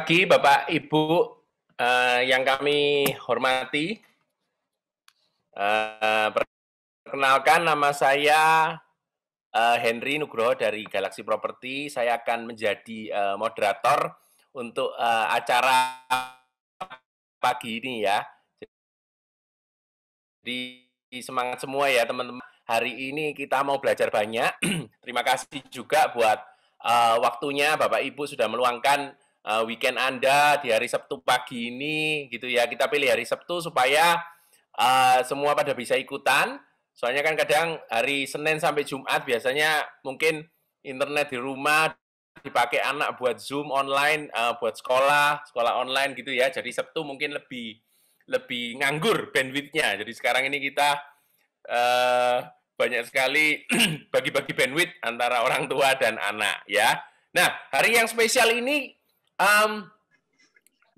pagi, Bapak Ibu uh, yang kami hormati. Uh, perkenalkan nama saya uh, Henry Nugroho dari Galaxy Property. Saya akan menjadi uh, moderator untuk uh, acara pagi ini ya. Di semangat semua ya teman-teman. Hari ini kita mau belajar banyak. Terima kasih juga buat uh, waktunya Bapak Ibu sudah meluangkan uh, weekend Anda di hari Sabtu pagi ini gitu ya. Kita pilih hari Sabtu supaya uh, semua pada bisa ikutan. Soalnya kan kadang hari Senin sampai Jumat biasanya mungkin internet di rumah dipakai anak buat Zoom online, uh, buat sekolah, sekolah online gitu ya. Jadi Sabtu mungkin lebih lebih nganggur bandwidthnya. Jadi sekarang ini kita uh, banyak sekali bagi-bagi bandwidth antara orang tua dan anak ya. Nah, hari yang spesial ini Um,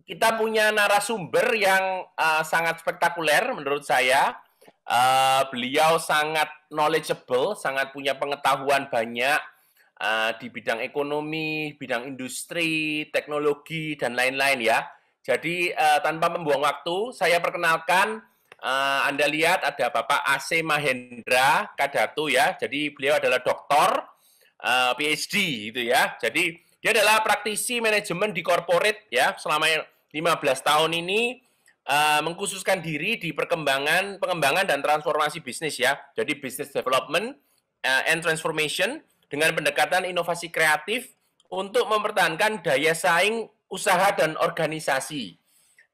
kita punya narasumber yang uh, sangat spektakuler menurut saya. Uh, beliau sangat knowledgeable, sangat punya pengetahuan banyak uh, di bidang ekonomi, bidang industri, teknologi, dan lain-lain ya. Jadi uh, tanpa membuang waktu, saya perkenalkan uh, Anda lihat ada Bapak AC Mahendra Kadatu ya. Jadi beliau adalah doktor uh, PhD gitu ya. Jadi dia adalah praktisi manajemen di corporate ya selama 15 tahun ini uh, mengkhususkan diri di perkembangan pengembangan dan transformasi bisnis ya. Jadi business development uh, and transformation dengan pendekatan inovasi kreatif untuk mempertahankan daya saing usaha dan organisasi.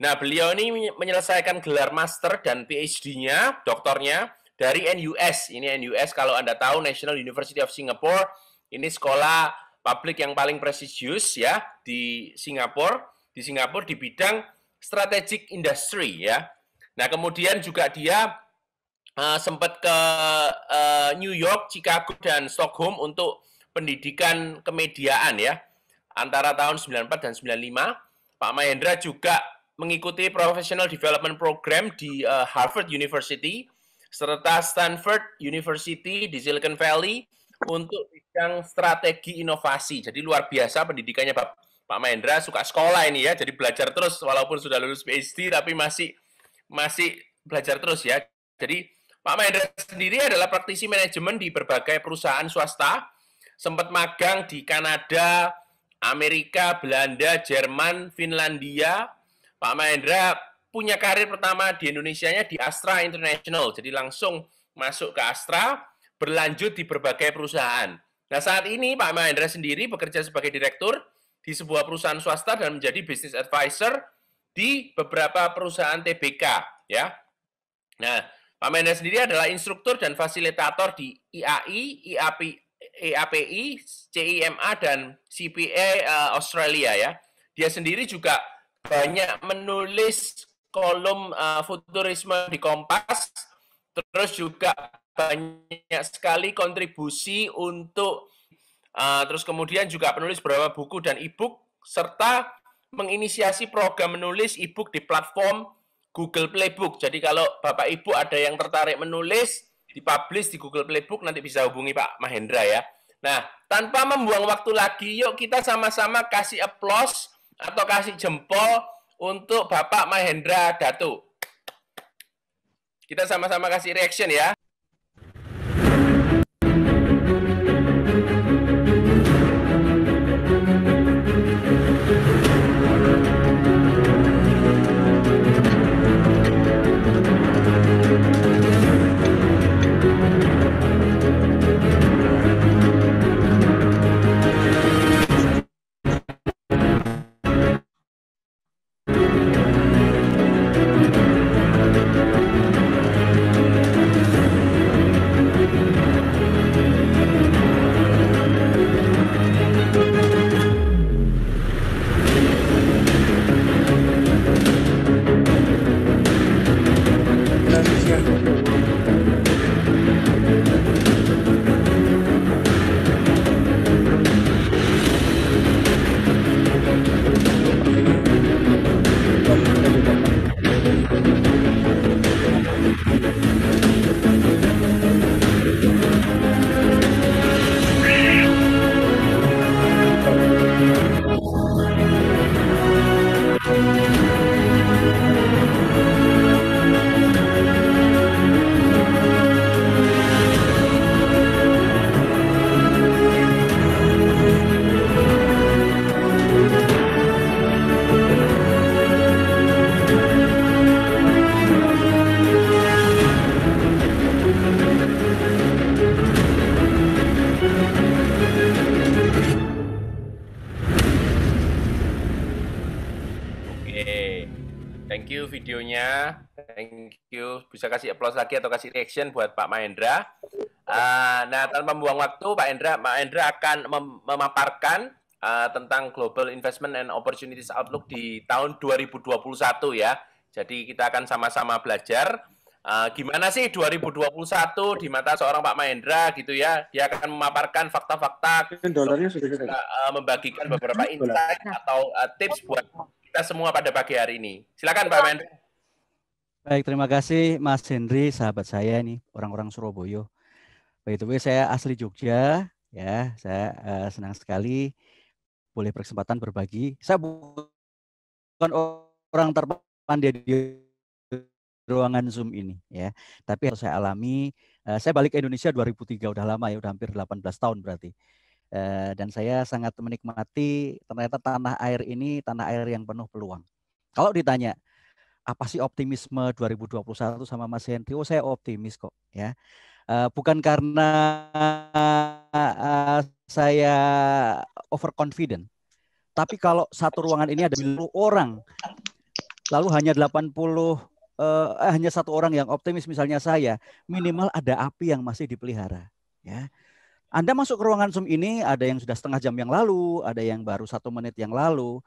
Nah, beliau ini menyelesaikan gelar master dan PhD-nya, doktornya dari NUS. Ini NUS kalau Anda tahu National University of Singapore. Ini sekolah publik yang paling prestisius ya di Singapura, di Singapura di bidang strategic industry ya. Nah, kemudian juga dia uh, sempat ke uh, New York, Chicago dan Stockholm untuk pendidikan kemediaan ya antara tahun 94 dan 95. Pak Mahendra juga mengikuti Professional Development Program di uh, Harvard University serta Stanford University di Silicon Valley untuk bidang strategi inovasi. Jadi luar biasa pendidikannya Pak Pak Mahendra suka sekolah ini ya. Jadi belajar terus walaupun sudah lulus PhD tapi masih masih belajar terus ya. Jadi Pak Mahendra sendiri adalah praktisi manajemen di berbagai perusahaan swasta. Sempat magang di Kanada, Amerika, Belanda, Jerman, Finlandia. Pak Mahendra punya karir pertama di Indonesia-nya di Astra International. Jadi langsung masuk ke Astra, berlanjut di berbagai perusahaan. Nah, saat ini Pak Mahendra sendiri bekerja sebagai direktur di sebuah perusahaan swasta dan menjadi business advisor di beberapa perusahaan TBK, ya. Nah, Pak Mahendra sendiri adalah instruktur dan fasilitator di IAI, IAPI, EAPI, CIMA dan CPA e, eh, Australia ya. Dia sendiri juga banyak menulis kolom uh, futurisme di Kompas, terus juga banyak sekali kontribusi untuk uh, terus kemudian juga penulis beberapa buku dan e-book serta menginisiasi program menulis e-book di platform Google Playbook. Jadi kalau Bapak Ibu ada yang tertarik menulis, dipublish di Google Playbook nanti bisa hubungi Pak Mahendra ya. Nah, tanpa membuang waktu lagi, yuk kita sama-sama kasih applause atau kasih jempol untuk Bapak Mahendra Datu. Kita sama-sama kasih reaction ya. bisa kasih applause lagi atau kasih reaction buat Pak Mahendra. Uh, nah, tanpa membuang waktu, Pak Endra, Pak Endra akan mem memaparkan uh, tentang Global Investment and Opportunities Outlook di tahun 2021 ya. Jadi kita akan sama-sama belajar uh, gimana sih 2021 di mata seorang Pak Mahendra gitu ya. Dia akan memaparkan fakta-fakta, uh, membagikan beberapa insight atau uh, tips buat kita semua pada pagi hari ini. Silakan Pak Mahendra. Baik, terima kasih Mas Hendri, sahabat saya ini, orang-orang Surabaya. By the way, saya asli Jogja, ya. Saya uh, senang sekali boleh berkesempatan berbagi. Saya bukan orang terpandai di ruangan Zoom ini, ya. Tapi harus saya alami. Uh, saya balik ke Indonesia 2003, udah lama ya, udah hampir 18 tahun berarti. Uh, dan saya sangat menikmati ternyata tanah air ini tanah air yang penuh peluang. Kalau ditanya, apa sih optimisme 2021 sama Mas Henry? Oh, saya optimis kok ya. Eh, bukan karena eh, saya overconfident, tapi kalau satu ruangan ini ada 10 orang, lalu hanya 80 uh, eh, hanya satu orang yang optimis misalnya saya, minimal ada api yang masih dipelihara ya. Anda masuk ke ruangan Zoom ini ada yang sudah setengah jam yang lalu, ada yang baru satu menit yang lalu.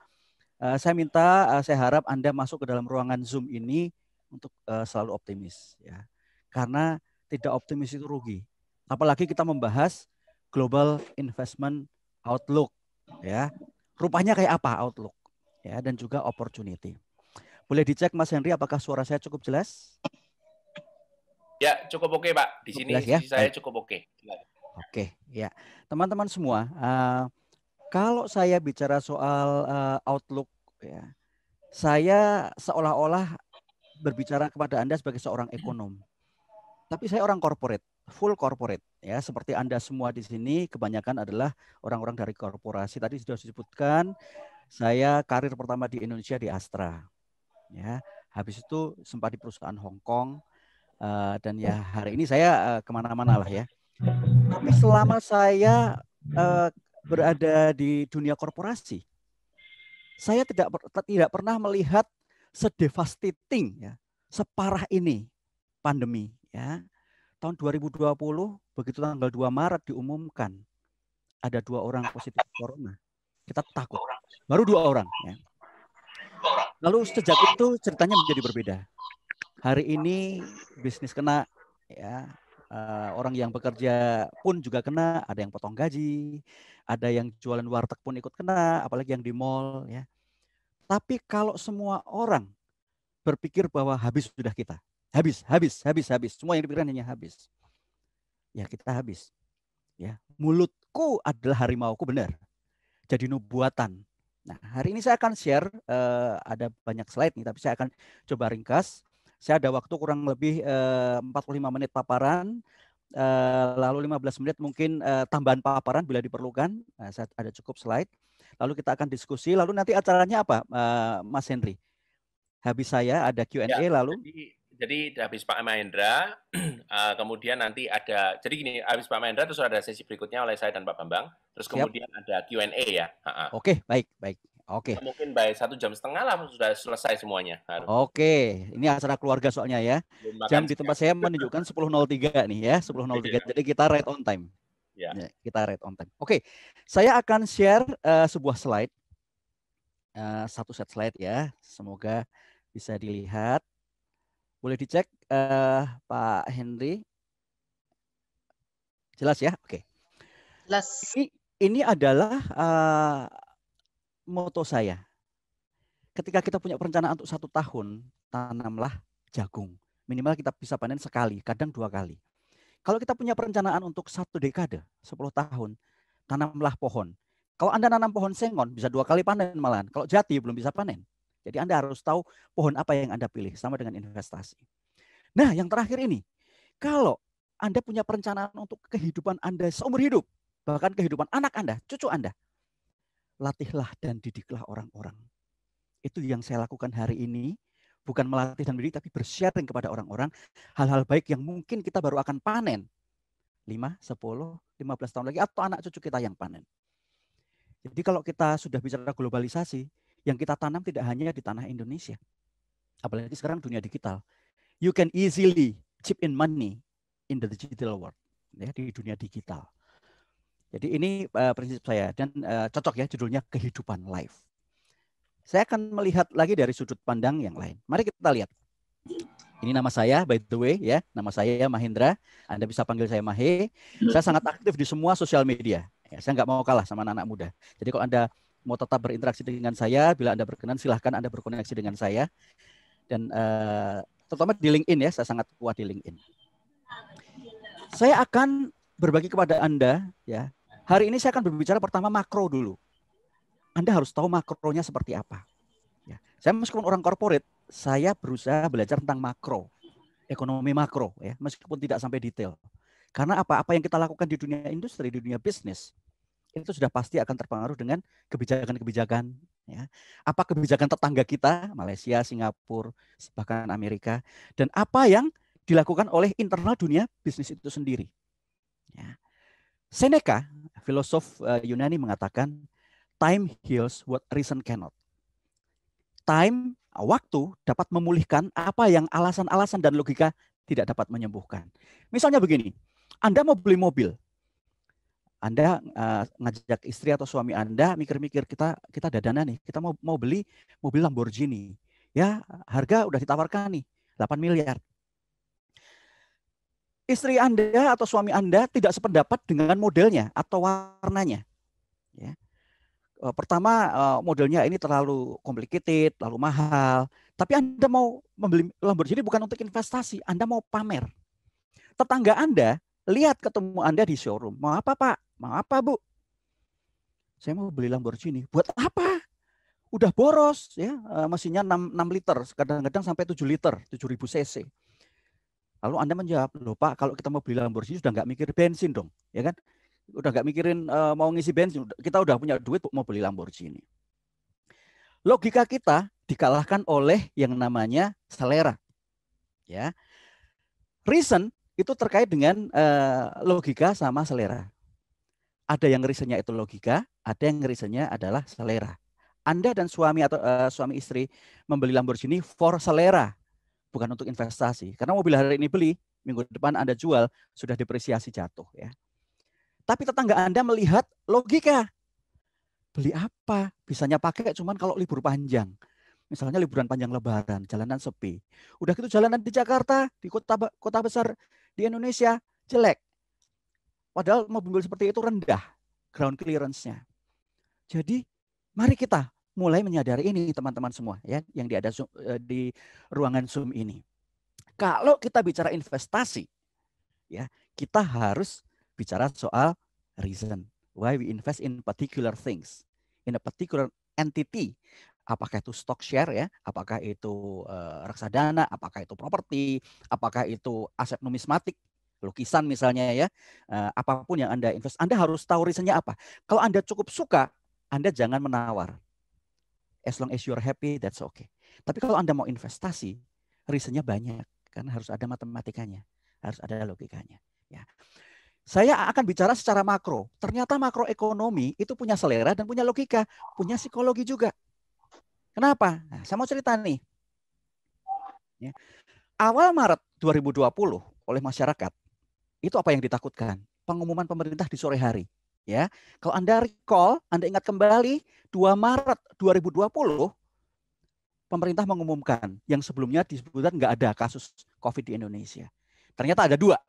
Uh, saya minta, uh, saya harap Anda masuk ke dalam ruangan Zoom ini untuk uh, selalu optimis. ya Karena tidak optimis itu rugi. Apalagi kita membahas Global Investment Outlook. ya Rupanya kayak apa Outlook? ya Dan juga opportunity. Boleh dicek Mas Henry apakah suara saya cukup jelas? Ya, cukup oke, okay, Pak. Di sini jelas, ya? saya cukup oke. Okay. Oke, okay, ya. Teman-teman semua, uh, kalau saya bicara soal uh, outlook ya. Saya seolah-olah berbicara kepada Anda sebagai seorang ekonom. Tapi saya orang corporate, full corporate ya, seperti Anda semua di sini kebanyakan adalah orang-orang dari korporasi. Tadi sudah disebutkan saya karir pertama di Indonesia di Astra. Ya, habis itu sempat di perusahaan Hong Kong uh, dan ya hari ini saya uh, kemana-mana lah ya. Tapi selama saya uh, Hmm. berada di dunia korporasi, saya tidak tidak pernah melihat sedevastating ya, separah ini pandemi ya. Tahun 2020 begitu tanggal 2 Maret diumumkan ada dua orang positif corona. Kita takut. Baru dua orang ya. Lalu sejak itu ceritanya menjadi berbeda. Hari ini bisnis kena ya, Uh, orang yang bekerja pun juga kena, ada yang potong gaji, ada yang jualan warteg pun ikut kena, apalagi yang di mall ya. Tapi kalau semua orang berpikir bahwa habis sudah kita, habis, habis, habis, habis, semua yang dipikirkan hanya habis. Ya kita habis. Ya, mulutku adalah harimauku benar. Jadi nubuatan. Nah, hari ini saya akan share uh, ada banyak slide nih, tapi saya akan coba ringkas saya ada waktu kurang lebih eh, uh, 45 menit paparan, eh, lalu 15 menit mungkin eh, tambahan paparan bila diperlukan. Nah, saya ada cukup slide. Lalu kita akan diskusi. Lalu nanti acaranya apa, eh, Mas Henry? Habis saya ada Q&A ya, lalu. Jadi, jadi habis Pak Mahendra, uh, kemudian nanti ada, jadi gini, habis Pak Mahendra terus ada sesi berikutnya oleh saya dan Pak Bambang, terus Siap. kemudian ada Q&A ya. Ha Oke, baik, baik. Oke. Okay. Ya, mungkin baik satu jam setengah lah sudah selesai semuanya. Oke, Oke, ini acara keluarga soalnya ya. jam di tempat saya menunjukkan 10.03 nih ya, 10.03. Yeah. Iya. Jadi kita right on time. Ya. ya kita right on time. Oke, okay. saya akan share uh, sebuah slide, uh, satu set slide ya. Semoga bisa dilihat. Boleh dicek uh, Pak Henry. Jelas ya, oke. Okay. Jelas. Ini, ini adalah uh, moto saya. Ketika kita punya perencanaan untuk satu tahun, tanamlah jagung. Minimal kita bisa panen sekali, kadang dua kali. Kalau kita punya perencanaan untuk satu dekade, 10 tahun, tanamlah pohon. Kalau Anda nanam pohon sengon, bisa dua kali panen malahan. Kalau jati, belum bisa panen. Jadi Anda harus tahu pohon apa yang Anda pilih, sama dengan investasi. Nah, yang terakhir ini, kalau Anda punya perencanaan untuk kehidupan Anda seumur hidup, bahkan kehidupan anak Anda, cucu Anda, latihlah dan didiklah orang-orang. Itu yang saya lakukan hari ini, bukan melatih dan mendidik, tapi bersharing kepada orang-orang hal-hal baik yang mungkin kita baru akan panen 5, 10, 15 tahun lagi atau anak cucu kita yang panen. Jadi kalau kita sudah bicara globalisasi, yang kita tanam tidak hanya di tanah Indonesia. Apalagi sekarang dunia digital. You can easily chip in money in the digital world, ya, di dunia digital. Jadi ini uh, prinsip saya dan uh, cocok ya judulnya kehidupan live. Saya akan melihat lagi dari sudut pandang yang lain. Mari kita lihat. Ini nama saya by the way ya, nama saya Mahindra. Anda bisa panggil saya Mahe. Saya sangat aktif di semua sosial media. Ya, saya nggak mau kalah sama anak-anak muda. Jadi kalau Anda mau tetap berinteraksi dengan saya, bila Anda berkenan silahkan Anda berkoneksi dengan saya. Dan uh, terutama di LinkedIn ya, saya sangat kuat di LinkedIn. Saya akan berbagi kepada Anda ya Hari ini saya akan berbicara pertama makro dulu. Anda harus tahu makronya seperti apa. Ya. Saya meskipun orang korporat, saya berusaha belajar tentang makro, ekonomi makro, ya, meskipun tidak sampai detail. Karena apa-apa yang kita lakukan di dunia industri, di dunia bisnis, itu sudah pasti akan terpengaruh dengan kebijakan-kebijakan. Ya. Apa kebijakan tetangga kita, Malaysia, Singapura, bahkan Amerika, dan apa yang dilakukan oleh internal dunia bisnis itu sendiri. Ya. Seneca, filosof eh, Yunani mengatakan time heals what reason cannot. Time, waktu dapat memulihkan apa yang alasan-alasan dan logika tidak dapat menyembuhkan. Misalnya begini, Anda mau beli mobil. Anda uh, ngajak istri atau suami Anda mikir-mikir kita kita ada dana nih, kita mau mau beli mobil Lamborghini. Ya, harga udah ditawarkan nih, 8 miliar istri Anda atau suami Anda tidak sependapat dengan modelnya atau warnanya. Ya. E, pertama, e, modelnya ini terlalu complicated, terlalu mahal. Tapi Anda mau membeli Lamborghini bukan untuk investasi, Anda mau pamer. Tetangga Anda lihat ketemu Anda di showroom. Mau apa, Pak? Mau apa, Bu? Saya mau beli Lamborghini. Buat apa? Udah boros ya, e, mesinnya 6, 6 liter, kadang-kadang sampai 7 liter, 7000 cc Lalu Anda menjawab, loh Pak, kalau kita mau beli Lamborghini sudah nggak mikir bensin dong, ya kan? Udah nggak mikirin uh, mau ngisi bensin, kita udah punya duit mau beli Lamborghini. Logika kita dikalahkan oleh yang namanya selera. Ya. Reason itu terkait dengan uh, logika sama selera. Ada yang reasonnya itu logika, ada yang reasonnya adalah selera. Anda dan suami atau uh, suami istri membeli Lamborghini for selera, bukan untuk investasi. Karena mobil hari ini beli, minggu depan Anda jual, sudah depresiasi jatuh ya. Tapi tetangga Anda melihat logika. Beli apa? Bisanya pakai cuman kalau libur panjang. Misalnya liburan panjang lebaran, jalanan sepi. Udah gitu jalanan di Jakarta, di kota kota besar di Indonesia jelek. Padahal mobil seperti itu rendah ground clearance-nya. Jadi mari kita mulai menyadari ini teman-teman semua ya yang di ada eh, di ruangan Zoom ini. Kalau kita bicara investasi ya, kita harus bicara soal reason why we invest in particular things, in a particular entity. Apakah itu stock share ya, apakah itu uh, reksadana, apakah itu properti, apakah itu aset numismatik, lukisan misalnya ya, eh, apapun yang Anda invest, Anda harus tahu reasonnya apa. Kalau Anda cukup suka, Anda jangan menawar as long as you're happy, that's okay. Tapi kalau Anda mau investasi, reasonnya banyak. Karena harus ada matematikanya, harus ada logikanya. Ya. Saya akan bicara secara makro. Ternyata makroekonomi itu punya selera dan punya logika, punya psikologi juga. Kenapa? Nah, saya mau cerita nih. Ya. Awal Maret 2020 oleh masyarakat, itu apa yang ditakutkan? Pengumuman pemerintah di sore hari. Ya, kalau Anda recall, Anda ingat kembali 2 Maret 2020 pemerintah mengumumkan yang sebelumnya disebutkan nggak ada kasus COVID di Indonesia. Ternyata ada dua,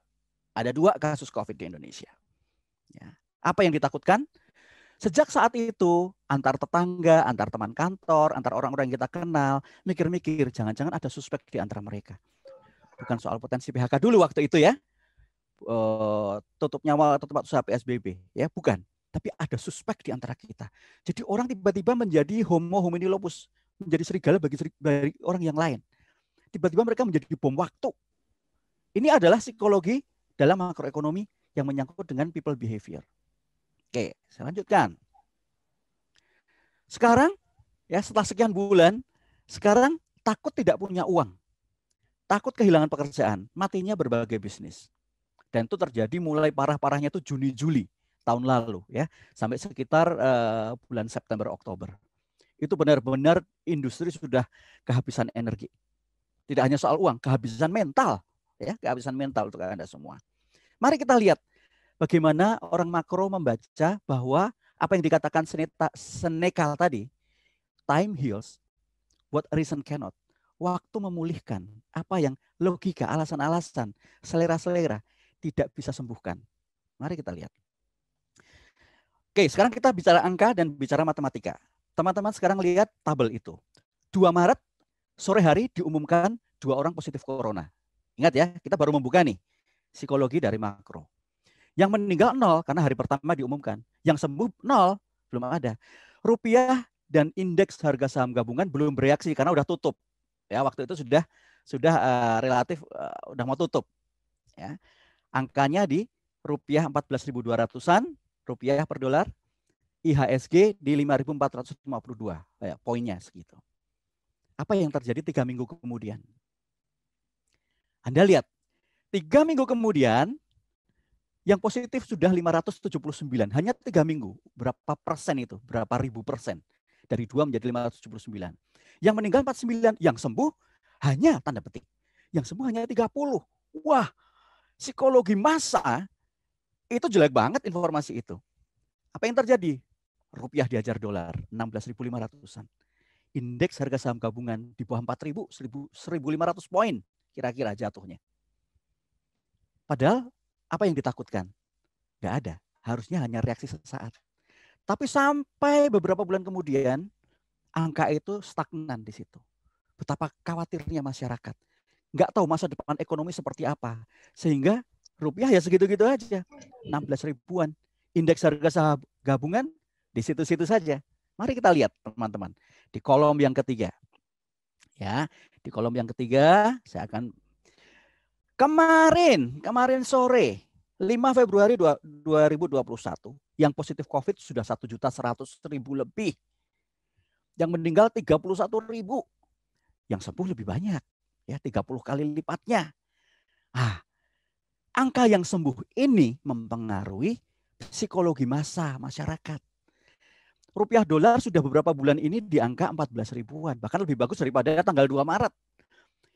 ada dua kasus COVID di Indonesia. Ya. Apa yang ditakutkan? Sejak saat itu, antar tetangga, antar teman kantor, antar orang-orang yang kita kenal, mikir-mikir, jangan-jangan ada suspek di antara mereka. Bukan soal potensi PHK dulu waktu itu ya, Eh, tutup nyawa atau tempat usaha PSBB ya bukan tapi ada suspek di antara kita jadi orang tiba-tiba menjadi homo homini lupus menjadi serigala bagi, seri, bagi orang yang lain tiba-tiba mereka menjadi bom waktu ini adalah psikologi dalam makroekonomi yang menyangkut dengan people behavior oke saya lanjutkan sekarang ya setelah sekian bulan sekarang takut tidak punya uang takut kehilangan pekerjaan matinya berbagai bisnis dan itu terjadi mulai parah-parahnya itu Juni Juli tahun lalu ya sampai sekitar uh, bulan September Oktober. Itu benar-benar industri sudah kehabisan energi. Tidak hanya soal uang, kehabisan mental ya, kehabisan mental untuk Anda semua. Mari kita lihat bagaimana orang makro membaca bahwa apa yang dikatakan Seneta, senekal tadi, time heals what reason cannot. Waktu memulihkan apa yang logika, alasan-alasan, selera-selera tidak bisa sembuhkan. Mari kita lihat. Oke, sekarang kita bicara angka dan bicara matematika. Teman-teman sekarang lihat tabel itu. 2 Maret sore hari diumumkan dua orang positif corona. Ingat ya, kita baru membuka nih psikologi dari makro. Yang meninggal nol karena hari pertama diumumkan. Yang sembuh nol belum ada. Rupiah dan indeks harga saham gabungan belum bereaksi karena udah tutup. Ya, waktu itu sudah sudah uh, relatif uh, udah mau tutup. Ya angkanya di rupiah 14.200-an rupiah per dolar, IHSG di 5.452 ya, poinnya segitu. Apa yang terjadi tiga minggu kemudian? Anda lihat, tiga minggu kemudian yang positif sudah 579, hanya tiga minggu. Berapa persen itu? Berapa ribu persen? Dari dua menjadi 579. Yang meninggal 49, yang sembuh hanya tanda petik. Yang sembuh hanya 30. Wah, psikologi masa itu jelek banget informasi itu. Apa yang terjadi? Rupiah diajar dolar 16.500-an. Indeks harga saham gabungan di bawah 4.000, 1.500 poin kira-kira jatuhnya. Padahal apa yang ditakutkan? Gak ada. Harusnya hanya reaksi sesaat. Tapi sampai beberapa bulan kemudian, angka itu stagnan di situ. Betapa khawatirnya masyarakat nggak tahu masa depan ekonomi seperti apa. Sehingga rupiah ya segitu-gitu aja. 16 ribuan. Indeks harga saham gabungan di situ-situ saja. Mari kita lihat teman-teman di kolom yang ketiga. Ya, di kolom yang ketiga saya akan kemarin, kemarin sore 5 Februari 2021 yang positif Covid sudah juta ribu lebih. Yang meninggal ribu Yang sembuh lebih banyak ya 30 kali lipatnya. Ah, angka yang sembuh ini mempengaruhi psikologi massa masyarakat. Rupiah dolar sudah beberapa bulan ini di angka 14 ribuan, bahkan lebih bagus daripada tanggal 2 Maret.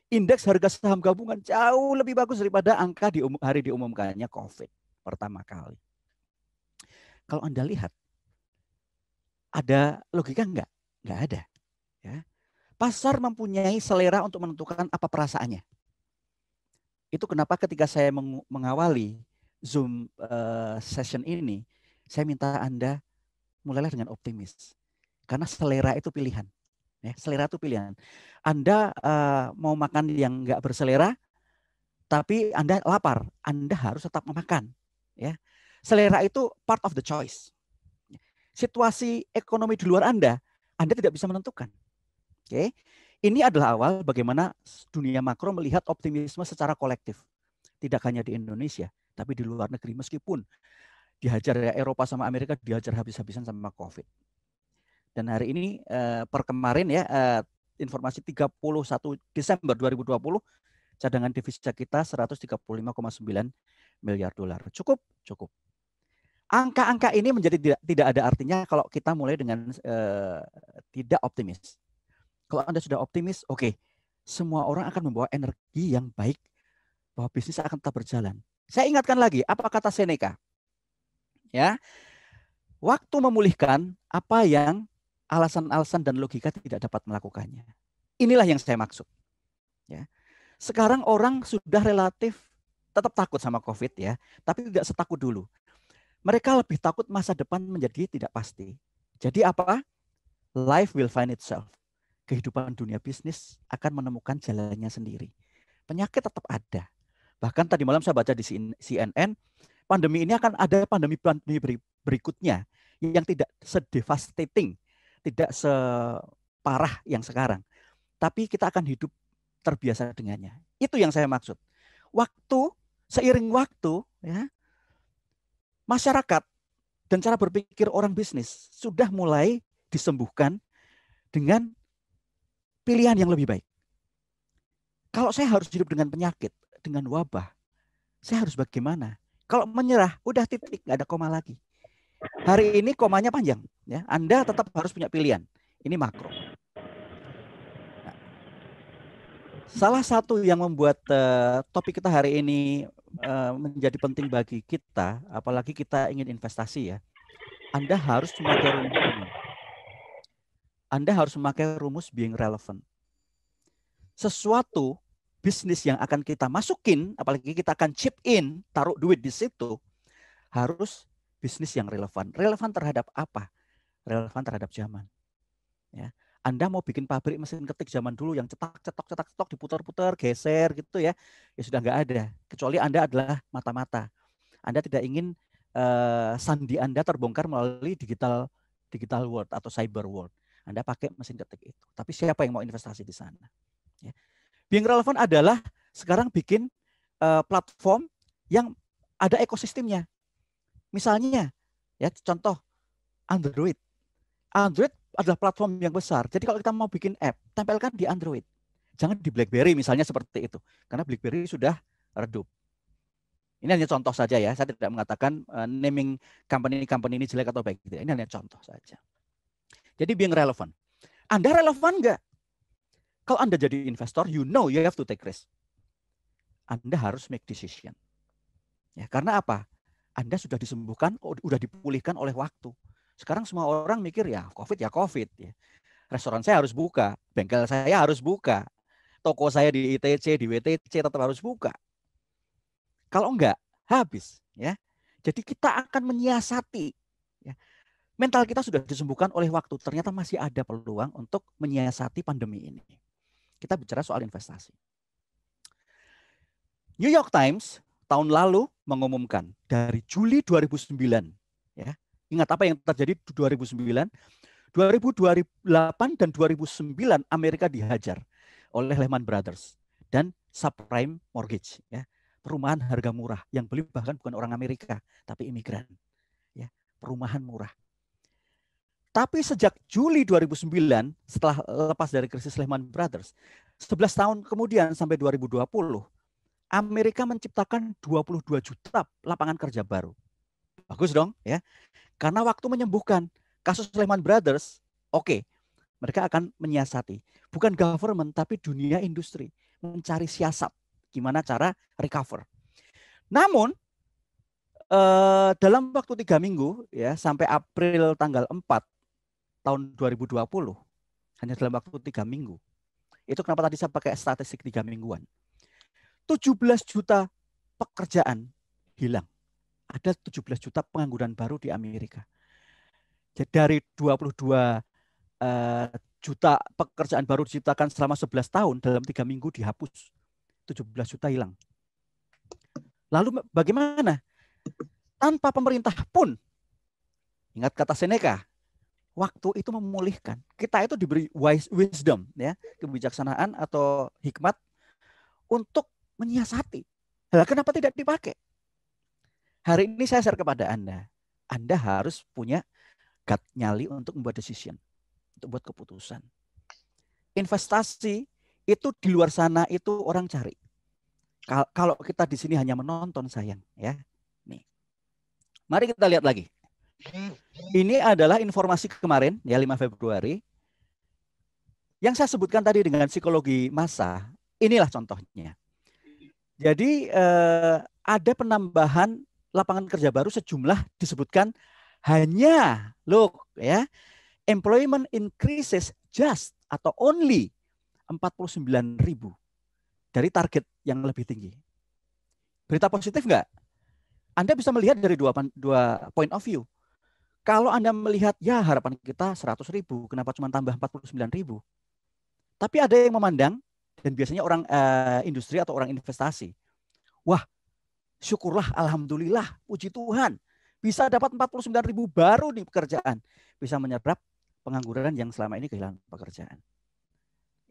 Indeks harga saham gabungan jauh lebih bagus daripada angka di um-, hari diumumkannya COVID pertama kali. Kalau Anda lihat, ada logika enggak? Enggak ada. Ya. Pasar mempunyai selera untuk menentukan apa perasaannya. Itu kenapa ketika saya mengawali Zoom eh, session ini, saya minta Anda mulailah dengan optimis. Karena selera itu pilihan. Ya, selera itu pilihan. Anda eh, mau makan yang nggak berselera, tapi Anda lapar, Anda harus tetap memakan. Ya, selera itu part of the choice. Situasi ekonomi di luar Anda, Anda tidak bisa menentukan. Oke. Okay? Ini adalah awal bagaimana dunia makro melihat optimisme secara kolektif. Tidak hanya di Indonesia, tapi di luar negeri meskipun dihajar ya Eropa sama Amerika dihajar habis-habisan sama Covid. Dan hari ini eh, per kemarin ya eh, informasi 31 Desember 2020 cadangan devisa kita 135,9 miliar dolar. Cukup, cukup. Angka-angka ini menjadi tidak, ada artinya kalau kita mulai dengan eh, tidak optimis. Kalau Anda sudah optimis, oke, okay, semua orang akan membawa energi yang baik bahwa bisnis akan tetap berjalan. Saya ingatkan lagi, apa kata Seneca? Ya. Waktu memulihkan apa yang alasan-alasan dan logika tidak dapat melakukannya. Inilah yang saya maksud. Ya. Sekarang orang sudah relatif tetap takut sama Covid ya, tapi tidak setakut dulu. Mereka lebih takut masa depan menjadi tidak pasti. Jadi apa? Life will find itself kehidupan dunia bisnis akan menemukan jalannya sendiri. Penyakit tetap ada. Bahkan tadi malam saya baca di CNN, pandemi ini akan ada pandemi berikutnya yang tidak sedevastating, tidak separah yang sekarang. Tapi kita akan hidup terbiasa dengannya. Itu yang saya maksud. Waktu seiring waktu ya masyarakat dan cara berpikir orang bisnis sudah mulai disembuhkan dengan pilihan yang lebih baik. Kalau saya harus hidup dengan penyakit, dengan wabah, saya harus bagaimana? Kalau menyerah, udah titik, nggak ada koma lagi. Hari ini komanya panjang, ya. Anda tetap harus punya pilihan. Ini makro. salah satu yang membuat uh, topik kita hari ini uh, menjadi penting bagi kita, apalagi kita ingin investasi ya. Anda harus punya turun anda harus memakai rumus being relevant. Sesuatu bisnis yang akan kita masukin, apalagi kita akan chip in, taruh duit di situ, harus bisnis yang relevan. Relevan terhadap apa? Relevan terhadap zaman. Ya. Anda mau bikin pabrik mesin ketik zaman dulu yang cetak cetok cetak cetok diputar-putar geser gitu ya, ya sudah nggak ada. Kecuali Anda adalah mata-mata. Anda tidak ingin uh, sandi Anda terbongkar melalui digital digital world atau cyber world. Anda pakai mesin ketik itu. Tapi siapa yang mau investasi di sana? Ya. Being relevant adalah sekarang bikin uh, platform yang ada ekosistemnya. Misalnya, ya contoh Android. Android adalah platform yang besar. Jadi kalau kita mau bikin app, tempelkan di Android. Jangan di BlackBerry misalnya seperti itu. Karena BlackBerry sudah redup. Ini hanya contoh saja ya. Saya tidak mengatakan eh, naming company-company ini jelek atau baik. Gitu ya. Ini hanya contoh saja. Jadi being relevant. Anda relevan nggak? Kalau Anda jadi investor, you know you have to take risk. Anda harus make decision. Ya, karena apa? Anda sudah disembuhkan, sudah dipulihkan oleh waktu. Sekarang semua orang mikir ya COVID ya COVID. Ya. Restoran saya harus buka, bengkel saya harus buka, toko saya di ITC, di WTC tetap harus buka. Kalau enggak, habis. ya. Jadi kita akan menyiasati mental kita sudah disembuhkan oleh waktu, ternyata masih ada peluang untuk menyiasati pandemi ini. Kita bicara soal investasi. New York Times tahun lalu mengumumkan dari Juli 2009 ya. Ingat apa yang terjadi 2009? 2008 dan 2009 Amerika dihajar oleh Lehman Brothers dan subprime mortgage ya. Perumahan harga murah yang beli bahkan bukan orang Amerika tapi imigran ya. Perumahan murah tapi sejak Juli 2009 setelah lepas dari krisis Lehman Brothers, 11 tahun kemudian sampai 2020, Amerika menciptakan 22 juta lapangan kerja baru. Bagus dong ya. Karena waktu menyembuhkan kasus Lehman Brothers, oke, okay, mereka akan menyiasati. Bukan government tapi dunia industri mencari siasat gimana cara recover. Namun eh, dalam waktu tiga minggu ya sampai April tanggal 4 tahun 2020 hanya dalam waktu tiga minggu. Itu kenapa tadi saya pakai statistik tiga mingguan. 17 juta pekerjaan hilang. Ada 17 juta pengangguran baru di Amerika. Jadi dari 22 uh, eh, juta pekerjaan baru diciptakan selama 11 tahun dalam tiga minggu dihapus. 17 juta hilang. Lalu bagaimana? Tanpa pemerintah pun, ingat kata Seneca, waktu itu memulihkan. Kita itu diberi wise wisdom ya, kebijaksanaan atau hikmat untuk menyiasati. Nah, kenapa tidak dipakai? Hari ini saya share kepada Anda, Anda harus punya gut nyali untuk membuat decision, untuk buat keputusan. Investasi itu di luar sana itu orang cari. Kalau kita di sini hanya menonton sayang ya. Nih. Mari kita lihat lagi. Ini adalah informasi kemarin ya 5 Februari. Yang saya sebutkan tadi dengan psikologi masa inilah contohnya. Jadi eh, ada penambahan lapangan kerja baru sejumlah disebutkan hanya look ya employment increases just atau only 49 ribu dari target yang lebih tinggi. Berita positif enggak? Anda bisa melihat dari dua, dua point of view. Kalau Anda melihat, ya harapan kita 100 ribu, kenapa cuma tambah 49 ribu? Tapi ada yang memandang, dan biasanya orang eh, industri atau orang investasi, wah syukurlah, alhamdulillah, puji Tuhan, bisa dapat 49 ribu baru di pekerjaan. Bisa menyerap pengangguran yang selama ini kehilangan pekerjaan.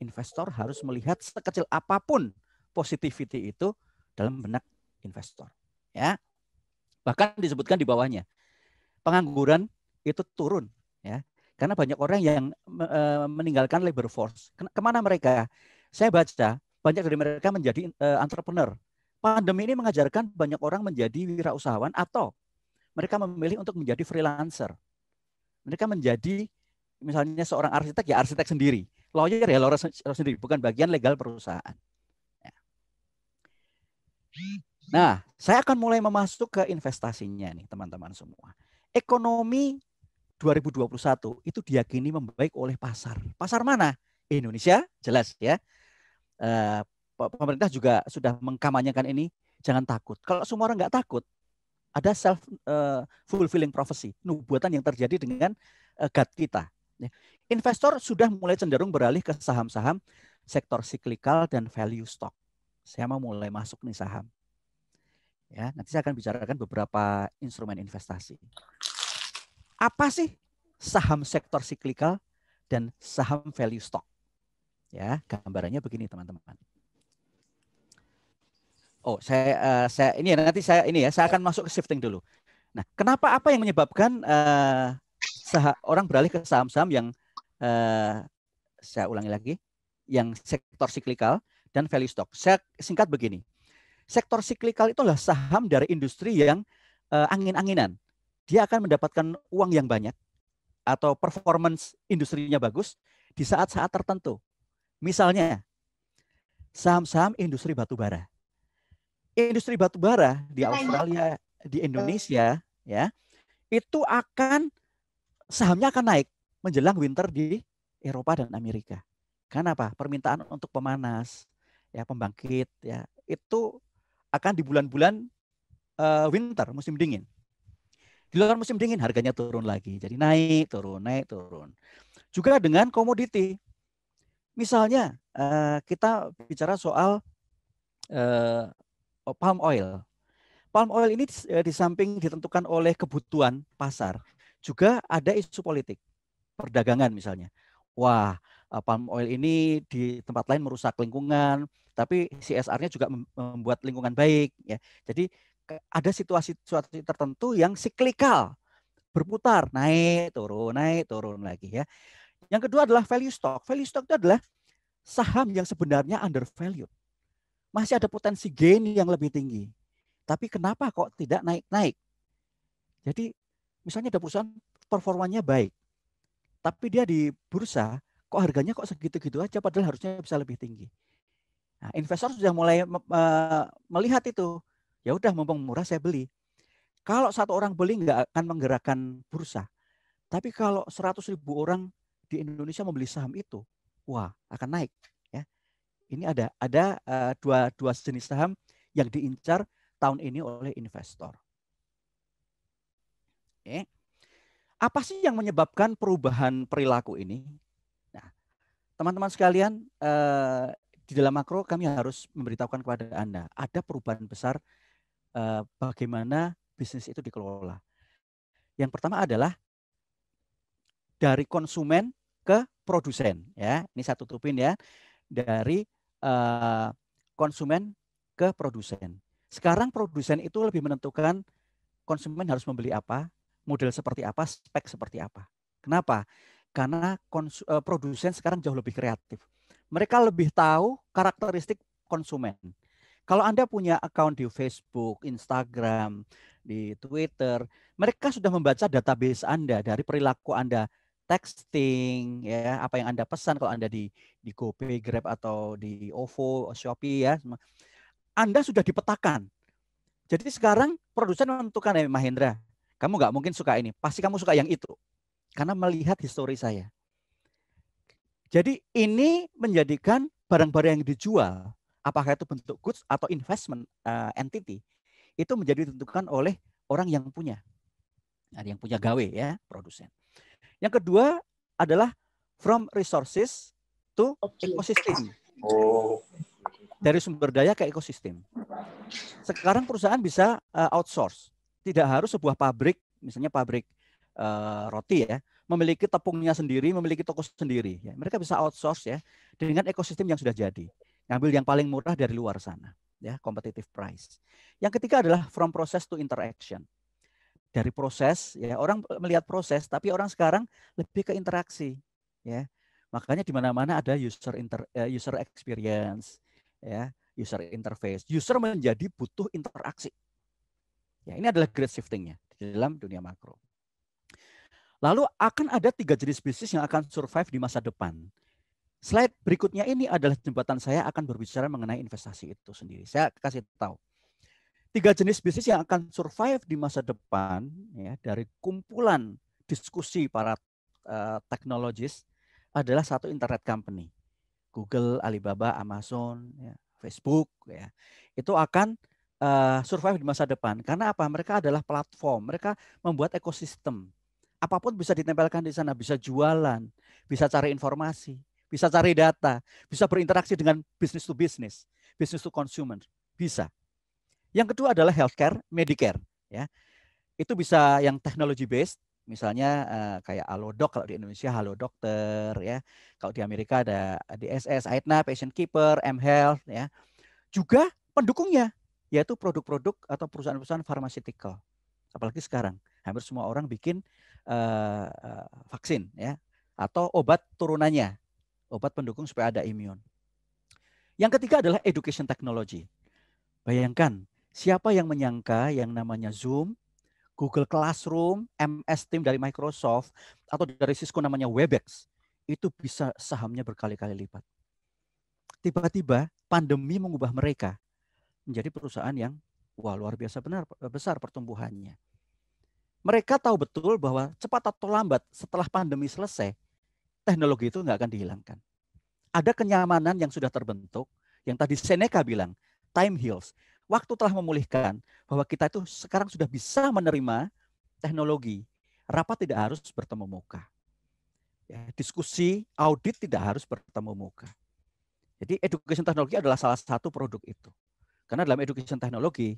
Investor harus melihat sekecil apapun positivity itu dalam benak investor. Ya, Bahkan disebutkan di bawahnya, pengangguran itu turun ya karena banyak orang yang e, meninggalkan labor force. Kemana mereka? Saya baca banyak dari mereka menjadi e, entrepreneur. Pandemi ini mengajarkan banyak orang menjadi wirausahawan atau mereka memilih untuk menjadi freelancer. Mereka menjadi misalnya seorang arsitek ya arsitek sendiri, lawyer ya lawyer sendiri, bukan bagian legal perusahaan. Ya. Nah, saya akan mulai memasuk ke investasinya nih teman-teman semua ekonomi 2021 itu diyakini membaik oleh pasar. Pasar mana? Indonesia, jelas ya. Eh, pemerintah juga sudah mengkamanyakan ini. Jangan takut. Kalau semua orang nggak takut, ada self eh, fulfilling prophecy, nubuatan yang terjadi dengan eh, gut kita. Ya. Investor sudah mulai cenderung beralih ke saham-saham sektor siklikal dan value stock. Saya mau mulai masuk nih saham. Ya, nanti saya akan bicarakan beberapa instrumen investasi. Apa sih saham sektor siklikal dan saham value stock? Ya, gambarannya begini teman-teman. Oh, saya uh, saya ini ya nanti saya ini ya, saya akan masuk ke shifting dulu. Nah, kenapa apa yang menyebabkan uh, eh, sah orang beralih ke saham-saham yang uh, saya ulangi lagi, yang sektor siklikal dan value stock. Saya singkat begini sektor siklikal itulah saham dari industri yang uh, angin-anginan. Dia akan mendapatkan uang yang banyak atau performance industrinya bagus di saat-saat tertentu. Misalnya saham-saham industri batubara. Industri batubara di Australia, di Indonesia, ya itu akan sahamnya akan naik menjelang winter di Eropa dan Amerika. Karena Permintaan untuk pemanas, ya pembangkit, ya itu akan di bulan-bulan uh, winter, musim dingin. Di luar musim dingin harganya turun lagi. Jadi naik, turun, naik, turun. Juga dengan komoditi. Misalnya uh, kita bicara soal uh, palm oil. Palm oil ini di samping ditentukan oleh kebutuhan pasar, juga ada isu politik, perdagangan misalnya. Wah, palm oil ini di tempat lain merusak lingkungan, tapi CSR-nya juga membuat lingkungan baik ya. Jadi ada situasi situasi tertentu yang siklikal berputar naik turun naik turun lagi ya. Yang kedua adalah value stock. Value stock itu adalah saham yang sebenarnya undervalued. Masih ada potensi gain yang lebih tinggi. Tapi kenapa kok tidak naik-naik? Jadi misalnya ada perusahaan performanya baik, tapi dia di bursa kok harganya kok segitu-gitu aja padahal harusnya bisa lebih tinggi. Nah, investor sudah mulai me melihat itu. Ya udah mumpung murah saya beli. Kalau satu orang beli nggak akan menggerakkan bursa. Tapi kalau 100 ribu orang di Indonesia membeli saham itu, wah akan naik. Ya. Ini ada ada uh, dua dua jenis saham yang diincar tahun ini oleh investor. Oke. Apa sih yang menyebabkan perubahan perilaku ini? teman nah, teman-teman sekalian, eh, di dalam makro kami harus memberitahukan kepada Anda ada perubahan besar uh, bagaimana bisnis itu dikelola. Yang pertama adalah dari konsumen ke produsen ya. Ini satu tutupin ya. Dari uh, konsumen ke produsen. Sekarang produsen itu lebih menentukan konsumen harus membeli apa, model seperti apa, spek seperti apa. Kenapa? Karena konsu- eh, produsen sekarang jauh lebih kreatif mereka lebih tahu karakteristik konsumen. Kalau Anda punya akun di Facebook, Instagram, di Twitter, mereka sudah membaca database Anda dari perilaku Anda texting ya, apa yang Anda pesan kalau Anda di di GoPay, Grab atau di OVO, Shopee ya. Anda sudah dipetakan. Jadi sekarang produsen menentukan ya Mahendra, kamu nggak mungkin suka ini, pasti kamu suka yang itu. Karena melihat histori saya. Jadi ini menjadikan barang-barang yang dijual, apakah itu bentuk goods atau investment uh, entity, itu menjadi ditentukan oleh orang yang punya. Ada yang punya gawe ya, produsen. Yang kedua adalah from resources to ecosystem. Oh. Dari sumber daya ke ekosistem. Sekarang perusahaan bisa uh, outsource. Tidak harus sebuah pabrik, misalnya pabrik uh, roti ya, memiliki tepungnya sendiri, memiliki toko sendiri. Ya, mereka bisa outsource ya dengan ekosistem yang sudah jadi. Ngambil yang paling murah dari luar sana, ya, competitive price. Yang ketiga adalah from process to interaction. Dari proses, ya orang melihat proses, tapi orang sekarang lebih ke interaksi, ya. Makanya di mana-mana ada user inter, eh, user experience, ya, user interface. User menjadi butuh interaksi. Ya, ini adalah great shiftingnya di dalam dunia makro. Lalu akan ada tiga jenis bisnis yang akan survive di masa depan. Slide berikutnya ini adalah jembatan saya akan berbicara mengenai investasi itu sendiri. Saya kasih tahu. Tiga jenis bisnis yang akan survive di masa depan ya dari kumpulan diskusi para uh, teknologis adalah satu internet company. Google, Alibaba, Amazon, ya, Facebook ya. Itu akan uh, survive di masa depan karena apa? Mereka adalah platform, mereka membuat ekosistem apapun bisa ditempelkan di sana, bisa jualan, bisa cari informasi, bisa cari data, bisa berinteraksi dengan bisnis to business, bisnis to consumer, bisa. Yang kedua adalah healthcare, Medicare, ya. Itu bisa yang technology based, misalnya uh, kayak Alodoc kalau di Indonesia Halo Dokter ya. Kalau di Amerika ada DSS, Aetna, Patient Keeper, M Health ya. Juga pendukungnya yaitu produk-produk atau perusahaan-perusahaan pharmaceutical. Apalagi sekarang hampir semua orang bikin uh, uh, vaksin ya atau obat turunannya, obat pendukung supaya ada imun. Yang ketiga adalah education technology. Bayangkan, siapa yang menyangka yang namanya Zoom, Google Classroom, MS Team dari Microsoft atau dari Cisco namanya Webex itu bisa sahamnya berkali-kali lipat. Tiba-tiba pandemi mengubah mereka menjadi perusahaan yang wah luar biasa benar besar pertumbuhannya mereka tahu betul bahwa cepat atau lambat setelah pandemi selesai, teknologi itu nggak akan dihilangkan. Ada kenyamanan yang sudah terbentuk, yang tadi Seneca bilang, time heals. Waktu telah memulihkan bahwa kita itu sekarang sudah bisa menerima teknologi. Rapat tidak harus bertemu muka. Ya, diskusi, audit tidak harus bertemu muka. Jadi education teknologi adalah salah satu produk itu. Karena dalam education teknologi,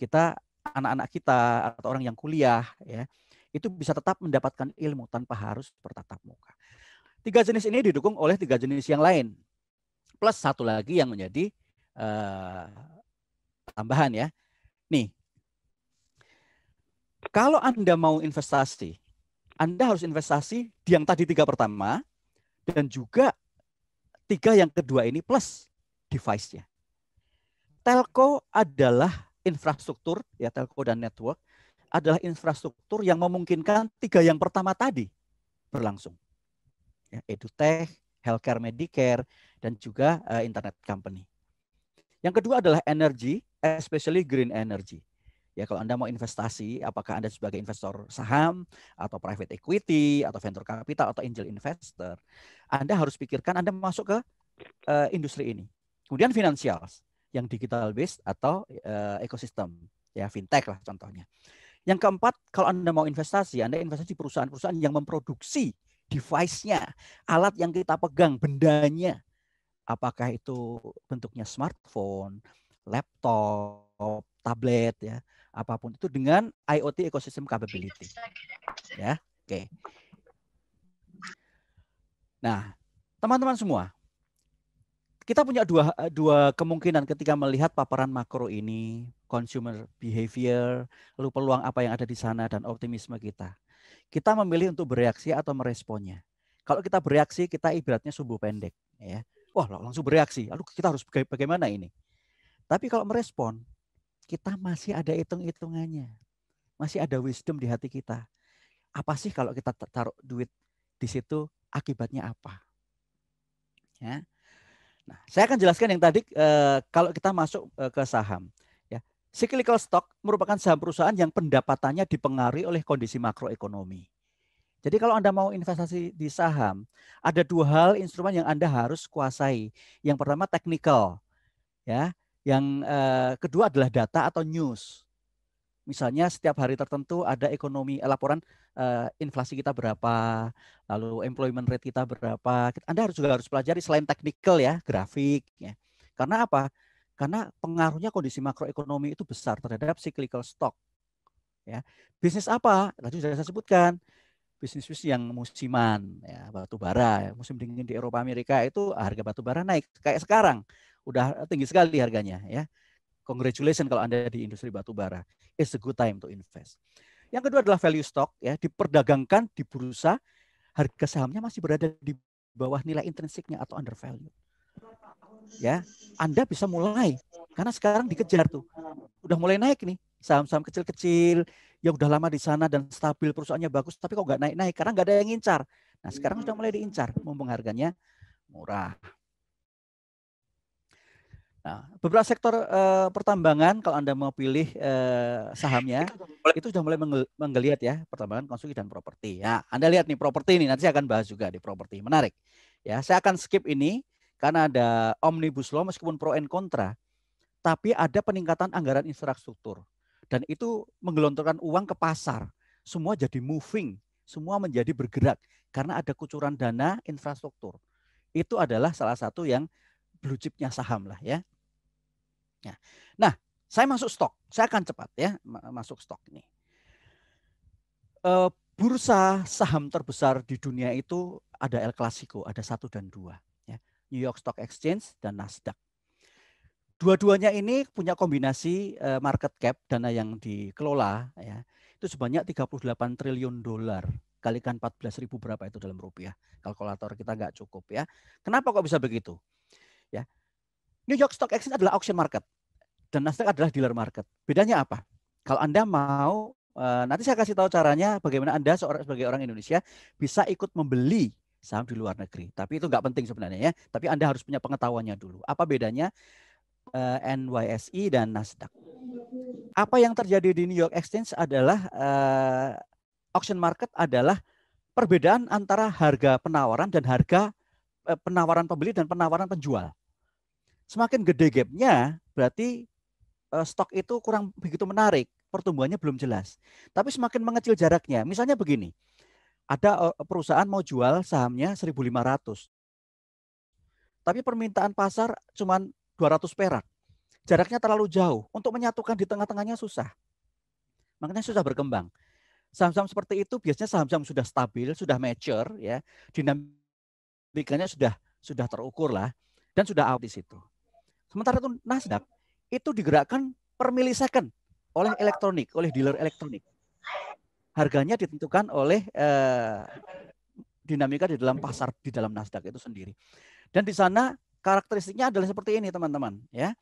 kita anak-anak kita atau orang yang kuliah ya itu bisa tetap mendapatkan ilmu tanpa harus bertatap muka. Tiga jenis ini didukung oleh tiga jenis yang lain. Plus satu lagi yang menjadi uh, tambahan ya. Nih, kalau Anda mau investasi, Anda harus investasi di yang tadi tiga pertama dan juga tiga yang kedua ini plus device-nya. Telco adalah infrastruktur ya telco dan network adalah infrastruktur yang memungkinkan tiga yang pertama tadi berlangsung. Ya, edutech, healthcare, medicare, dan juga uh, internet company. Yang kedua adalah energi, especially green energy. Ya, kalau Anda mau investasi, apakah Anda sebagai investor saham atau private equity atau venture capital atau angel investor, Anda harus pikirkan Anda masuk ke uh, industri ini. Kemudian finansial yang digital based atau uh, ekosistem ya fintech lah contohnya. Yang keempat, kalau Anda mau investasi, Anda investasi perusahaan-perusahaan yang memproduksi device-nya, alat yang kita pegang, bendanya. Apakah itu bentuknya smartphone, laptop, tablet ya, apapun itu dengan IoT ecosystem capability. Ya, oke. Okay. Nah, teman-teman semua, kita punya dua eh, dua kemungkinan ketika melihat paparan makro ini, consumer behavior, lalu peluang apa yang ada di sana dan optimisme kita. Kita memilih untuk bereaksi atau meresponnya. Kalau kita bereaksi, kita ibaratnya sumbu pendek, ya. Wah, langsung bereaksi. Lalu kita harus bagaimana ini? Tapi kalau merespon, kita masih ada hitung-hitungannya. Masih ada wisdom di hati kita. Apa sih kalau kita taruh duit di situ akibatnya apa? Ya. Nah, saya akan jelaskan yang tadi e, kalau kita masuk e, ke saham. Ya, cyclical stock merupakan saham perusahaan yang pendapatannya dipengaruhi oleh kondisi makroekonomi. Jadi kalau Anda mau investasi di saham, ada dua hal instrumen yang Anda harus kuasai. Yang pertama technical, ya. Yang e, kedua adalah data atau news. Misalnya setiap hari tertentu ada ekonomi eh, laporan eh, inflasi kita berapa, lalu employment rate kita berapa. Anda harus juga harus pelajari selain teknikal ya, grafik ya. Karena apa? Karena pengaruhnya kondisi makroekonomi itu besar terhadap cyclical stock. Ya. Bisnis apa? Tadi sudah saya sebutkan bisnis-bisnis yang musiman ya batu bara ya. musim dingin di Eropa Amerika itu harga batu bara naik kayak sekarang udah tinggi sekali harganya ya Congratulations kalau Anda di industri batu bara. It's a good time to invest. Yang kedua adalah value stock ya, diperdagangkan di bursa, harga sahamnya masih berada di bawah nilai intrinsiknya atau under value. Ya, Anda bisa mulai karena sekarang dikejar tuh. Udah mulai naik nih saham-saham kecil-kecil yang udah lama di sana dan stabil perusahaannya bagus tapi kok nggak naik-naik karena nggak ada yang incar. Nah sekarang sudah mulai diincar, mumpung harganya murah. Nah, beberapa sektor uh, pertambangan kalau Anda mau pilih uh, sahamnya itu sudah mulai menggel menggeliat ya, pertambangan, konsumsi dan properti. Ya, Anda lihat nih properti ini nanti saya akan bahas juga di properti. Menarik. Ya, saya akan skip ini karena ada omnibus law meskipun pro and kontra, tapi ada peningkatan anggaran infrastruktur dan itu menggelontorkan uang ke pasar. Semua jadi moving, semua menjadi bergerak karena ada kucuran dana infrastruktur. Itu adalah salah satu yang blue chipnya saham lah ya. Ya. Nah, saya masuk stok. Saya akan cepat ya masuk stok ini. Eh, bursa saham terbesar di dunia itu ada El Clasico, ada satu dan dua. Ya. New York Stock Exchange dan Nasdaq. Dua-duanya ini punya kombinasi eh, market cap dana yang dikelola ya. Itu sebanyak 38 triliun dolar kalikan 14 ribu berapa itu dalam rupiah. Kalkulator kita nggak cukup ya. Kenapa kok bisa begitu? Ya, New York Stock Exchange adalah auction market dan Nasdaq adalah dealer market. Bedanya apa? Kalau Anda mau eh, nanti saya kasih tahu caranya bagaimana Anda sebagai orang Indonesia bisa ikut membeli saham di luar negeri. Tapi itu nggak penting sebenarnya ya. Tapi Anda harus punya pengetahuannya dulu. Apa bedanya eh, NYSE dan Nasdaq? Apa yang terjadi di New York Exchange adalah eh, auction market adalah perbedaan antara harga penawaran dan harga penawaran pembeli dan penawaran penjual. Semakin gede gapnya, berarti uh, stok itu kurang begitu menarik, pertumbuhannya belum jelas. Tapi semakin mengecil jaraknya. Misalnya begini, ada eh, perusahaan mau jual sahamnya 1.500, tapi permintaan pasar cuma 200 perak. Jaraknya terlalu jauh. Untuk menyatukan di tengah-tengahnya susah. Makanya susah berkembang. Saham-saham seperti itu biasanya saham-saham sudah stabil, sudah mature, ya dinamikanya sudah sudah terukur lah dan sudah out di situ. Sementara itu Nasdaq itu digerakkan per milisecond oleh elektronik, oleh dealer elektronik. Harganya ditentukan oleh eh, dinamika di dalam pasar di dalam Nasdaq itu sendiri. Dan di sana karakteristiknya adalah seperti ini teman-teman ya.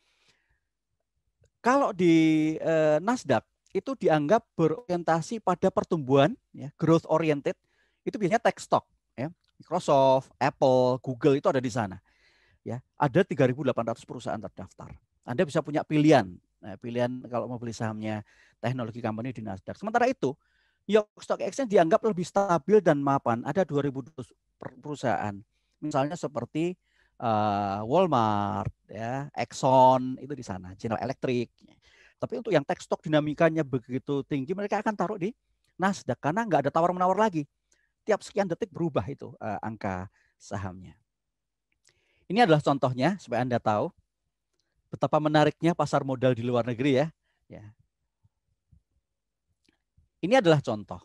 Kalau di eh, Nasdaq itu dianggap berorientasi pada pertumbuhan ya, growth oriented itu biasanya tech stock ya. Microsoft, Apple, Google itu ada di sana ya ada 3.800 perusahaan terdaftar. Anda bisa punya pilihan, nah, pilihan kalau mau beli sahamnya teknologi company di Nasdaq. Sementara itu, New York Stock Exchange dianggap lebih stabil dan mapan. Ada 2.000 perusahaan, misalnya seperti uh, Walmart, ya, Exxon itu di sana, General Electric. Tapi untuk yang tech stock dinamikanya begitu tinggi, mereka akan taruh di Nasdaq karena nggak ada tawar menawar lagi. Tiap sekian detik berubah itu uh, angka sahamnya. Ini adalah contohnya supaya Anda tahu betapa menariknya pasar modal di luar negeri ya. ya. Ini adalah contoh.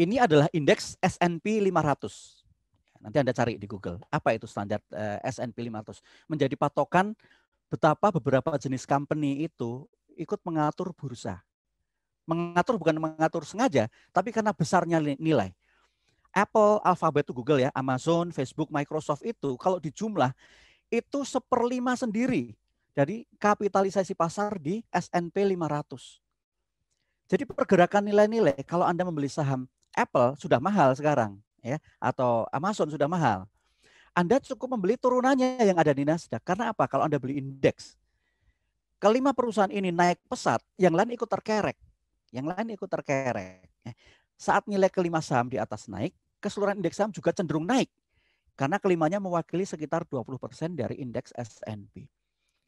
Ini adalah indeks S&P 500. Ya, nanti Anda cari di Google. Apa itu standar eh, S&P 500? Menjadi patokan betapa beberapa jenis company itu ikut mengatur bursa. Mengatur bukan mengatur sengaja, tapi karena besarnya nilai. Apple, Alphabet itu Google ya, Amazon, Facebook, Microsoft itu kalau dijumlah itu seperlima sendiri Jadi kapitalisasi pasar di S&P 500. Jadi pergerakan nilai-nilai kalau Anda membeli saham Apple sudah mahal sekarang ya atau Amazon sudah mahal. Anda cukup membeli turunannya yang ada di Nasdaq. Karena apa? Kalau Anda beli indeks. Kelima perusahaan ini naik pesat, yang lain ikut terkerek. Yang lain ikut terkerek. Ya. Saat nilai kelima saham di atas naik, keseluruhan indeks saham juga cenderung naik karena kelimanya mewakili sekitar 20% dari indeks S&P.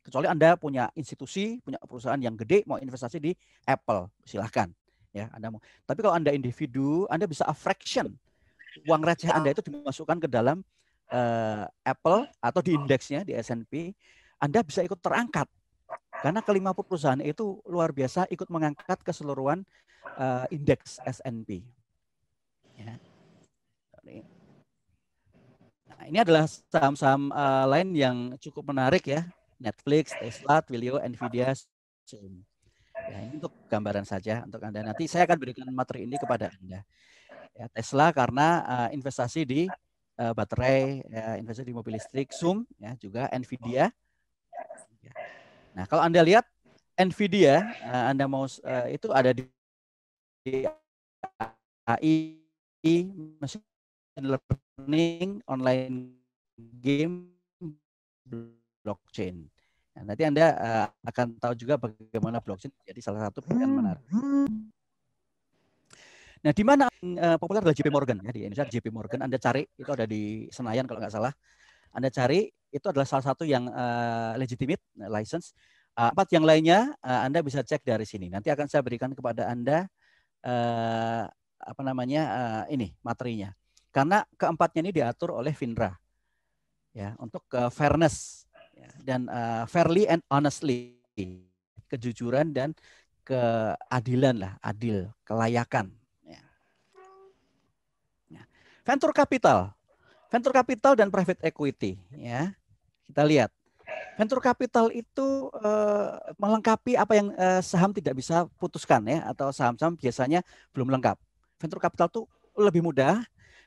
Kecuali Anda punya institusi, punya perusahaan yang gede mau investasi di Apple, silahkan. Ya, Anda mau. Tapi kalau Anda individu, Anda bisa a fraction. Uang receh Anda itu dimasukkan ke dalam uh, Apple atau di indeksnya di S&P, Anda bisa ikut terangkat. Karena kelima perusahaan itu luar biasa ikut mengangkat keseluruhan uh, indeks S&P. Ya. Nah, ini adalah saham-saham uh, lain yang cukup menarik ya. Netflix, Tesla, Twilio, Nvidia, Zoom. Ya, ini untuk gambaran saja untuk Anda. Nanti saya akan berikan materi ini kepada Anda. Ya, Tesla karena uh, investasi di uh, baterai, ya, investasi di mobil listrik, Zoom ya, juga Nvidia. Ya. Nah, kalau Anda lihat Nvidia, uh, Anda mau uh, itu ada di, di AI mesin learning, online game, blockchain. Nah, nanti Anda uh, akan tahu juga bagaimana blockchain jadi salah satu pilihan hmm. menarik. Nah, di mana uh, populer adalah JP Morgan ya di Indonesia JP Morgan Anda cari itu ada di Senayan kalau nggak salah. Anda cari itu adalah salah satu yang uh, legitimate license. Uh, empat yang lainnya uh, Anda bisa cek dari sini. Nanti akan saya berikan kepada Anda uh, apa namanya uh, ini materinya. Karena keempatnya ini diatur oleh FINRA ya untuk uh, fairness ya, dan uh, fairly and honestly kejujuran dan keadilan lah adil kelayakan ya. Ya. venture capital venture capital dan private equity ya kita lihat venture capital itu uh, melengkapi apa yang uh, saham tidak bisa putuskan ya atau saham-saham biasanya belum lengkap venture capital tuh lebih mudah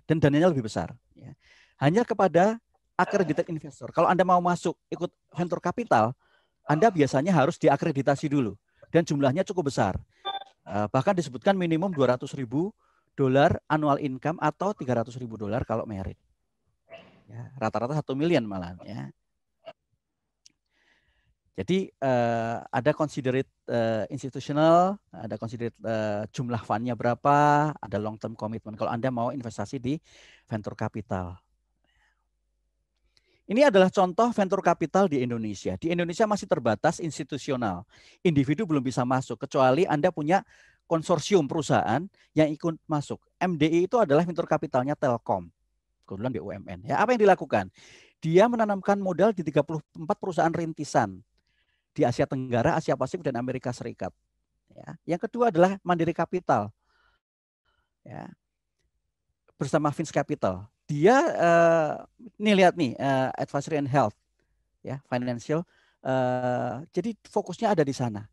dan dananya lebih besar. Ya. Hanya kepada accredited eh. investor. Kalau Anda mau masuk ikut venture capital, Anda biasanya harus diakreditasi dulu dan jumlahnya cukup besar. Eh, bahkan disebutkan minimum 200 ribu dolar annual income atau 300 ribu dolar kalau merit. Ya, rata-rata satu 1 miliar malahan ya. Jadi uh, ada considerate uh, institutional, ada considerate uh, jumlah fundnya berapa, ada long term commitment. Kalau Anda mau investasi di venture capital. Ini adalah contoh venture capital di Indonesia. Di Indonesia masih terbatas institusional. Individu belum bisa masuk, kecuali Anda punya konsorsium perusahaan yang ikut masuk. MDI itu adalah venture capitalnya Telkom. Kebetulan BUMN. Ya, apa yang dilakukan? Dia menanamkan modal di 34 perusahaan rintisan di Asia Tenggara, Asia Pasifik dan Amerika Serikat. Ya. Yang kedua adalah Mandiri Capital. Ya. Bersama Vince Capital. Dia uh, nih lihat nih uh, Advisory and Health ya, Financial. Uh, jadi fokusnya ada di sana.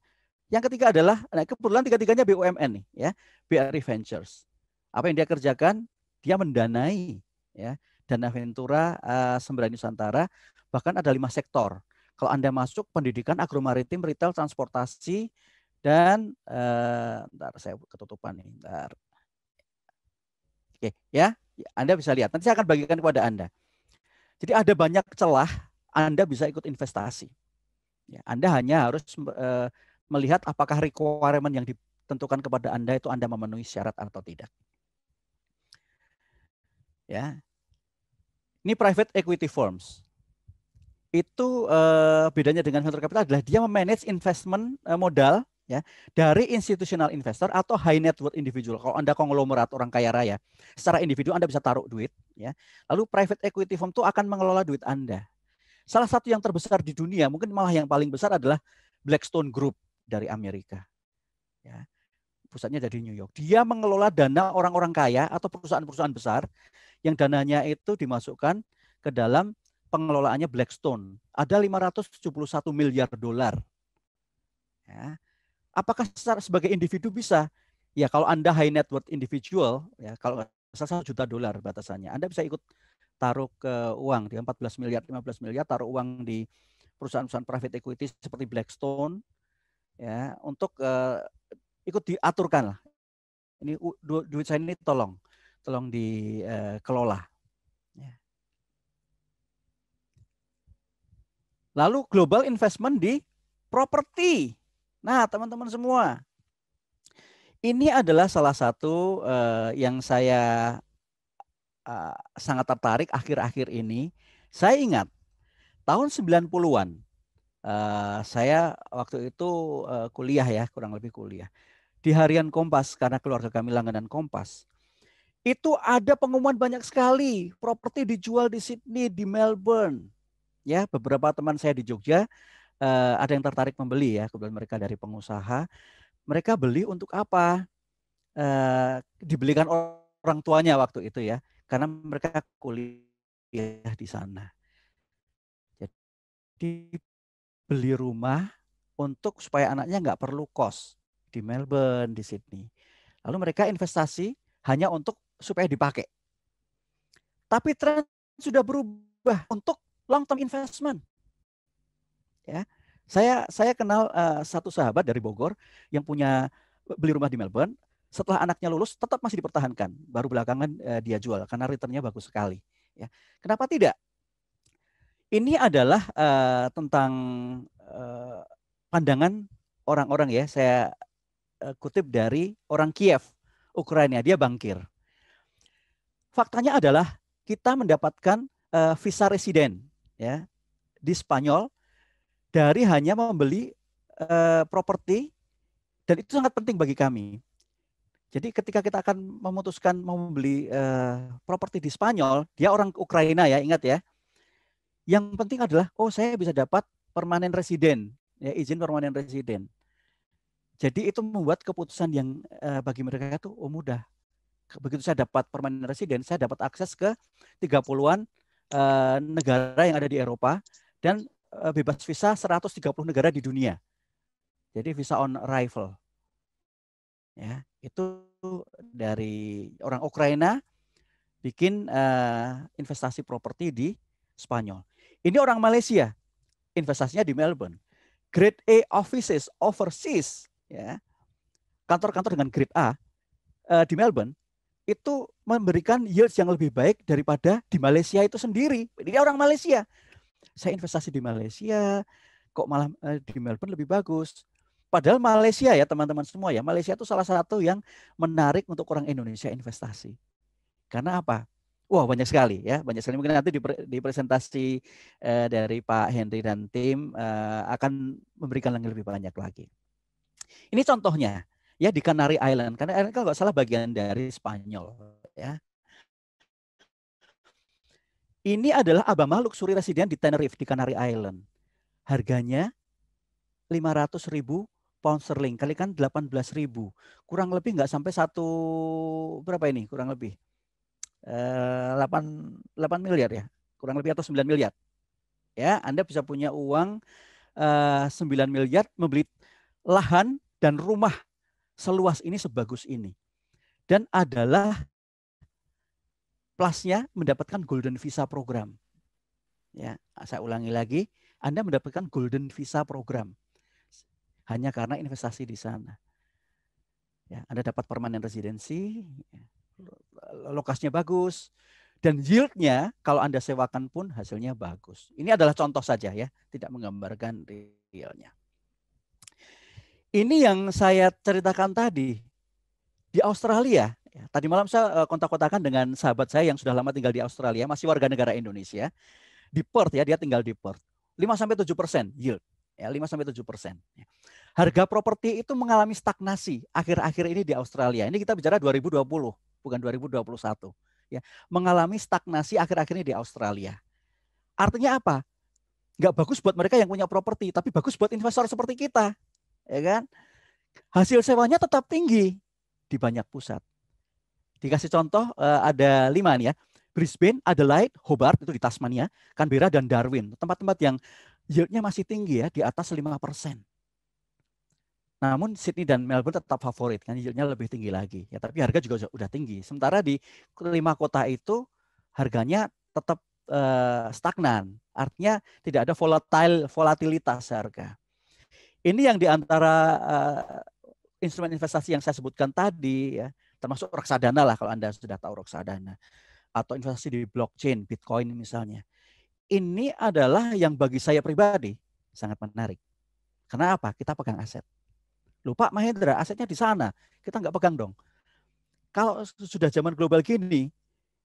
Yang ketiga adalah nah kebetulan tiga-tiganya BUMN nih ya, BRI e Ventures. Apa yang dia kerjakan? Dia mendanai ya, Dana Ventura, uh, Sembrani Nusantara, bahkan ada lima sektor kalau Anda masuk pendidikan agromaritim, retail, transportasi, dan eh, saya ketutupan nih, bentar. Oke, ya. Anda bisa lihat. Nanti saya akan bagikan kepada Anda. Jadi ada banyak celah Anda bisa ikut investasi. Ya, anda hanya harus eh, melihat apakah requirement yang ditentukan kepada Anda itu Anda memenuhi syarat atau tidak. Ya. Ini private equity firms itu uh, bedanya dengan venture capital adalah dia memanage investment uh, modal ya dari institutional investor atau high net worth individual. Kalau Anda konglomerat orang kaya raya, secara individu Anda bisa taruh duit ya. Lalu private equity firm itu akan mengelola duit Anda. Salah satu yang terbesar di dunia, mungkin malah yang paling besar adalah Blackstone Group dari Amerika. Ya. Pusatnya dari New York. Dia mengelola dana orang-orang kaya atau perusahaan-perusahaan besar yang dananya itu dimasukkan ke dalam pengelolaannya Blackstone. Ada 571 miliar dolar. Ya. Apakah secara, sebagai individu bisa? Ya kalau Anda high net worth individual, ya kalau salah juta dolar batasannya, Anda bisa ikut taruh ke uang di 14 miliar, 15 miliar, taruh uang di perusahaan-perusahaan private equity seperti Blackstone, ya untuk uh, ikut diaturkan lah. Ini du duit saya ini tolong, tolong dikelola. Eh, uh, Lalu global investment di properti. Nah, teman-teman semua, ini adalah salah satu uh, yang saya uh, sangat tertarik akhir-akhir ini. Saya ingat tahun 90-an uh, eh, saya waktu itu uh, kuliah ya, kurang lebih kuliah. Di harian Kompas karena keluarga kami langganan Kompas. Itu ada pengumuman banyak sekali properti dijual di Sydney, di Melbourne ya beberapa teman saya di Jogja eh, ada yang tertarik membeli ya kebetulan mereka dari pengusaha mereka beli untuk apa eh, dibelikan orang tuanya waktu itu ya karena mereka kuliah di sana jadi beli rumah untuk supaya anaknya nggak perlu kos di Melbourne di Sydney lalu mereka investasi hanya untuk supaya dipakai tapi tren sudah berubah untuk long term investment. Ya. Saya saya kenal uh, satu sahabat dari Bogor yang punya eh, beli rumah di Melbourne, setelah anaknya lulus tetap masih dipertahankan, baru belakangan uh, dia jual karena returnnya bagus sekali, ya. Kenapa tidak? Ini adalah uh, tentang uh, pandangan orang-orang ya, saya uh, kutip dari orang Kiev, Ukraina, dia bangkir. Faktanya adalah kita mendapatkan uh, visa residen ya di Spanyol dari hanya membeli uh, properti dan itu sangat penting bagi kami. Jadi ketika kita akan memutuskan mau membeli uh, properti di Spanyol, dia orang Ukraina ya, ingat ya. Yang penting adalah oh saya bisa dapat permanen residen, ya izin permanen residen. Jadi itu membuat keputusan yang uh, bagi mereka itu oh mudah. Begitu saya dapat permanen residen, saya dapat akses ke 30-an Eh, negara yang ada di Eropa dan eh, bebas visa 130 negara di dunia. Jadi visa on arrival. Ya, itu dari orang Ukraina bikin uh, investasi properti di Spanyol. Ini orang Malaysia, investasinya di Melbourne. Grade A offices overseas, ya kantor-kantor dengan grade A uh, di Melbourne itu memberikan yields yang lebih baik daripada di Malaysia itu sendiri. Dia orang Malaysia. Saya investasi di Malaysia, kok malah eh, di Melbourne lebih bagus. Padahal Malaysia ya teman-teman semua ya, Malaysia itu salah satu yang menarik untuk orang Indonesia investasi. Karena apa? Wah banyak sekali ya, banyak sekali. Mungkin nanti di, presentasi eh, dari Pak Henry dan tim eh, akan memberikan lagi lebih banyak lagi. Ini contohnya ya di Canary Island. Canary Island kan kalau nggak salah bagian dari Spanyol ya. Ini adalah Abama suri Residence di Tenerife di Canary Island. Harganya 500 ribu pound sterling kali kan 18 ribu. Kurang lebih nggak sampai satu berapa ini? Kurang lebih eh, 8 8 miliar ya. Kurang lebih atau 9 miliar. Ya, Anda bisa punya uang eh, 9 miliar membeli lahan dan rumah seluas ini, sebagus ini. Dan adalah plusnya mendapatkan Golden Visa Program. Ya, saya ulangi lagi, Anda mendapatkan Golden Visa Program hanya karena investasi di sana. Ya, Anda dapat permanen residensi, lokasinya bagus, dan yieldnya kalau Anda sewakan pun hasilnya bagus. Ini adalah contoh saja ya, tidak menggambarkan realnya ini yang saya ceritakan tadi di Australia. Ya, tadi malam saya eh, kontak-kontakan dengan sahabat saya yang sudah lama tinggal di Australia, masih warga negara Indonesia. Di Perth ya, dia tinggal di Perth. 5 sampai 7 persen yield. Ya, 5 sampai 7 persen. Ya. Harga properti itu mengalami stagnasi akhir-akhir ini di Australia. Ini kita bicara 2020, bukan 2021. Ya, mengalami stagnasi akhir-akhir ini di Australia. Artinya apa? Nggak bagus buat mereka yang punya properti, tapi bagus buat investor seperti kita ya kan? Hasil sewanya tetap tinggi di banyak pusat. Dikasih contoh eh, ada lima nih ya. Brisbane, Adelaide, Hobart itu di Tasmania, Canberra dan Darwin. Tempat-tempat yang yieldnya masih tinggi ya di atas 5 persen. Namun Sydney dan Melbourne tetap favorit kan yieldnya lebih tinggi lagi. Ya tapi harga juga sudah tinggi. Sementara di lima kota itu harganya tetap uh, stagnan. Artinya tidak ada volatile volatilitas harga. Ini yang diantara uh, eh, instrumen investasi yang saya sebutkan tadi, ya, termasuk reksadana lah kalau Anda sudah tahu reksadana. Atau investasi di blockchain, Bitcoin misalnya. Ini adalah yang bagi saya pribadi sangat menarik. Kenapa? Kita pegang aset. Lupa Mahendra, asetnya di sana. Kita nggak pegang dong. Kalau sudah zaman global gini,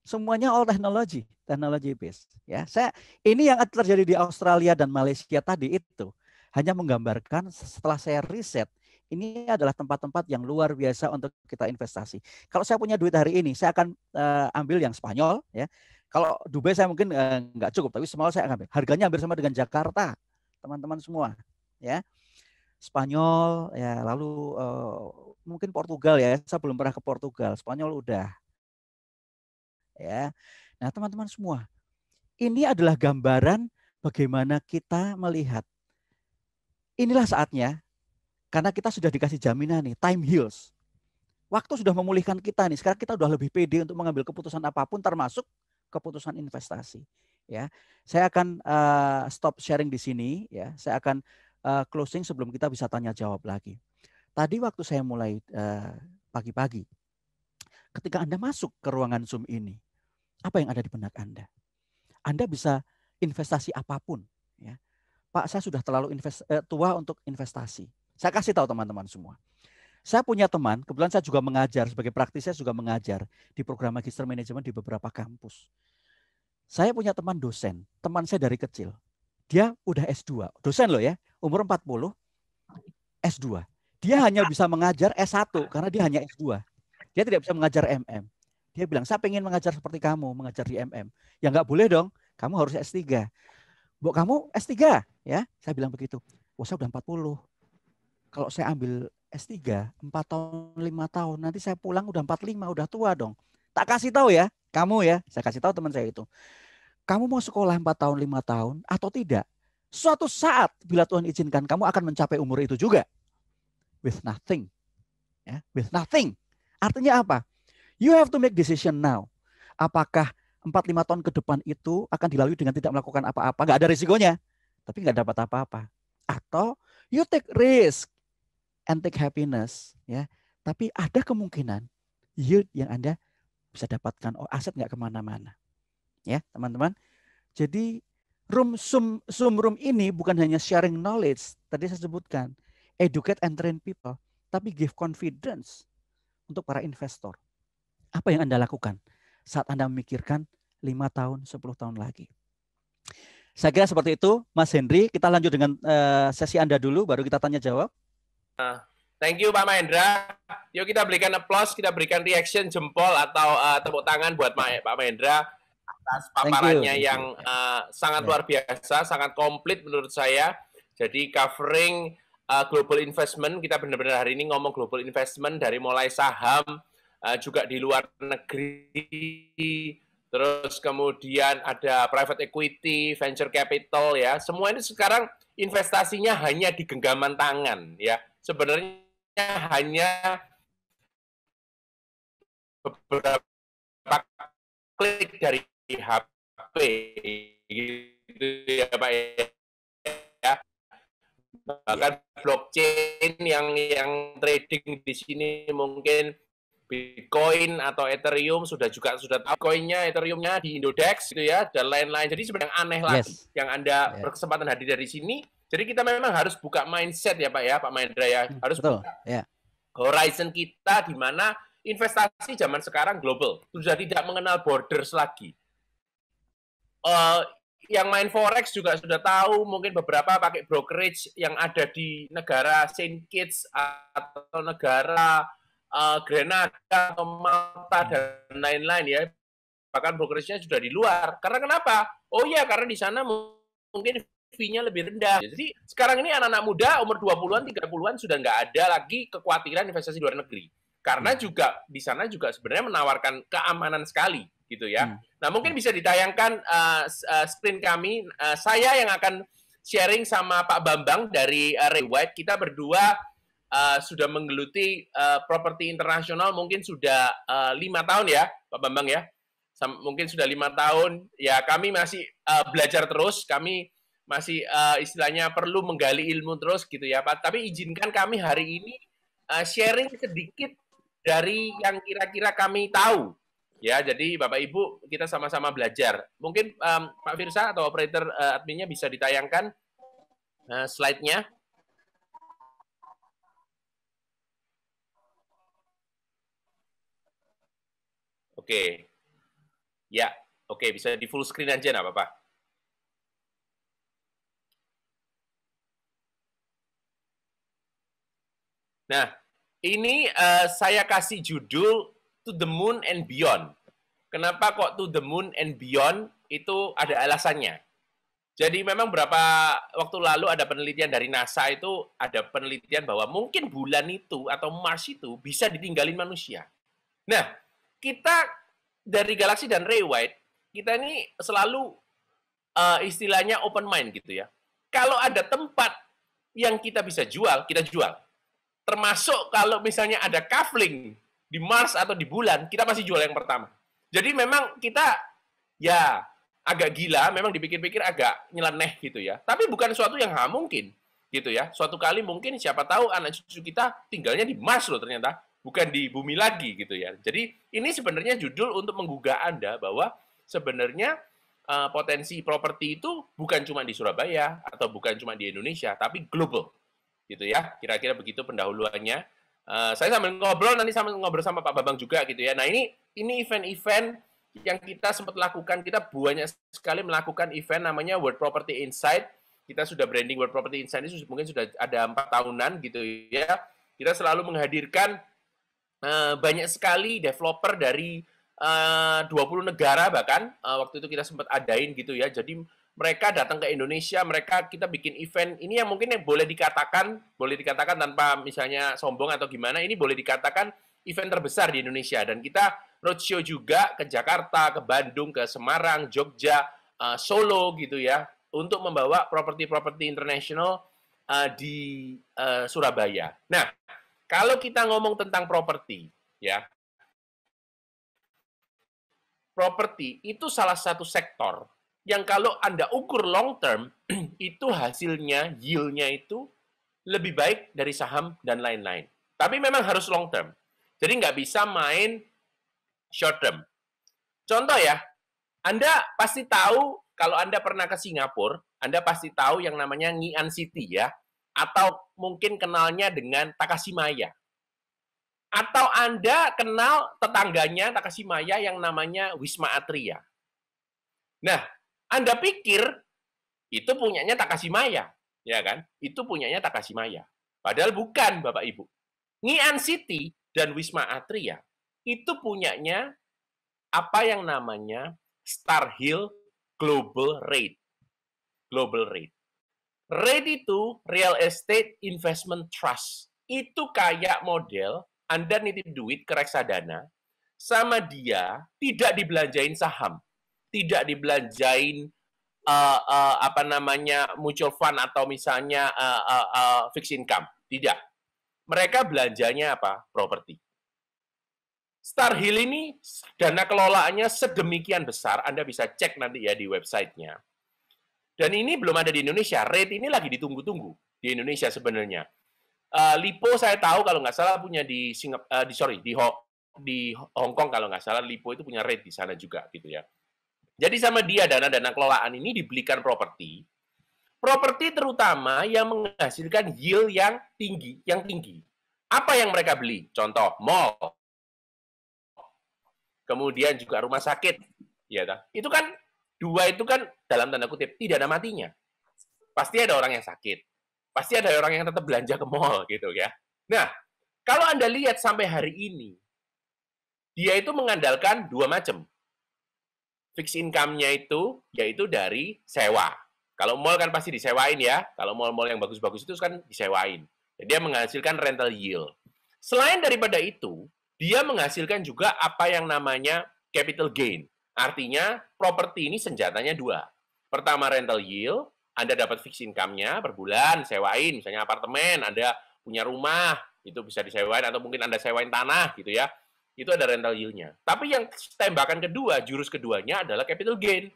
semuanya all technology, technology based. Ya, saya ini yang terjadi di Australia dan Malaysia tadi itu hanya menggambarkan setelah saya riset ini adalah tempat-tempat yang luar biasa untuk kita investasi. Kalau saya punya duit hari ini, saya akan uh, ambil yang Spanyol, ya. Kalau Dubai saya mungkin uh, nggak cukup, tapi semua saya akan ambil. Harganya hampir sama dengan Jakarta, teman-teman semua, ya. Spanyol, ya. Lalu uh, mungkin Portugal ya. Saya belum pernah ke Portugal. Spanyol udah, ya. Nah, teman-teman semua, ini adalah gambaran bagaimana kita melihat Inilah saatnya, karena kita sudah dikasih jaminan nih, time heals. Waktu sudah memulihkan kita nih, sekarang kita sudah lebih pede untuk mengambil keputusan apapun termasuk keputusan investasi. Ya, saya akan uh, stop sharing di sini. Ya, saya akan uh, closing sebelum kita bisa tanya jawab lagi. Tadi waktu saya mulai pagi eh, pagi-pagi, ketika Anda masuk ke ruangan Zoom ini, apa yang ada di benak Anda? Anda bisa investasi apapun Pak saya sudah terlalu invest, eh, tua untuk investasi. Saya kasih tahu teman-teman semua. Saya punya teman, kebetulan saya juga mengajar sebagai praktis saya juga mengajar di program magister manajemen di beberapa kampus. Saya punya teman dosen, teman saya dari kecil. Dia udah S2, dosen loh ya, umur 40, S2. Dia hanya bisa mengajar S1 karena dia hanya S2. Dia tidak bisa mengajar MM. Dia bilang, saya ingin mengajar seperti kamu, mengajar di MM. Ya nggak boleh dong, kamu harus S3. Bu kamu S3 ya. Saya bilang begitu. Wah, oh, saya udah 40. Kalau saya ambil S3 4 tahun 5 tahun nanti saya pulang udah 45, udah tua dong. Tak kasih tahu ya, kamu ya. Saya kasih tahu teman saya itu. Kamu mau sekolah 4 tahun, 5 tahun atau tidak? Suatu saat bila Tuhan izinkan kamu akan mencapai umur itu juga. With nothing. Ya, with nothing. Artinya apa? You have to make decision now. Apakah 4 5 tahun ke depan itu akan dilalui dengan tidak melakukan apa-apa, nggak ada risikonya, tapi nggak dapat apa-apa. Atau you take risk and take happiness, ya. Tapi ada kemungkinan yield yang Anda bisa dapatkan oh, aset nggak kemana-mana. Ya, teman-teman. Jadi room sum zoom room ini bukan hanya sharing knowledge, tadi saya sebutkan, educate and train people, tapi give confidence untuk para investor. Apa yang Anda lakukan? saat Anda memikirkan 5 tahun, 10 tahun lagi. Saya kira seperti itu, Mas Hendri. Kita lanjut dengan eh, sesi Anda dulu, baru kita tanya jawab. Nah, thank you Pak Mahendra. Yuk kita berikan applause, kita berikan reaction jempol atau uh, tepuk tangan buat Ma Pak Mahendra atas paparannya yang uh, sangat luar biasa, sangat komplit menurut saya. Jadi covering uh, global investment, kita benar-benar hari ini ngomong global investment dari mulai saham, Eh, juga di luar negeri, terus kemudian ada private equity, venture capital ya. Semua ini sekarang investasinya hanya di genggaman tangan ya. Sebenarnya hanya beberapa klik dari HP gitu ya Pak ya. Bahkan blockchain yang yang trading di sini mungkin Bitcoin atau Ethereum sudah juga sudah tahu koinnya Ethereumnya di Indodex gitu ya dan lain-lain. Jadi sebenarnya aneh lagi yes. yang Anda yeah. berkesempatan hadir dari sini. Jadi kita memang harus buka mindset ya Pak ya, Pak Mahendra ya. Hmm, harus Betul. buka yeah. horizon kita di mana investasi zaman sekarang global. Sudah tidak mengenal borders lagi. Uh, yang main forex juga sudah tahu mungkin beberapa pakai brokerage yang ada di negara Saint Kitts atau negara uh, Grenada, Malta dan lain-lain ya. Bahkan brokerisnya sudah di luar. Karena kenapa? Oh iya, karena di sana mungkin fee-nya lebih rendah. Jadi sekarang ini anak-anak muda umur 20-an, 30-an sudah nggak ada lagi kekhawatiran investasi di luar negeri. Karena hmm. juga di sana juga sebenarnya menawarkan keamanan sekali gitu ya. Hmm. Nah, mungkin bisa ditayangkan uh, uh, screen kami uh, saya yang akan sharing sama Pak Bambang dari uh, Rewide. Kita berdua Eh, sudah menggeluti uh, properti internasional mungkin sudah eh, lima uh, tahun ya, Pak Bambang ya. Sam mungkin sudah lima tahun. Ya kami masih uh, belajar terus, kami masih uh, istilahnya perlu menggali ilmu terus gitu ya Pak. Tapi izinkan kami hari ini uh, sharing sedikit dari yang kira-kira kami tahu. Ya, jadi Bapak Ibu kita sama-sama belajar. Mungkin um, Pak Firsa atau operator uh, adminnya bisa ditayangkan uh, slide-nya. Oke. Okay. Ya, oke okay. bisa di full screen aja nggak apa Nah, ini uh, saya kasih judul To the Moon and Beyond. Kenapa kok To the Moon and Beyond itu ada alasannya. Jadi memang berapa waktu lalu ada penelitian dari NASA itu ada penelitian bahwa mungkin bulan itu atau Mars itu bisa ditinggalin manusia. Nah, kita dari Galaxy dan Ray White kita ini selalu uh, istilahnya open mind gitu ya. Kalau ada tempat yang kita bisa jual, kita jual. Termasuk kalau misalnya ada cuffling di Mars atau di bulan, kita masih jual yang pertama. Jadi memang kita ya agak gila, memang dipikir-pikir agak nyeleneh gitu ya. Tapi bukan suatu yang ha mungkin gitu ya. Suatu kali mungkin siapa tahu anak cucu kita tinggalnya di Mars loh ternyata bukan di bumi lagi gitu ya. Jadi ini sebenarnya judul untuk menggugah Anda bahwa sebenarnya uh, potensi properti itu bukan cuma di Surabaya atau bukan cuma di Indonesia, tapi global. Gitu ya. Kira-kira begitu pendahuluannya. Uh, saya sambil ngobrol nanti sambil ngobrol sama Pak Babang juga gitu ya. Nah, ini ini event-event yang kita sempat lakukan, kita banyak sekali melakukan event namanya World Property Insight. Kita sudah branding World Property Insight ini mungkin sudah ada empat tahunan gitu ya. Kita selalu menghadirkan Eh, banyak sekali developer dari eh, uh, 20 negara bahkan uh, waktu itu kita sempat adain gitu ya. Jadi mereka datang ke Indonesia, mereka kita bikin event. Ini yang mungkin yang boleh dikatakan, boleh dikatakan tanpa misalnya sombong atau gimana, ini boleh dikatakan event terbesar di Indonesia dan kita roadshow juga ke Jakarta, ke Bandung, ke Semarang, Jogja, uh, Solo gitu ya untuk membawa properti-properti internasional uh, di uh, Surabaya. Nah, kalau kita ngomong tentang properti, ya. Properti itu salah satu sektor yang kalau Anda ukur long term, itu hasilnya, yield-nya itu lebih baik dari saham dan lain-lain. Tapi memang harus long term. Jadi nggak bisa main short term. Contoh ya, Anda pasti tahu kalau Anda pernah ke Singapura, Anda pasti tahu yang namanya Ngian City ya atau mungkin kenalnya dengan Takashimaya. Atau Anda kenal tetangganya Takashimaya yang namanya Wisma Atria. Nah, Anda pikir itu punyanya Takashimaya, ya kan? Itu punyanya Takashimaya. Padahal bukan, Bapak Ibu. Nian City dan Wisma Atria itu punyanya apa yang namanya Star Hill Global Rate. Global Rate ready to real estate investment trust. Itu kayak model Anda nitip duit ke reksadana, sama dia tidak dibelanjain saham, tidak dibelanjain uh, uh, apa namanya mutual fund atau misalnya uh, uh, uh, fixed income, tidak. Mereka belanjanya apa? Properti. Starhill ini dana kelolaannya sedemikian besar, Anda bisa cek nanti ya di websitenya dan ini belum ada di Indonesia. Rate ini lagi ditunggu-tunggu di Indonesia sebenarnya. Uh, Lipo saya tahu kalau nggak salah punya di Singap uh, di sorry di Ho di Hong Kong kalau nggak salah Lipo itu punya rate di sana juga gitu ya. Jadi sama dia dana-dana kelolaan ini dibelikan properti. Properti terutama yang menghasilkan yield yang tinggi, yang tinggi. Apa yang mereka beli? Contoh mall. Kemudian juga rumah sakit, ya Itu kan Dua itu kan dalam tanda kutip tidak ada matinya. Pasti ada orang yang sakit. Pasti ada orang yang tetap belanja ke mall gitu ya. Nah, kalau Anda lihat sampai hari ini, dia itu mengandalkan dua macam. Fixed income-nya itu yaitu dari sewa. Kalau mall kan pasti disewain ya. Kalau mall-mall yang bagus-bagus itu kan disewain. Jadi dia menghasilkan rental yield. Selain daripada itu, dia menghasilkan juga apa yang namanya capital gain. Artinya, properti ini senjatanya dua. Pertama, rental yield. Anda dapat fixed income-nya per bulan, sewain, misalnya apartemen, Anda punya rumah, itu bisa disewain, atau mungkin Anda sewain tanah, gitu ya. Itu ada rental yield-nya. Tapi yang tembakan kedua, jurus keduanya adalah capital gain.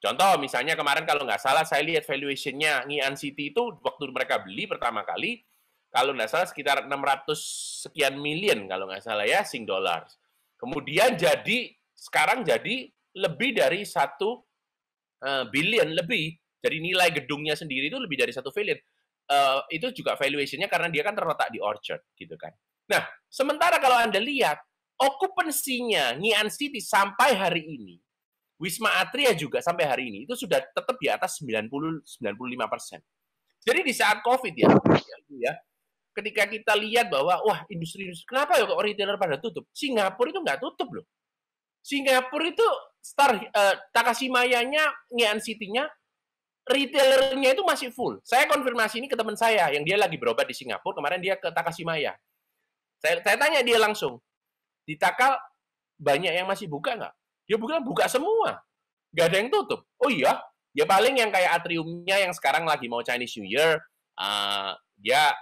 Contoh, misalnya kemarin kalau nggak salah, saya lihat valuation-nya Ngian City itu waktu mereka beli pertama kali, kalau nggak salah sekitar 600 sekian million kalau nggak salah ya, sing dollars. Kemudian jadi sekarang jadi lebih dari satu uh, billion lebih. Jadi nilai gedungnya sendiri itu lebih dari satu billion. Uh, itu juga valuationnya karena dia kan terletak di Orchard gitu kan. Nah, sementara kalau Anda lihat okupansinya Ngian City sampai hari ini, Wisma Atria juga sampai hari ini itu sudah tetap di atas 90 95 persen. Jadi di saat COVID ya, ya ketika kita lihat bahwa wah industri, industri kenapa ya kok retailer pada tutup? Singapura itu nggak tutup loh. Singapura itu star uh, Takashimaya-nya, Ngean City-nya, retailernya itu masih full. Saya konfirmasi ini ke teman saya yang dia lagi berobat di Singapura, kemarin dia ke Takashimaya. Saya, saya tanya dia langsung, di Takal banyak yang masih buka nggak? Dia buka buka semua, nggak ada yang tutup. Oh iya, ya paling yang kayak atriumnya yang sekarang lagi mau Chinese New Year, uh, dia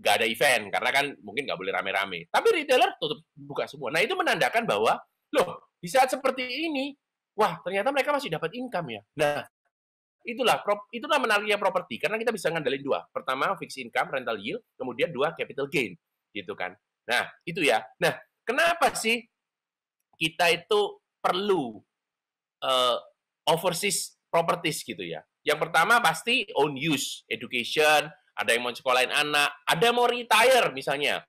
nggak ada event karena kan mungkin nggak boleh rame-rame. Tapi retailer tutup buka semua. Nah itu menandakan bahwa loh di saat seperti ini, wah ternyata mereka masih dapat income ya. Nah, itulah itulah menariknya properti karena kita bisa ngandelin dua. Pertama fixed income rental yield, kemudian dua capital gain gitu kan. Nah, itu ya. Nah, kenapa sih kita itu perlu uh, overseas properties gitu ya. Yang pertama pasti own use, education, ada yang mau sekolahin anak, ada yang mau retire misalnya.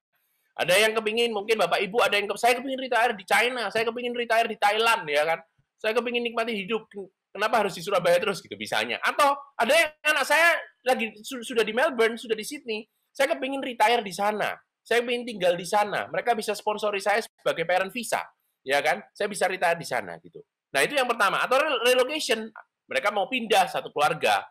Ada yang kepingin mungkin Bapak Ibu ada yang ke, saya kepingin retire di China, saya kepingin retire di Thailand ya kan. Saya kepingin nikmati hidup. Kenapa harus di Surabaya terus gitu misalnya? Atau ada yang anak saya lagi su sudah di Melbourne, sudah di Sydney, saya kepingin retire di sana. Saya ingin tinggal di sana. Mereka bisa sponsori saya sebagai parent visa, ya kan? Saya bisa retire di sana gitu. Nah, itu yang pertama. Atau relocation, mereka mau pindah satu keluarga.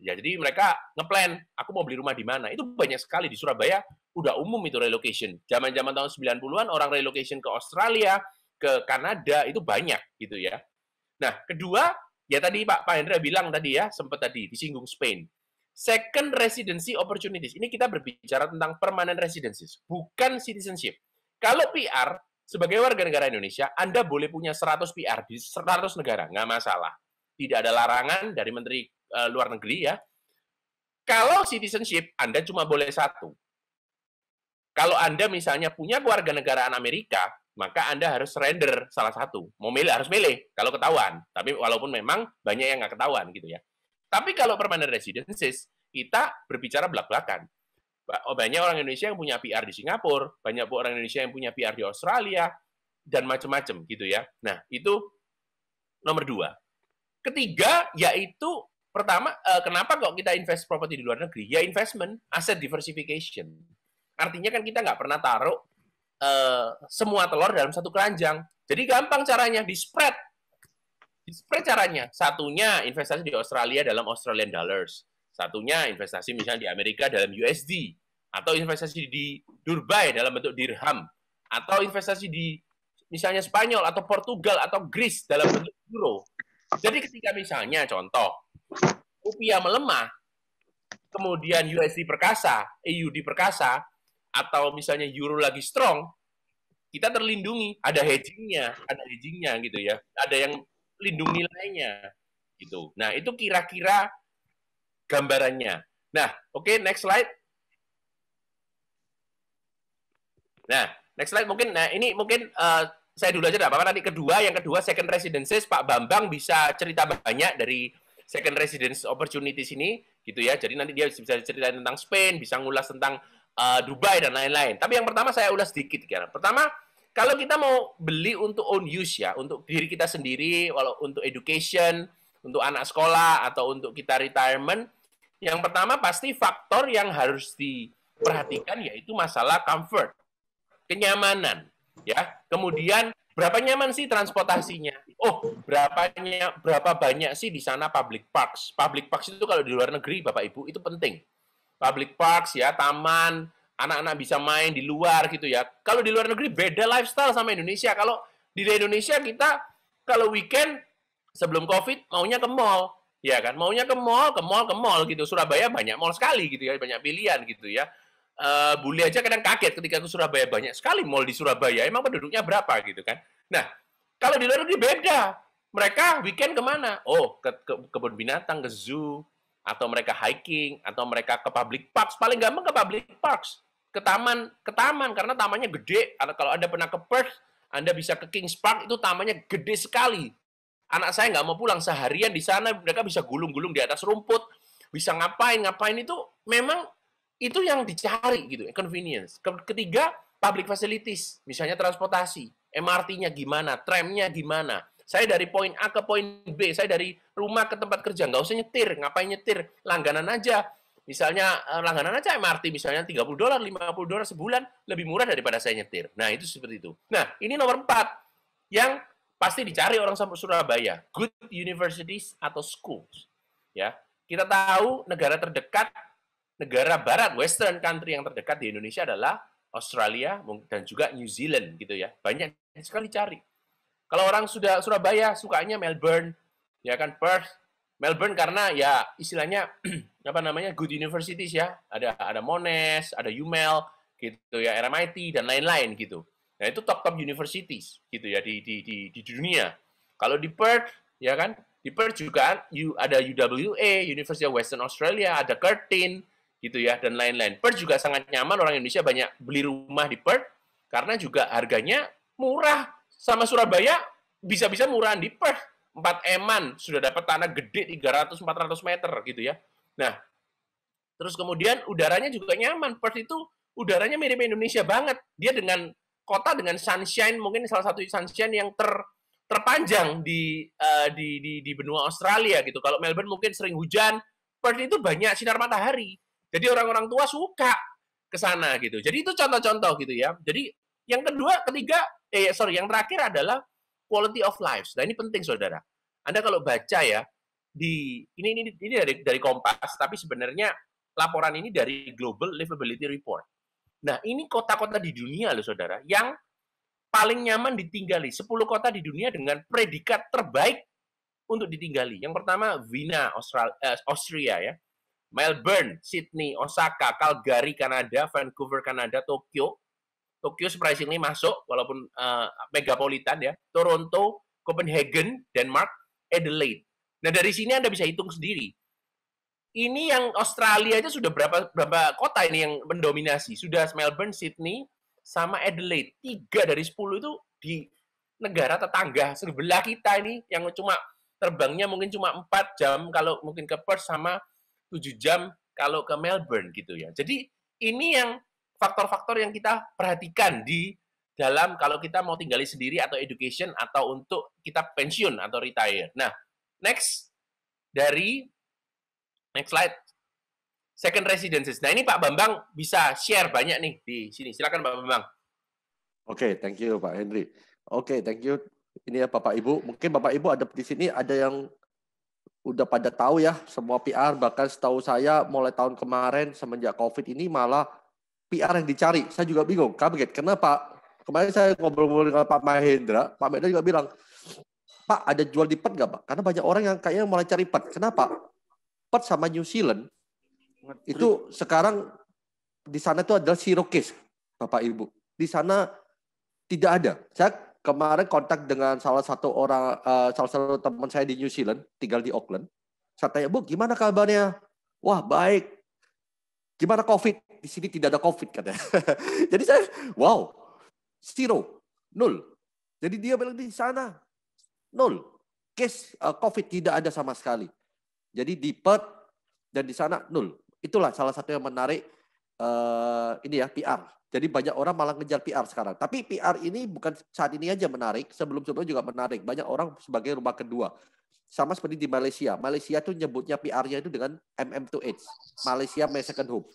Ya, jadi mereka ngeplan, aku mau beli rumah di mana. Itu banyak sekali di Surabaya udah umum itu relocation. Zaman-zaman tahun 90-an orang relocation ke Australia, ke Kanada itu banyak gitu ya. Nah, kedua, ya tadi Pak Pak Hendra bilang tadi ya, sempat tadi disinggung Spain. Second residency opportunities. Ini kita berbicara tentang permanent residencies, bukan citizenship. Kalau PR sebagai warga negara Indonesia, Anda boleh punya 100 PR di 100 negara, nggak masalah. Tidak ada larangan dari Menteri uh, Luar Negeri ya. Kalau citizenship, Anda cuma boleh satu. Kalau Anda misalnya punya keluarga negaraan Amerika, maka Anda harus render salah satu. Mau milih harus milih kalau ketahuan. Tapi walaupun memang banyak yang nggak ketahuan gitu ya. Tapi kalau permanent residences, kita berbicara belak-belakan. Oh, banyak orang Indonesia yang punya PR di Singapura, banyak orang Indonesia yang punya PR di Australia, dan macam-macam gitu ya. Nah, itu nomor dua. Ketiga, yaitu pertama, eh, kenapa kok kita invest properti di luar negeri? Ya investment, asset diversification Artinya kan kita nggak pernah taruh uh, semua telur dalam satu keranjang. Jadi gampang caranya, di spread. Di spread caranya. Satunya investasi di Australia dalam Australian dollars. Satunya investasi misalnya di Amerika dalam USD. Atau investasi di Dubai dalam bentuk dirham. Atau investasi di misalnya Spanyol atau Portugal atau Greece dalam bentuk euro. Jadi ketika misalnya contoh rupiah melemah, kemudian USD perkasa, EUD perkasa, atau misalnya euro lagi strong, kita terlindungi. Ada hedgingnya, ada hedgingnya gitu ya. Ada yang lindung nilainya gitu. Nah itu kira-kira gambarannya. Nah, oke okay, next slide. Nah, next slide mungkin. Nah ini mungkin uh, saya dulu aja, apa-apa. Nanti kedua, yang kedua second residences, Pak Bambang bisa cerita banyak dari second residence opportunities ini gitu ya. Jadi nanti dia bisa cerita tentang Spain, bisa ngulas tentang uh, Dubai dan lain-lain. Tapi yang pertama saya ulas sedikit kira. pertama kalau kita mau beli untuk own use ya, untuk diri kita sendiri, walau untuk education, untuk anak sekolah atau untuk kita retirement, yang pertama pasti faktor yang harus diperhatikan yaitu masalah comfort, kenyamanan, ya. Kemudian berapa nyaman sih transportasinya? Oh, berapanya berapa banyak sih di sana public parks? Public parks itu kalau di luar negeri Bapak Ibu itu penting public parks ya, taman, anak-anak bisa main di luar gitu ya. Kalau di luar negeri beda lifestyle sama Indonesia. Kalau di Indonesia kita kalau weekend sebelum Covid maunya ke mall, ya kan? Maunya ke mall, ke mall, ke mall gitu. Surabaya banyak mall sekali gitu ya, banyak pilihan gitu ya. Uh, eh, bully aja kadang kaget ketika ke Surabaya banyak sekali mall di Surabaya. Emang penduduknya berapa gitu kan? Nah, kalau di luar negeri beda. Mereka weekend kemana? Oh, ke, ke kebun binatang, ke zoo, atau mereka hiking, atau mereka ke public parks. Paling gampang ke public parks, ke taman, ke taman karena tamannya gede. Atau kalau anda pernah ke Perth, anda bisa ke Kings Park itu tamannya gede sekali. Anak saya nggak mau pulang seharian di sana, mereka bisa gulung-gulung di atas rumput, bisa ngapain ngapain itu memang itu yang dicari gitu, convenience. Ketiga, public facilities, misalnya transportasi, MRT-nya gimana, tramnya gimana, saya dari poin A ke poin B, saya dari rumah ke tempat kerja, nggak usah nyetir, ngapain nyetir, langganan aja. Misalnya eh, langganan aja MRT misalnya 30 dolar, 50 dolar sebulan lebih murah daripada saya nyetir. Nah, itu seperti itu. Nah, ini nomor empat yang pasti dicari orang sampai Surabaya, good universities atau schools. Ya. Kita tahu negara terdekat negara barat western country yang terdekat di Indonesia adalah Australia dan juga New Zealand gitu ya. Banyak sekali cari. Kalau orang sudah Surabaya sukanya Melbourne, ya kan Perth, Melbourne karena ya istilahnya apa namanya good universities ya, ada ada Monash, ada UMel gitu ya, RMIT dan lain-lain gitu. Nah itu top top universities gitu ya di di di, di dunia. Kalau di Perth ya kan di Perth juga ada UWA, University of Western Australia, ada Curtin gitu ya dan lain-lain. Perth juga sangat nyaman orang Indonesia banyak beli rumah di Perth karena juga harganya murah sama Surabaya bisa-bisa murahan di Perth. 4 eman sudah dapat tanah gede 300 400 meter gitu ya. Nah, terus kemudian udaranya juga nyaman. Perth itu udaranya mirip Indonesia banget. Dia dengan kota dengan sunshine mungkin salah satu sunshine yang ter terpanjang di uh, di, di di benua Australia gitu. Kalau Melbourne mungkin sering hujan, Perth itu banyak sinar matahari. Jadi orang-orang tua suka ke sana gitu. Jadi itu contoh-contoh gitu ya. Jadi yang kedua, ketiga eh sorry, yang terakhir adalah quality of life. Nah ini penting saudara. Anda kalau baca ya di ini ini ini dari dari Kompas, tapi sebenarnya laporan ini dari Global Livability Report. Nah ini kota-kota di dunia loh saudara yang paling nyaman ditinggali. 10 kota di dunia dengan predikat terbaik untuk ditinggali. Yang pertama Vina, Australia, eh, Austria ya. Melbourne, Sydney, Osaka, Calgary, Kanada, Vancouver, Kanada, Tokyo, Tokyo surprisingly masuk walaupun uh, megapolitan ya. Toronto, Copenhagen, Denmark, Adelaide. Nah dari sini Anda bisa hitung sendiri. Ini yang Australia aja sudah berapa berapa kota ini yang mendominasi. Sudah Melbourne, Sydney, sama Adelaide. Tiga dari sepuluh itu di negara tetangga sebelah kita ini yang cuma terbangnya mungkin cuma empat jam kalau mungkin ke Perth sama tujuh jam kalau ke Melbourne gitu ya. Jadi ini yang faktor-faktor yang kita perhatikan di dalam kalau kita mau tinggali sendiri atau education atau untuk kita pensiun atau retire. Nah, next dari next slide second residences. Nah, ini Pak Bambang bisa share banyak nih di sini. Silakan Pak Bambang. Oke, okay, thank you Pak Henry. Oke, okay, thank you. Ini ya Bapak Ibu. Mungkin Bapak Ibu ada di sini ada yang udah pada tahu ya semua PR bahkan setahu saya mulai tahun kemarin semenjak Covid ini malah PR yang dicari. Saya juga bingung, kaget. Kenapa? Kemarin saya ngobrol-ngobrol dengan Pak Mahendra, Pak Mahendra juga bilang, Pak ada jual di PET nggak Pak? Karena banyak orang yang kayaknya mulai cari PET. Kenapa? PET sama New Zealand itu sekarang di sana itu adalah zero case, Bapak Ibu. Di sana tidak ada. Saya kemarin kontak dengan salah satu orang, eh, salah satu teman saya di New Zealand, tinggal di Auckland. Saya tanya, Bu, gimana kabarnya? Wah, baik. Gimana COVID? Di sini tidak ada COVID katanya. Jadi saya, wow, zero, nol. Jadi dia bilang di sana nol case uh, COVID tidak ada sama sekali. Jadi di Perth dan di sana nol. Itulah salah satu yang menarik uh, ini ya PR. Jadi banyak orang malah ngejar PR sekarang. Tapi PR ini bukan saat ini aja menarik, sebelum-sebelumnya juga menarik. Banyak orang sebagai rumah kedua. Sama seperti di Malaysia. Malaysia tuh nyebutnya PR-nya itu dengan MM2H. Malaysia My Second Home.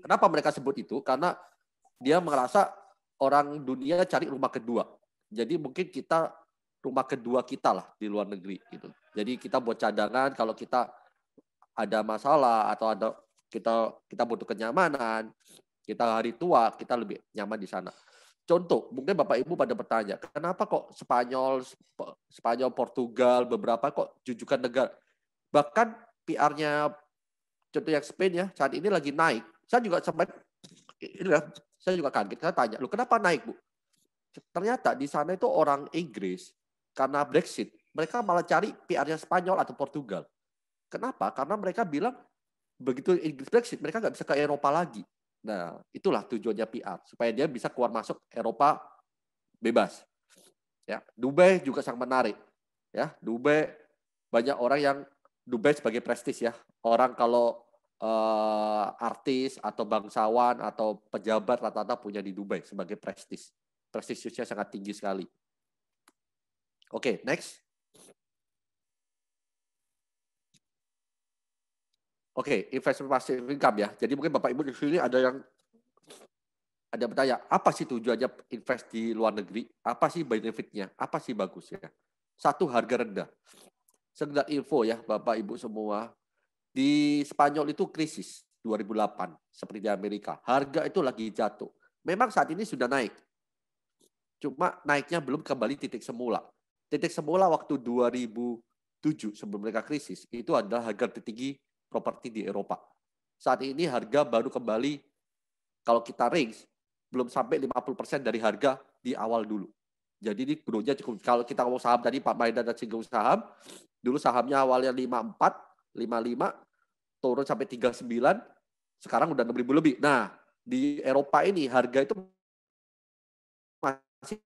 Kenapa mereka sebut itu? Karena dia merasa orang dunia cari rumah kedua. Jadi mungkin kita rumah kedua kita lah di luar negeri gitu. Jadi kita buat cadangan kalau kita ada masalah atau ada kita kita butuh kenyamanan, kita hari tua kita lebih nyaman di sana. Contoh, mungkin Bapak Ibu pada bertanya, kenapa kok Spanyol, Spanyol, Portugal, beberapa kok jujukan negara? Bahkan PR-nya contoh yang Spain ya, saat ini lagi naik. Saya juga sempat ini lah saya juga kaget. Saya tanya, "Lu kenapa naik, Bu?" Ternyata di sana itu orang Inggris karena Brexit, mereka malah cari PR-nya Spanyol atau Portugal. Kenapa? Karena mereka bilang begitu Inggris Brexit, mereka nggak bisa ke Eropa lagi. Nah, itulah tujuannya PR supaya dia bisa keluar masuk Eropa bebas. Ya, Dubai juga sangat menarik. Ya, Dubai banyak orang yang Dubai sebagai prestis ya. Orang kalau uh, artis atau bangsawan atau pejabat rata-rata punya di Dubai sebagai prestis. Prestisnya sangat tinggi sekali. Oke, okay, next. Oke, okay, investment passive income ya. Jadi mungkin Bapak Ibu di sini ada yang ada yang bertanya, apa sih tujuannya invest di luar negeri? Apa sih benefitnya? Apa sih bagusnya? Satu, harga rendah. Sekedar info ya, Bapak Ibu semua. Di Spanyol itu krisis 2008, seperti di Amerika. Harga itu lagi jatuh. Memang saat ini sudah naik. Cuma naiknya belum kembali titik semula. Titik semula waktu 2007 sebelum mereka krisis, itu adalah harga tertinggi properti di Eropa. Saat ini harga baru kembali kalau kita range belum sampai 50% dari harga di awal dulu. Jadi ini growth cukup. Kalau kita ngomong saham tadi Pak Maida dan singgung saham, dulu sahamnya awalnya 54, 55, turun sampai 39, sekarang udah 6.000 lebih. Nah, di Eropa ini harga itu masih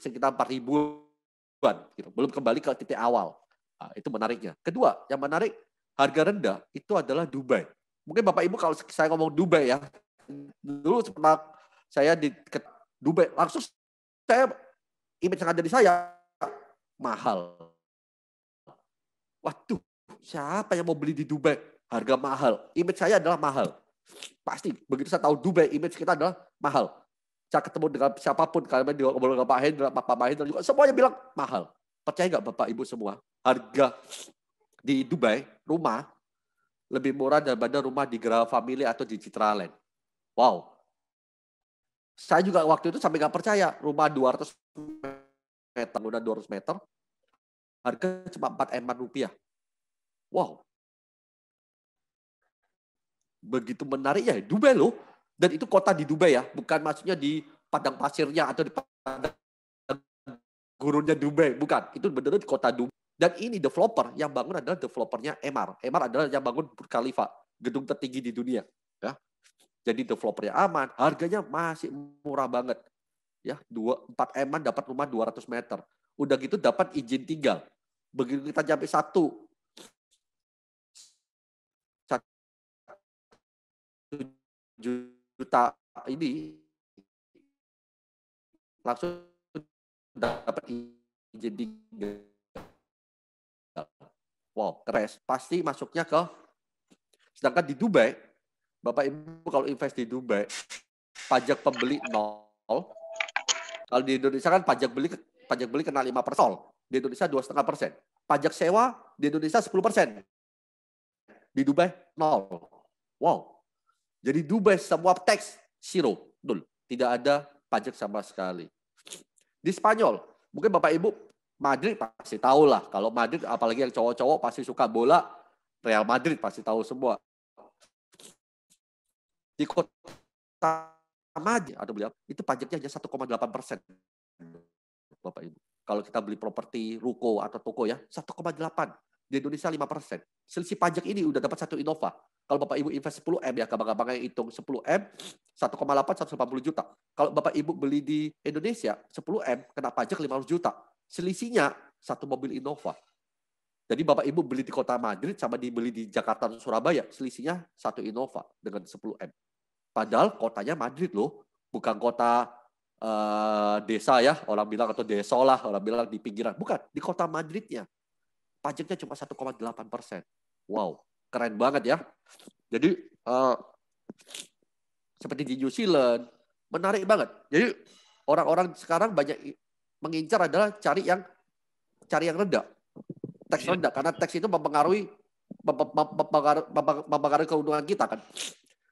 sekitar empat ribuan, gitu. belum kembali ke titik awal. Nah, itu menariknya. Kedua, yang menarik harga rendah itu adalah Dubai. Mungkin Bapak Ibu kalau saya ngomong Dubai ya, dulu sempat saya di Dubai, langsung saya image yang ada di saya mahal. Waduh, siapa yang mau beli di Dubai? Harga mahal. Image saya adalah mahal. Pasti, begitu saya tahu Dubai, image kita adalah mahal. Saya ketemu dengan siapapun, kalian di ngobrol dengan Pak Hendra, Pak Hendra juga, semuanya bilang mahal. Percaya nggak Bapak Ibu semua? Harga di Dubai rumah lebih murah daripada rumah di Grand Family atau di Citraland. Wow. Saya juga waktu itu sampai nggak percaya rumah 200 meter, udah 200 meter, harga cuma 4 eman rupiah. Wow. Begitu menarik ya Dubai loh. Dan itu kota di Dubai ya, bukan maksudnya di padang pasirnya atau di padang gurunnya Dubai, bukan. Itu benar-benar di kota Dubai. Dan ini developer yang bangun adalah developernya Emar. Emar adalah yang bangun Burkhalifa, gedung tertinggi di dunia. Ya. Jadi developernya aman, harganya masih murah banget. Ya, dua empat eman dapat rumah 200 meter. Udah gitu dapat izin tinggal. Begitu kita sampai satu juta ini langsung dapat izin tinggal wow, crash, pasti masuknya ke sedangkan di Dubai, Bapak Ibu kalau invest di Dubai, pajak pembeli nol. Kalau di Indonesia kan pajak beli pajak beli kena lima persen. Di Indonesia dua setengah persen. Pajak sewa di Indonesia 10 persen. Di Dubai nol. Wow. Jadi Dubai semua tax zero, nol. Tidak ada pajak sama sekali. Di Spanyol, mungkin Bapak Ibu Madrid pasti tahu lah. Kalau Madrid apalagi yang cowok-cowok pasti suka bola, Real Madrid pasti tahu semua. Di kota Madrid atau beliau itu pajaknya hanya 1,8 persen. Bapak Ibu. Kalau kita beli properti, ruko atau toko ya, 1,8. Di Indonesia 5 persen. Selisih pajak ini udah dapat satu Innova. Kalau Bapak Ibu invest 10 M ya, gampang-gampangnya hitung 10 M, 1,8 180 juta. Kalau Bapak Ibu beli di Indonesia 10 M kena pajak 500 juta. Selisihnya satu mobil Innova. Jadi Bapak Ibu beli di kota Madrid sama dibeli di Jakarta dan Surabaya, selisihnya satu Innova dengan 10M. Padahal kotanya Madrid loh, bukan kota uh, desa ya, orang bilang atau desa lah, orang bilang di pinggiran. Bukan, di kota Madridnya. Pajaknya cuma 1,8 persen. Wow, keren banget ya. Jadi uh, seperti di New Zealand, menarik banget. Jadi orang-orang sekarang banyak mengincar adalah cari yang cari yang rendah. Teks yeah. rendah karena teks itu mempengaruhi mempengaruhi, keuntungan kita kan.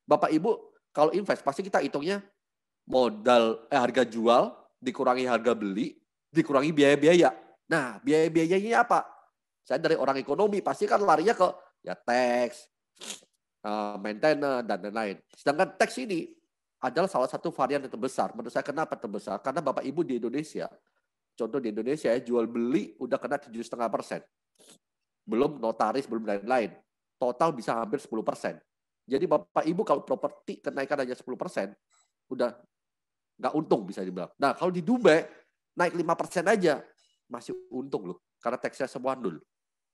Bapak Ibu kalau invest pasti kita hitungnya modal eh, harga jual dikurangi harga beli dikurangi biaya-biaya. Nah, biaya-biayanya apa? Saya dari orang ekonomi pasti kan larinya ke ya tax, uh, eh, maintenance dan lain-lain. Sedangkan teks ini adalah salah satu varian yang terbesar. Menurut saya kenapa terbesar? Karena Bapak Ibu di Indonesia contoh di Indonesia ya, jual beli udah kena tujuh setengah persen. Belum notaris, belum lain-lain. Total bisa hampir 10 persen. Jadi Bapak Ibu kalau properti kenaikan hanya 10 persen, udah nggak untung bisa dibilang. Nah kalau di Dubai, naik 5 persen aja, masih untung loh. Karena teksnya semua nul.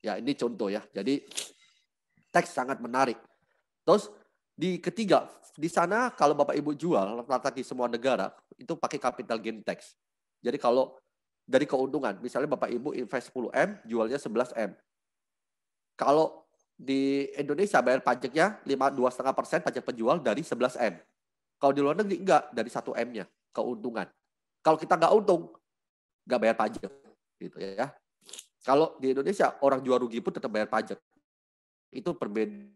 Ya ini contoh ya. Jadi teks sangat menarik. Terus di ketiga, di sana kalau Bapak Ibu jual rata-rata di semua negara itu pakai capital gain tax. Jadi kalau dari keuntungan. Misalnya Bapak Ibu invest 10M, jualnya 11M. Kalau di Indonesia bayar pajaknya 2,5 persen pajak penjual dari 11M. Kalau di luar negeri enggak, dari 1M-nya keuntungan. Kalau kita nggak untung, nggak bayar pajak. gitu ya. Kalau di Indonesia orang jual rugi pun tetap bayar pajak. Itu perbedaannya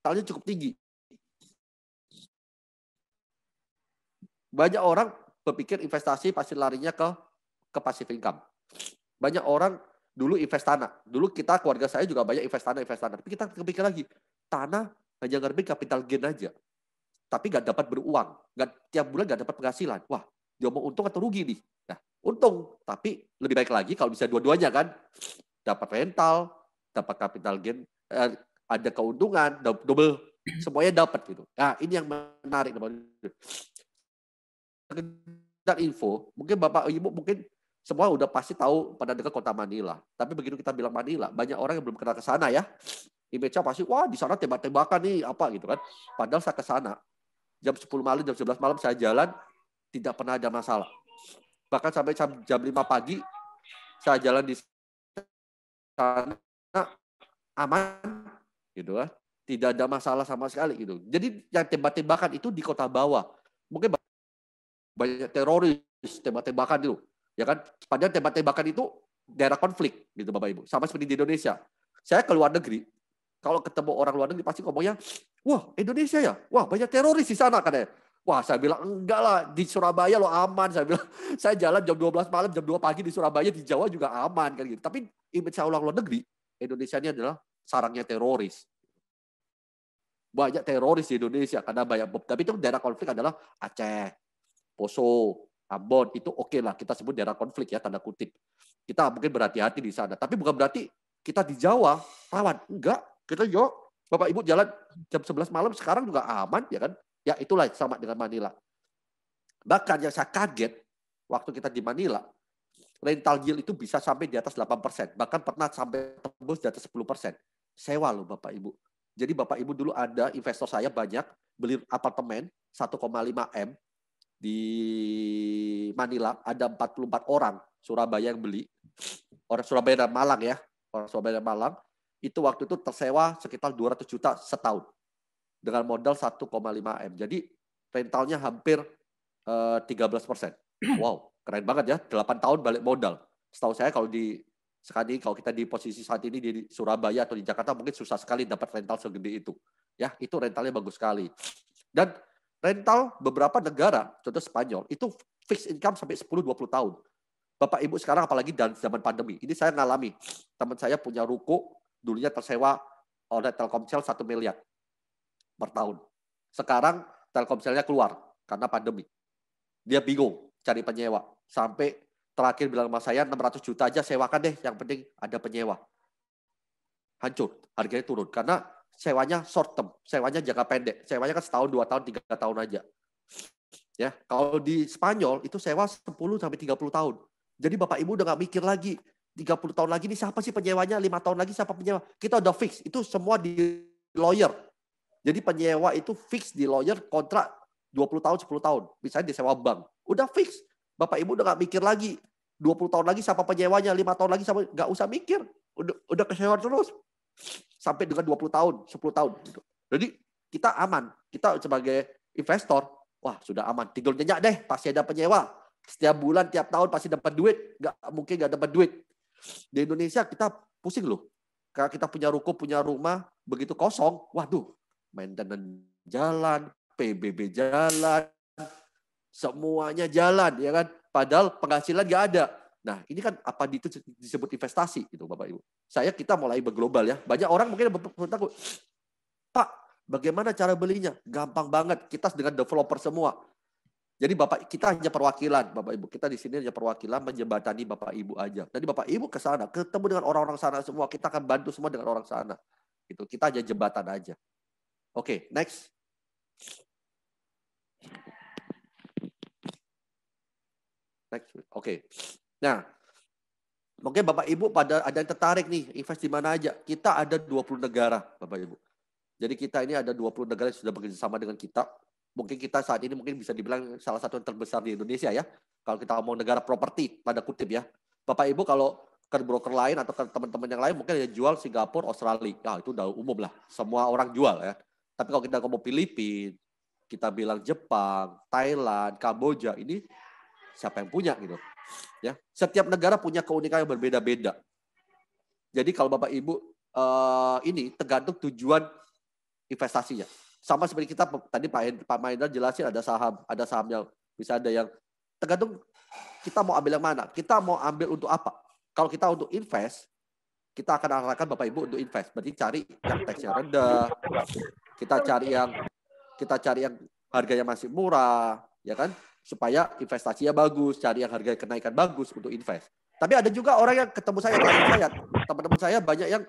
soalnya cukup tinggi. Banyak orang berpikir investasi pasti larinya ke ke passive income. Banyak orang dulu invest tanah. Dulu kita keluarga saya juga banyak invest tanah, invest tanah. Tapi kita kepikir lagi, tanah hanya ngerti capital gain aja. Tapi nggak dapat beruang. Nggak, tiap bulan nggak dapat penghasilan. Wah, dia mau untung atau rugi nih? Nah, untung. Tapi lebih baik lagi kalau bisa dua-duanya kan. Dapat rental, dapat capital gain, eh, ada keuntungan, double, semuanya dapat gitu. Nah, ini yang menarik sekedar info, mungkin Bapak Ibu mungkin semua udah pasti tahu pada dekat kota Manila. Tapi begitu kita bilang Manila, banyak orang yang belum kenal ke sana ya. Image-nya pasti, wah di sana tembak-tembakan nih, apa gitu kan. Padahal saya ke sana, jam 10 malam, jam 11 malam saya jalan, tidak pernah ada masalah. Bahkan sampai jam, jam 5 pagi, saya jalan di sana, aman, gitu kan. Tidak ada masalah sama sekali gitu. Jadi yang tembak-tembakan itu di kota bawah. Mungkin banyak teroris, tembak-tembakan itu, ya kan? Padahal tembak-tembakan itu daerah konflik gitu Bapak Ibu. Sama seperti di Indonesia. Saya ke luar negeri, kalau ketemu orang luar negeri pasti ngomongnya, wah Indonesia ya, wah banyak teroris di sana katanya. Wah saya bilang enggak lah di Surabaya lo aman. Saya bilang saya jalan jam 12 malam jam 2 pagi di Surabaya di Jawa juga aman kan gitu. Tapi image saya orang luar negeri Indonesia ini adalah sarangnya teroris. Banyak teroris di Indonesia karena banyak tapi itu daerah konflik adalah Aceh, Poso, Ambon, itu oke okay lah kita sebut daerah konflik ya, tanda kutip. Kita mungkin berhati-hati di sana. Tapi bukan berarti kita di Jawa rawan. Enggak, kita yo Bapak Ibu jalan jam 11 malam sekarang juga aman ya kan. Ya itulah sama dengan Manila. Bahkan yang saya kaget waktu kita di Manila, rental yield itu bisa sampai di atas 8%. Bahkan pernah sampai tembus di atas 10%. Sewa loh Bapak Ibu. Jadi Bapak Ibu dulu ada investor saya banyak beli apartemen 1,5 M di Manila ada 44 orang Surabaya yang beli. Orang Surabaya dan Malang ya. Orang Surabaya dan Malang itu waktu itu tersewa sekitar 200 juta setahun dengan modal 1,5 M. Jadi rentalnya hampir uh, eh, 13 persen. Wow, keren banget ya. 8 tahun balik modal. Setahu saya kalau di sekali kalau kita di posisi saat ini di Surabaya atau di Jakarta mungkin susah sekali dapat rental segede itu. Ya, itu rentalnya bagus sekali. Dan rental beberapa negara, contoh Spanyol, itu fixed income sampai 10-20 tahun. Bapak Ibu sekarang apalagi dan zaman pandemi. Ini saya ngalami. Teman saya punya ruko, dulunya tersewa oleh Telkomsel 1 miliar per tahun. Sekarang Telkomselnya keluar karena pandemi. Dia bingung cari penyewa. Sampai terakhir bilang sama saya 600 juta aja sewakan deh, yang penting ada penyewa. Hancur, harganya turun. Karena sewanya short term, sewanya jangka pendek, sewanya kan setahun, dua tahun, tiga tahun aja. Ya, kalau di Spanyol itu sewa 10 sampai 30 tahun. Jadi Bapak Ibu udah nggak mikir lagi 30 tahun lagi ini siapa sih penyewanya, lima tahun lagi siapa penyewa. Kita udah fix, itu semua di lawyer. Jadi penyewa itu fix di lawyer kontrak 20 tahun, 10 tahun. Misalnya disewa bank. Udah fix. Bapak Ibu udah nggak mikir lagi 20 tahun lagi siapa penyewanya, lima tahun lagi siapa, nggak usah mikir. Udah, udah kesewa terus sampai dengan 20 tahun, 10 tahun. Gitu. Jadi kita aman. Kita sebagai investor, wah sudah aman. tinggal nyenyak deh, pasti ada penyewa. Setiap bulan, tiap tahun pasti dapat duit. Nggak mungkin nggak dapat duit. Di Indonesia kita pusing loh. Karena kita punya ruko, punya rumah, begitu kosong, waduh, maintenance jalan, PBB jalan, semuanya jalan, ya kan? Padahal penghasilan nggak ada Nah, ini kan apa itu disebut investasi gitu Bapak Ibu. Saya kita mulai berglobal ya. Banyak orang mungkin bertanya, "Pak, bagaimana cara belinya?" Gampang banget. Kita dengan developer semua. Jadi Bapak kita hanya perwakilan, Bapak Ibu. Kita di sini hanya perwakilan menjembatani Bapak Ibu aja. Jadi Bapak Ibu ke sana, ketemu dengan orang-orang sana semua, kita akan bantu semua dengan orang sana. Gitu. Kita hanya jembatan aja. Oke, okay, next. Next. Oke. Okay. Nah, mungkin Bapak Ibu pada ada yang tertarik nih, invest di mana aja? Kita ada 20 negara, Bapak Ibu. Jadi kita ini ada 20 negara yang sudah bekerja sama dengan kita. Mungkin kita saat ini mungkin bisa dibilang salah satu yang terbesar di Indonesia ya. Kalau kita mau negara properti, pada kutip ya. Bapak Ibu kalau ke broker lain atau ke teman-teman yang lain mungkin ada jual Singapura, Australia. Nah, itu udah umum lah. Semua orang jual ya. Tapi kalau kita ngomong Filipina, kita bilang Jepang, Thailand, Kamboja, ini siapa yang punya gitu. Ya, setiap negara punya keunikan yang berbeda-beda. Jadi kalau Bapak Ibu eh, ini tergantung tujuan investasinya. Sama seperti kita tadi Pak Pak Mahendra jelasin ada saham, ada saham yang bisa ada yang tergantung kita mau ambil yang mana, kita mau ambil untuk apa. Kalau kita untuk invest, kita akan arahkan Bapak Ibu untuk invest. Berarti cari yang teksnya rendah, kita cari yang kita cari yang harganya masih murah, ya kan? supaya investasinya bagus, cari yang harga kenaikan bagus untuk invest. Tapi ada juga orang yang ketemu saya, teman saya, teman-teman saya banyak yang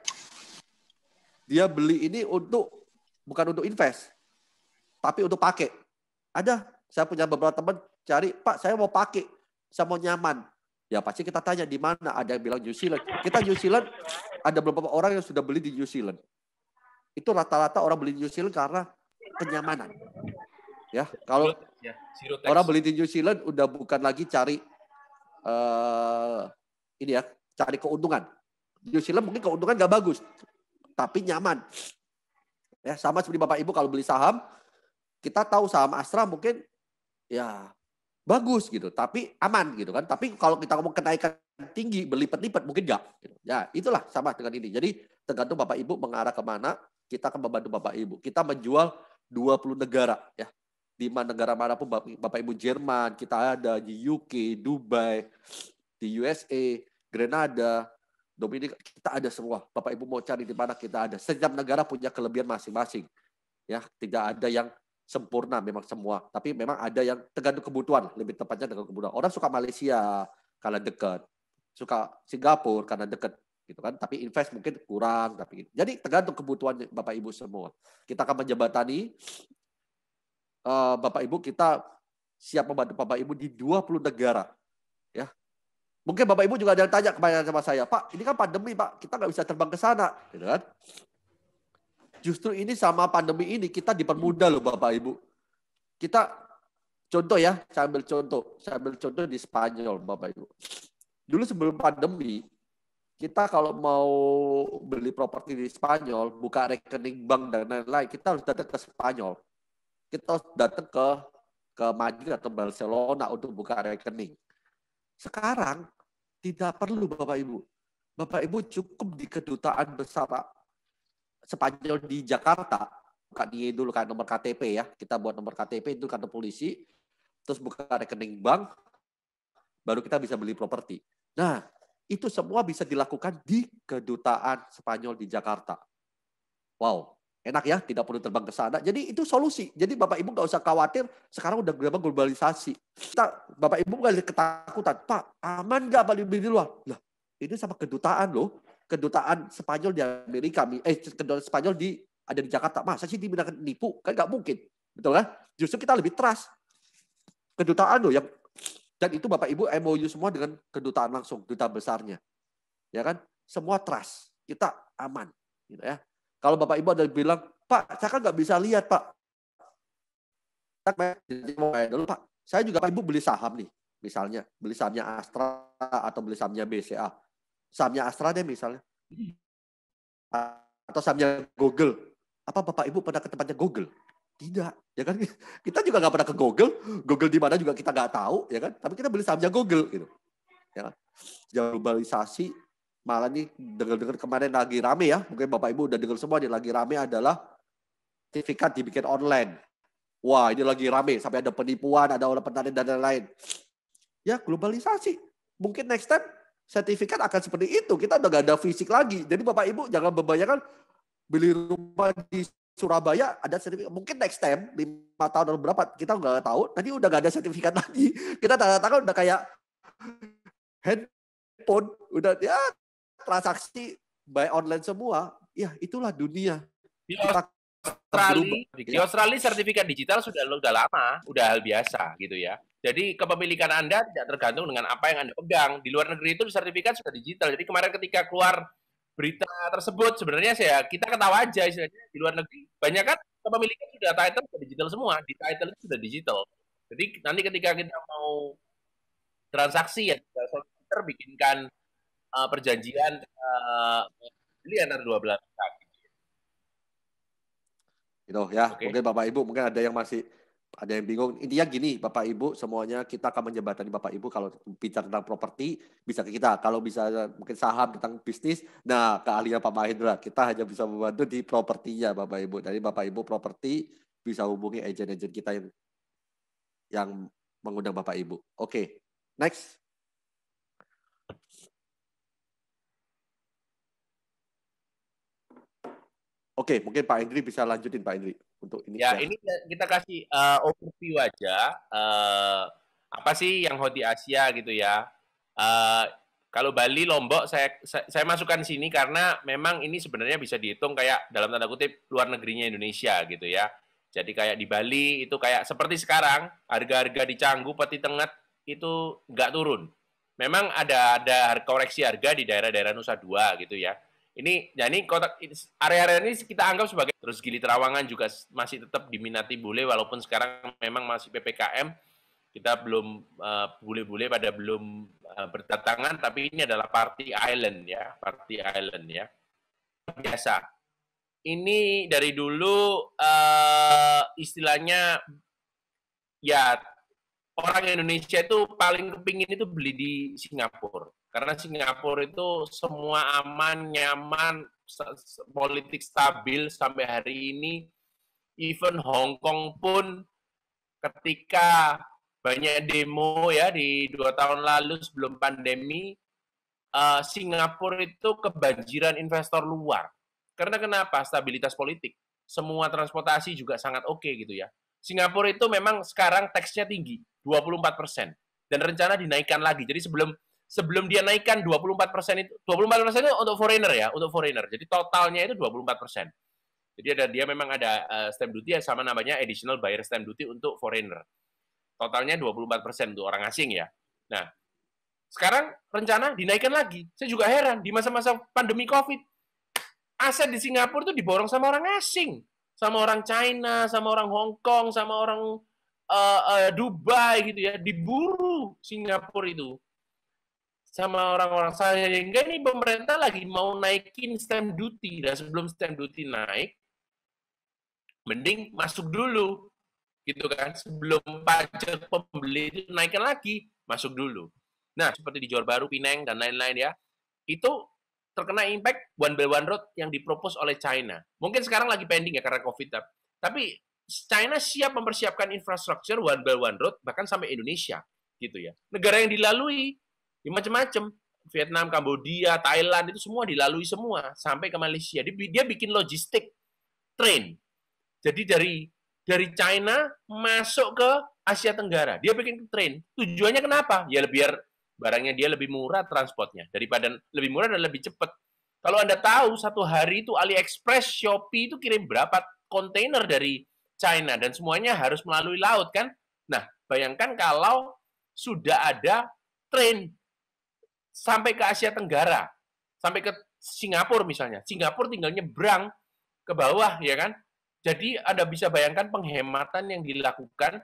dia beli ini untuk bukan untuk invest, tapi untuk pakai. Ada, saya punya beberapa teman cari, Pak, saya mau pakai, saya mau nyaman. Ya pasti kita tanya di mana. Ada yang bilang New Zealand. Kita New Zealand ada beberapa orang yang sudah beli di New Zealand. Itu rata-rata orang beli New Zealand karena kenyamanan ya kalau ya, orang beli tinju New udah bukan lagi cari uh, ini ya cari keuntungan Tinju Zealand mungkin keuntungan nggak bagus tapi nyaman ya sama seperti bapak ibu kalau beli saham kita tahu saham Astra mungkin ya bagus gitu tapi aman gitu kan tapi kalau kita ngomong kenaikan tinggi berlipat-lipat mungkin enggak gitu. ya itulah sama dengan ini jadi tergantung bapak ibu mengarah kemana kita akan membantu bapak ibu kita menjual 20 negara ya di mana negara mana pun Bapak Ibu Jerman, kita ada di UK, Dubai, di USA, Grenada, Dominik, kita ada semua. Bapak Ibu mau cari di mana kita ada. Setiap negara punya kelebihan masing-masing. Ya, tidak ada yang sempurna memang semua, tapi memang ada yang tergantung kebutuhan, lebih tepatnya dengan kebutuhan. Orang suka Malaysia karena dekat, suka Singapura karena dekat gitu kan, tapi invest mungkin kurang tapi Jadi tergantung kebutuhan Bapak Ibu semua. Kita akan menjembatani Eh, Bapak Ibu kita siap membantu Bapak Ibu di 20 negara. Ya. Mungkin Bapak Ibu juga ada yang tanya kepada sama saya, Pak, ini kan pandemi Pak, kita nggak bisa terbang ke sana. Gitu kan? Justru ini sama pandemi ini kita dipermudah loh Bapak Ibu. Kita contoh ya, saya ambil contoh, saya ambil contoh di Spanyol Bapak Ibu. Dulu sebelum pandemi, kita kalau mau beli properti di Spanyol, buka rekening bank dan lain-lain, kita harus datang ke Spanyol kita datang ke ke Madrid atau Barcelona untuk buka rekening. Sekarang tidak perlu Bapak Ibu. Bapak Ibu cukup di kedutaan besar Spanyol di Jakarta buka di dulu kan nomor KTP ya. Kita buat nomor KTP itu kartu polisi, terus buka rekening bank, baru kita bisa beli properti. Nah, itu semua bisa dilakukan di kedutaan Spanyol di Jakarta. Wow, enak ya, tidak perlu terbang ke sana. Jadi itu solusi. Jadi Bapak Ibu nggak usah khawatir, sekarang udah berapa globalisasi. Kita, Bapak Ibu nggak ketakutan, Pak aman nggak bali di luar? Lah, ini sama kedutaan loh. Kedutaan Spanyol di Amerika, eh kedutaan Spanyol di ada di Jakarta. Masa sih dibilang nipu? Kan nggak mungkin. Betul kan? Justru kita lebih trust. Kedutaan loh yang dan itu Bapak Ibu MOU semua dengan kedutaan langsung, duta besarnya. Ya kan? Semua trust. Kita aman. Gitu ya. Kalau Bapak Ibu ada yang bilang, Pak, saya kan nggak bisa lihat, Pak. Pak. Saya juga Pak Ibu beli saham nih, misalnya. Beli sahamnya Astra atau beli sahamnya BCA. Sahamnya Astra deh misalnya. Atau sahamnya Google. Apa Bapak Ibu pernah ke tempatnya Google? Tidak, ya kan? Kita juga nggak pernah ke Google. Google di mana juga kita nggak tahu, ya kan? Tapi kita beli sahamnya Google, gitu. Ya kan? Globalisasi malah nih dengar-dengar kemarin lagi rame ya, mungkin Bapak Ibu udah dengar semua nih lagi rame adalah sertifikat dibikin online. Wah ini lagi rame, sampai ada penipuan, ada orang petani dan lain-lain. Ya globalisasi. Mungkin next time sertifikat akan seperti itu. Kita udah gak ada fisik lagi. Jadi Bapak Ibu jangan membayangkan beli rumah di Surabaya ada sertifikat. Mungkin next time, lima tahun atau berapa, kita nggak tahu. Nanti udah gak ada sertifikat lagi. Kita tanda tangan udah kayak handphone udah ya transaksi by online semua, ya itulah dunia. Di Kita Australia, berubah, di Australia sertifikat digital sudah sudah lama, sudah hal biasa gitu ya. Jadi kepemilikan Anda tidak tergantung dengan apa yang Anda pegang. Di luar negeri itu sertifikat sudah digital. Jadi kemarin ketika keluar berita tersebut sebenarnya saya kita ketawa aja istilahnya di luar negeri banyak kan kepemilikan sudah title sudah digital semua di title itu sudah digital jadi nanti ketika kita mau transaksi ya kita bikinkan uh, perjanjian uh, antara dua belas pihak. Gitu ya, okay. mungkin Bapak Ibu mungkin ada yang masih ada yang bingung. Intinya gini, Bapak Ibu semuanya kita akan menjembatani Bapak Ibu kalau bicara tentang properti bisa ke kita, kalau bisa mungkin saham tentang bisnis, nah keahlian Pak Mahendra kita hanya bisa membantu di propertinya Bapak Ibu. Jadi Bapak Ibu properti bisa hubungi agent-agent kita yang yang mengundang Bapak Ibu. Oke, okay. next. Oke, mungkin Pak Hendri bisa lanjutin Pak Hendri untuk ini. Ya, ini kita kasih uh, overview aja. Uh, apa sih yang hot di Asia gitu ya? Uh, kalau Bali, Lombok, saya, saya saya masukkan sini karena memang ini sebenarnya bisa dihitung kayak dalam tanda kutip luar negerinya Indonesia gitu ya. Jadi kayak di Bali itu kayak seperti sekarang harga-harga di Canggu, Peti Tengah itu nggak turun. Memang ada ada koreksi harga di daerah-daerah Nusa Dua gitu ya ini jadi ya kotak area-area ini kita anggap sebagai terus Gili Trawangan juga masih tetap diminati bule walaupun sekarang memang masih PPKM kita belum eh, bule-bule uh, pada belum uh, berdatangan tapi ini adalah party island ya, party island ya. Biasa. Ini dari dulu uh, istilahnya ya orang Indonesia itu paling kepingin itu beli di Singapura. Karena Singapura itu semua aman, nyaman, politik stabil sampai hari ini. Even Hong Kong pun ketika banyak demo ya di dua tahun lalu sebelum pandemi, uh, Singapura itu kebanjiran investor luar. Karena kenapa? Stabilitas politik. Semua transportasi juga sangat oke okay gitu ya. Singapura itu memang sekarang teksnya tinggi, 24 Dan rencana dinaikkan lagi. Jadi sebelum sebelum dia naikkan 24 persen itu 24 persen itu untuk foreigner ya untuk foreigner jadi totalnya itu 24 persen jadi ada dia memang ada eh, stamp duty ya sama namanya additional buyer stamp duty untuk foreigner totalnya 24 persen untuk orang asing ya nah sekarang rencana dinaikkan lagi saya juga heran di masa-masa pandemi covid aset di Singapura itu diborong sama orang asing sama orang China sama orang Hong Kong sama orang uh, uh, Dubai gitu ya diburu Singapura itu sama orang-orang saya enggak ini pemerintah lagi mau naikin stamp duty dan sebelum stamp duty naik mending masuk dulu gitu kan sebelum pajak pembeli itu naikkan lagi masuk dulu nah seperti di Johor Baru Pineng dan lain-lain ya itu terkena impact one belt one road yang dipropos oleh China mungkin sekarang lagi pending ya karena covid tapi China siap mempersiapkan infrastruktur one belt one road bahkan sampai Indonesia gitu ya negara yang dilalui di ya, macam-macam Vietnam, Kamboja Thailand itu semua dilalui semua sampai ke Malaysia. Dia, dia bikin logistik train. Jadi dari dari China masuk ke Asia Tenggara. Dia bikin train. Tujuannya kenapa? Ya biar barangnya dia lebih murah transportnya daripada lebih murah dan lebih cepat. Kalau Anda tahu satu hari itu AliExpress, Shopee itu kirim berapa kontainer dari China dan semuanya harus melalui laut kan? Nah, bayangkan kalau sudah ada train sampai ke Asia Tenggara, sampai ke Singapura misalnya. Singapura tinggal nyebrang ke bawah ya kan. Jadi Anda bisa bayangkan penghematan yang dilakukan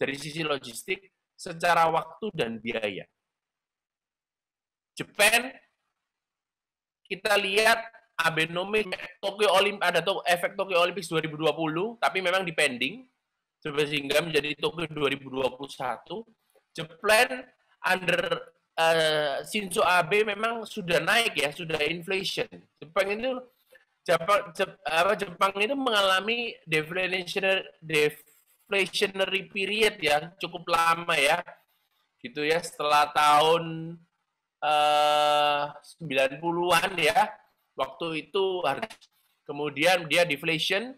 dari sisi logistik secara waktu dan biaya. Jepang kita lihat Abenomics Tokyo Olimp ada to efek Tokyo Olympics 2020 tapi memang dipending sehingga menjadi Tokyo 2021. Jepang under uh, Shinzo Abe memang sudah naik ya, sudah inflation. Jepang itu Jepang, Jepang, Jepang itu mengalami deflationary, deflationary period ya, cukup lama ya. Gitu ya, setelah tahun uh, eh, 90-an ya. Waktu itu kemudian dia deflation.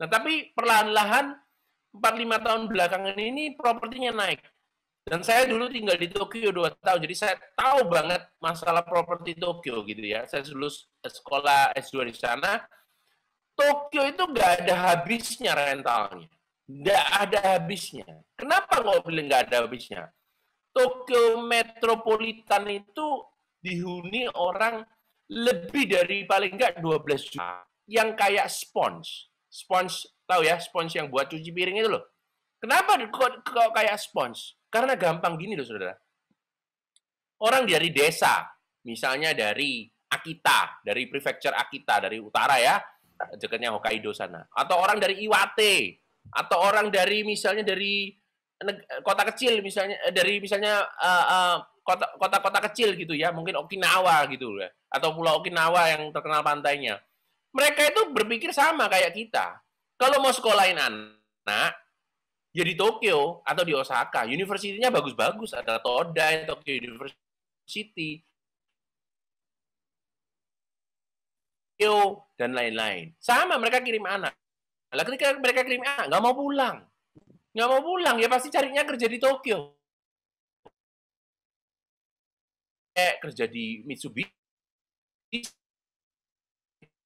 Nah, tapi perlahan-lahan 4-5 tahun belakangan ini propertinya naik dan saya dulu tinggal di Tokyo dua tahun, jadi saya tahu banget masalah properti Tokyo gitu ya. Saya lulus sekolah S2 di sana, Tokyo itu nggak ada habisnya rentalnya. Nggak ada habisnya. Kenapa nggak bilang nggak ada habisnya? Tokyo metropolitan itu dihuni orang lebih dari paling nggak 12 juta. Yang kayak sponge. Sponge, tahu ya? Sponge yang buat cuci piring itu loh. Kenapa kok, kok kayak sponge? Karena gampang gini loh saudara. Orang dari desa, misalnya dari Akita, dari Prefecture Akita, dari utara ya, dekatnya Hokkaido sana. Atau orang dari Iwate, atau orang dari misalnya dari kota kecil misalnya eh, dari misalnya eh, eh, kota-kota uh, uh, kecil gitu ya, mungkin Okinawa gitu ya, atau pulau Okinawa yang terkenal pantainya. Mereka itu berpikir sama kayak kita. Kalau mau sekolahin anak, ya di Tokyo atau di Osaka. Universitinya bagus-bagus, ada Todai, Tokyo University, Tokyo, dan lain-lain. Sama, mereka kirim anak. Lalu ketika mereka kirim anak, nggak mau pulang. Nggak mau pulang, ya pasti carinya kerja di Tokyo. Eh, kerja di Mitsubishi.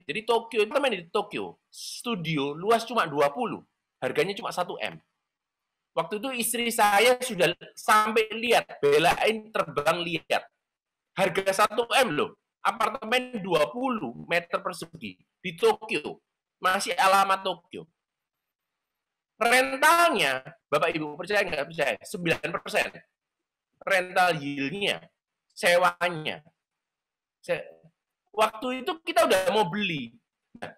Jadi Tokyo, itu main di Tokyo. Studio luas cuma 20. Harganya cuma 1M Waktu itu istri saya sudah sampai lihat, belain terbang lihat. Harga 1M loh, apartemen 20 meter persegi di Tokyo. Masih alamat Tokyo. Rentalnya, Bapak Ibu percaya nggak percaya, 9 persen. Rental yieldnya sewanya. Waktu itu kita udah mau beli. Nah,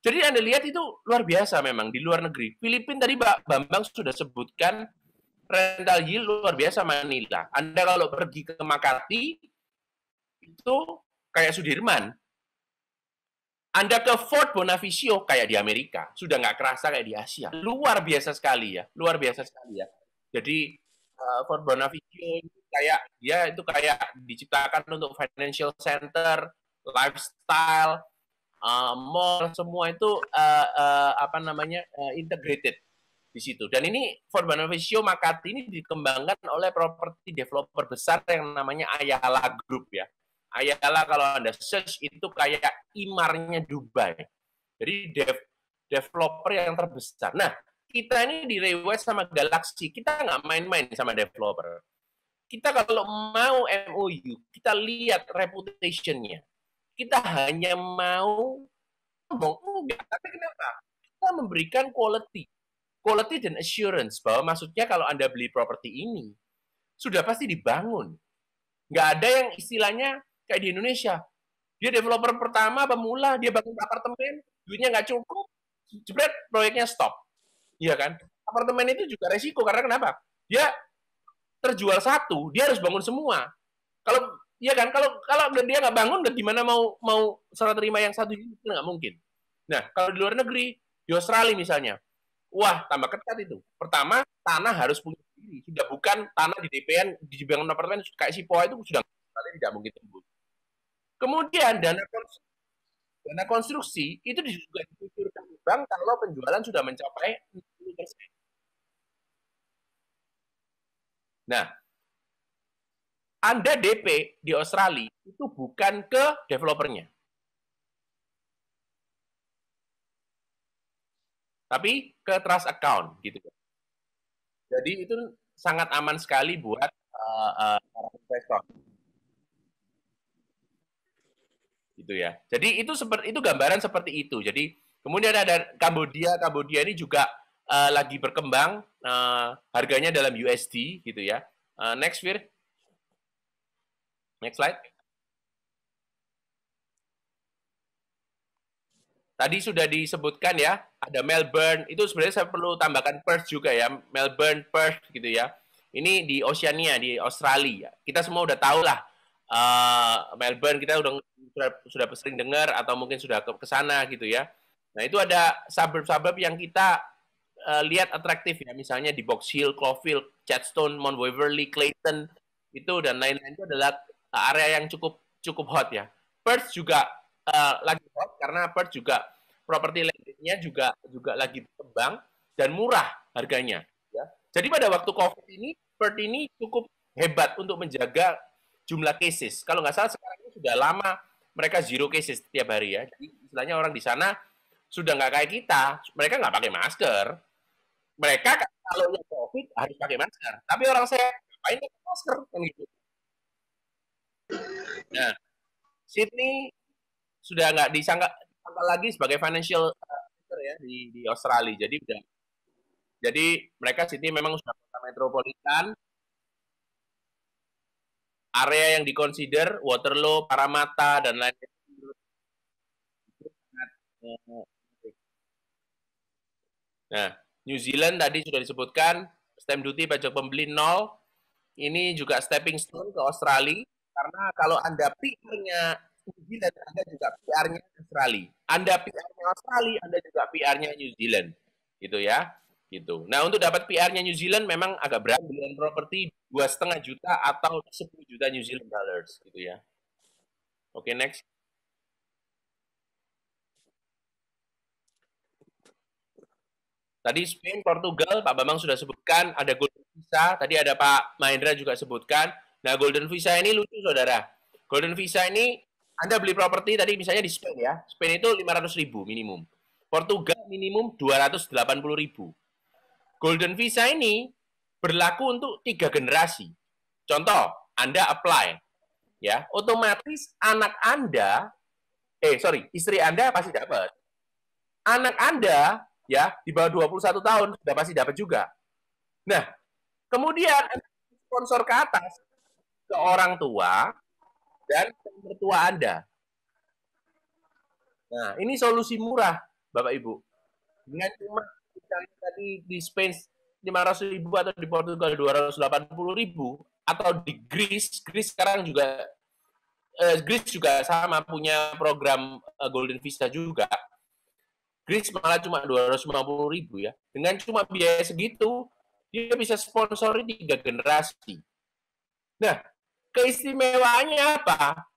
jadi Anda lihat itu luar biasa memang di luar negeri. Filipina tadi Pak Bambang sudah sebutkan rental yield luar biasa Manila. Anda kalau pergi ke Makati itu kayak Sudirman. Anda ke Fort Bonavisio kayak di Amerika, sudah nggak kerasa kayak di Asia. Luar biasa sekali ya, luar biasa sekali ya. Jadi uh, Fort Bonavisio kayak ya, itu kayak diciptakan untuk financial center, lifestyle, uh, mall semua itu uh, uh, apa namanya uh, integrated di situ. Dan ini Fort Visio Makati ini dikembangkan oleh properti developer besar yang namanya Ayala Group ya. Ayala kalau Anda search itu kayak imarnya Dubai. Jadi dev, developer yang terbesar. Nah, kita ini di Rewest sama Galaxy, kita nggak main-main sama developer. Kita kalau mau MOU, kita lihat reputation-nya kita hanya mau ngomong oh, enggak tapi kenapa kita memberikan quality quality dan assurance bahwa maksudnya kalau anda beli properti ini sudah pasti dibangun nggak ada yang istilahnya kayak di Indonesia dia developer pertama pemula dia bangun apartemen duitnya nggak cukup jebret proyeknya stop iya kan apartemen itu juga resiko karena kenapa dia terjual satu dia harus bangun semua kalau Iya kan? Kalau kalau dia nggak bangun, udah gimana mau mau serah terima yang satu itu nggak mungkin. Nah, kalau di luar negeri, di Australia misalnya, wah tambah ketat itu. Pertama, tanah harus punya sendiri. Sudah bukan tanah di DPN, di bangun apartemen kayak si Poa itu sudah tidak mungkin tembus. Kemudian dana konstruksi, dana konstruksi itu juga dikucurkan bank kalau penjualan sudah mencapai 60 Nah, anda DP di Australia itu bukan ke developernya. Tapi ke trust account gitu. Jadi itu sangat aman sekali buat uh, uh, investor. Gitu ya. Jadi itu seperti itu gambaran seperti itu. Jadi kemudian ada Kambodia, Kambodia ini juga uh, lagi berkembang uh, harganya dalam USD gitu ya. Uh, next Fir. Next slide. Tadi sudah disebutkan ya, ada Melbourne. Itu sebenarnya saya perlu tambahkan Perth juga ya. Melbourne, Perth gitu ya. Ini di Oceania, di Australia. Kita semua udah tahu lah uh, Melbourne kita udah sudah, sudah sering dengar atau mungkin sudah ke sana gitu ya. Nah, itu ada suburb-suburb yang kita uh, lihat atraktif ya. Misalnya di Box Hill, Clawfield, Chadstone, Mount Waverly, Clayton, itu dan lain-lain itu adalah uh, area yang cukup cukup hot ya. Perth juga uh, lagi hot karena Perth juga properti landingnya juga juga lagi berkembang dan murah harganya. Ya. Jadi pada waktu COVID ini Perth ini cukup hebat untuk menjaga jumlah cases. Kalau nggak salah sekarang ini sudah lama mereka zero cases setiap hari ya. Jadi istilahnya orang di sana sudah nggak kayak kita, mereka nggak pakai masker. Mereka kalau yang COVID harus pakai masker, tapi orang saya ngapain pakai masker kan gitu. Nah, Sydney sudah nggak disangka lagi sebagai financial center eh, ya di, di Australia. Jadi udah jadi mereka Sydney memang sudah kota metropolitan. Area yang dikonsider Waterloo, Parramatta dan lain-lain Nah, New Zealand tadi sudah disebutkan stamp duty pajak pembeli nol. Ini juga stepping stone ke Australia. Karena kalau Anda PR-nya New Zealand, Anda juga PR-nya Australia. Anda PR-nya Australia, Anda juga PR-nya New Zealand. Gitu ya. Gitu. Nah, untuk dapat PR-nya New Zealand memang agak berat dengan properti dua setengah juta atau 10 juta New Zealand dollars gitu ya. Oke, okay, next. Tadi Spain, Portugal, Pak Bambang sudah sebutkan, ada Golden Visa, tadi ada Pak Mahendra juga sebutkan, Nah, golden visa ini lucu, saudara. Golden visa ini Anda beli properti tadi misalnya di Spain ya. Spain itu 500 ribu minimum. Portugal minimum 280 ribu. Golden visa ini berlaku untuk tiga generasi. Contoh, Anda apply. ya Otomatis anak Anda, eh sorry, istri Anda pasti dapat. Anak Anda ya di bawah 21 tahun sudah pasti dapat juga. Nah, kemudian sponsor ke atas, ke orang tua dan mertua Anda. Nah, ini solusi murah, Bapak Ibu. Dengan cuma tadi di Spain 500 ribu atau di Portugal 280 ribu atau di Greece, Greece sekarang juga eh, Greece juga sama punya program eh, Golden Visa juga. Greece malah cuma 250 ribu ya. Dengan cuma biaya segitu, dia bisa sponsori tiga generasi. Nah, keistimewaannya apa?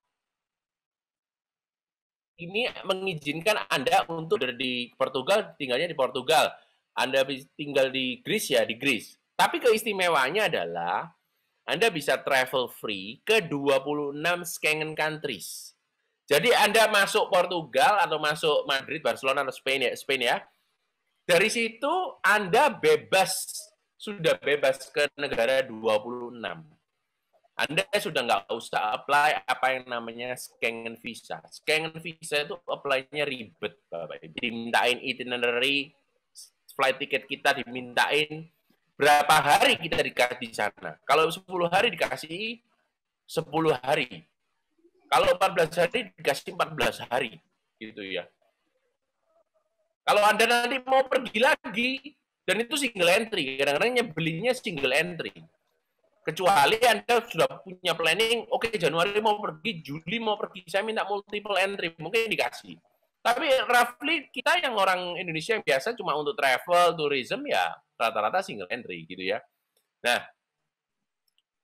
Ini mengizinkan Anda untuk dari Portugal, tinggalnya di Portugal. Anda tinggal di Greece ya, di Greece. Tapi keistimewaannya adalah Anda bisa travel free ke 26 Schengen countries. Jadi Anda masuk Portugal atau masuk Madrid, Barcelona atau Spain ya, Spain ya. Dari situ Anda bebas, sudah bebas ke negara 26. Anda sudah nggak usah apply apa yang namanya Schengen visa. Schengen visa itu apply-nya ribet, Bapak. ibu. Dimintain itinerary, flight ticket kita dimintain, berapa hari kita dikasih di sana. Kalau 10 hari dikasih 10 hari. Kalau 14 hari dikasih 14 hari, gitu ya. Kalau Anda nanti mau pergi lagi, dan itu single entry, kadang kadangnya belinya single entry Kecuali Anda sudah punya planning, oke okay, Januari mau pergi, Juli mau pergi, saya minta multiple entry, mungkin dikasih. Tapi roughly kita yang orang Indonesia yang biasa cuma untuk travel, tourism ya rata-rata single entry gitu ya. Nah,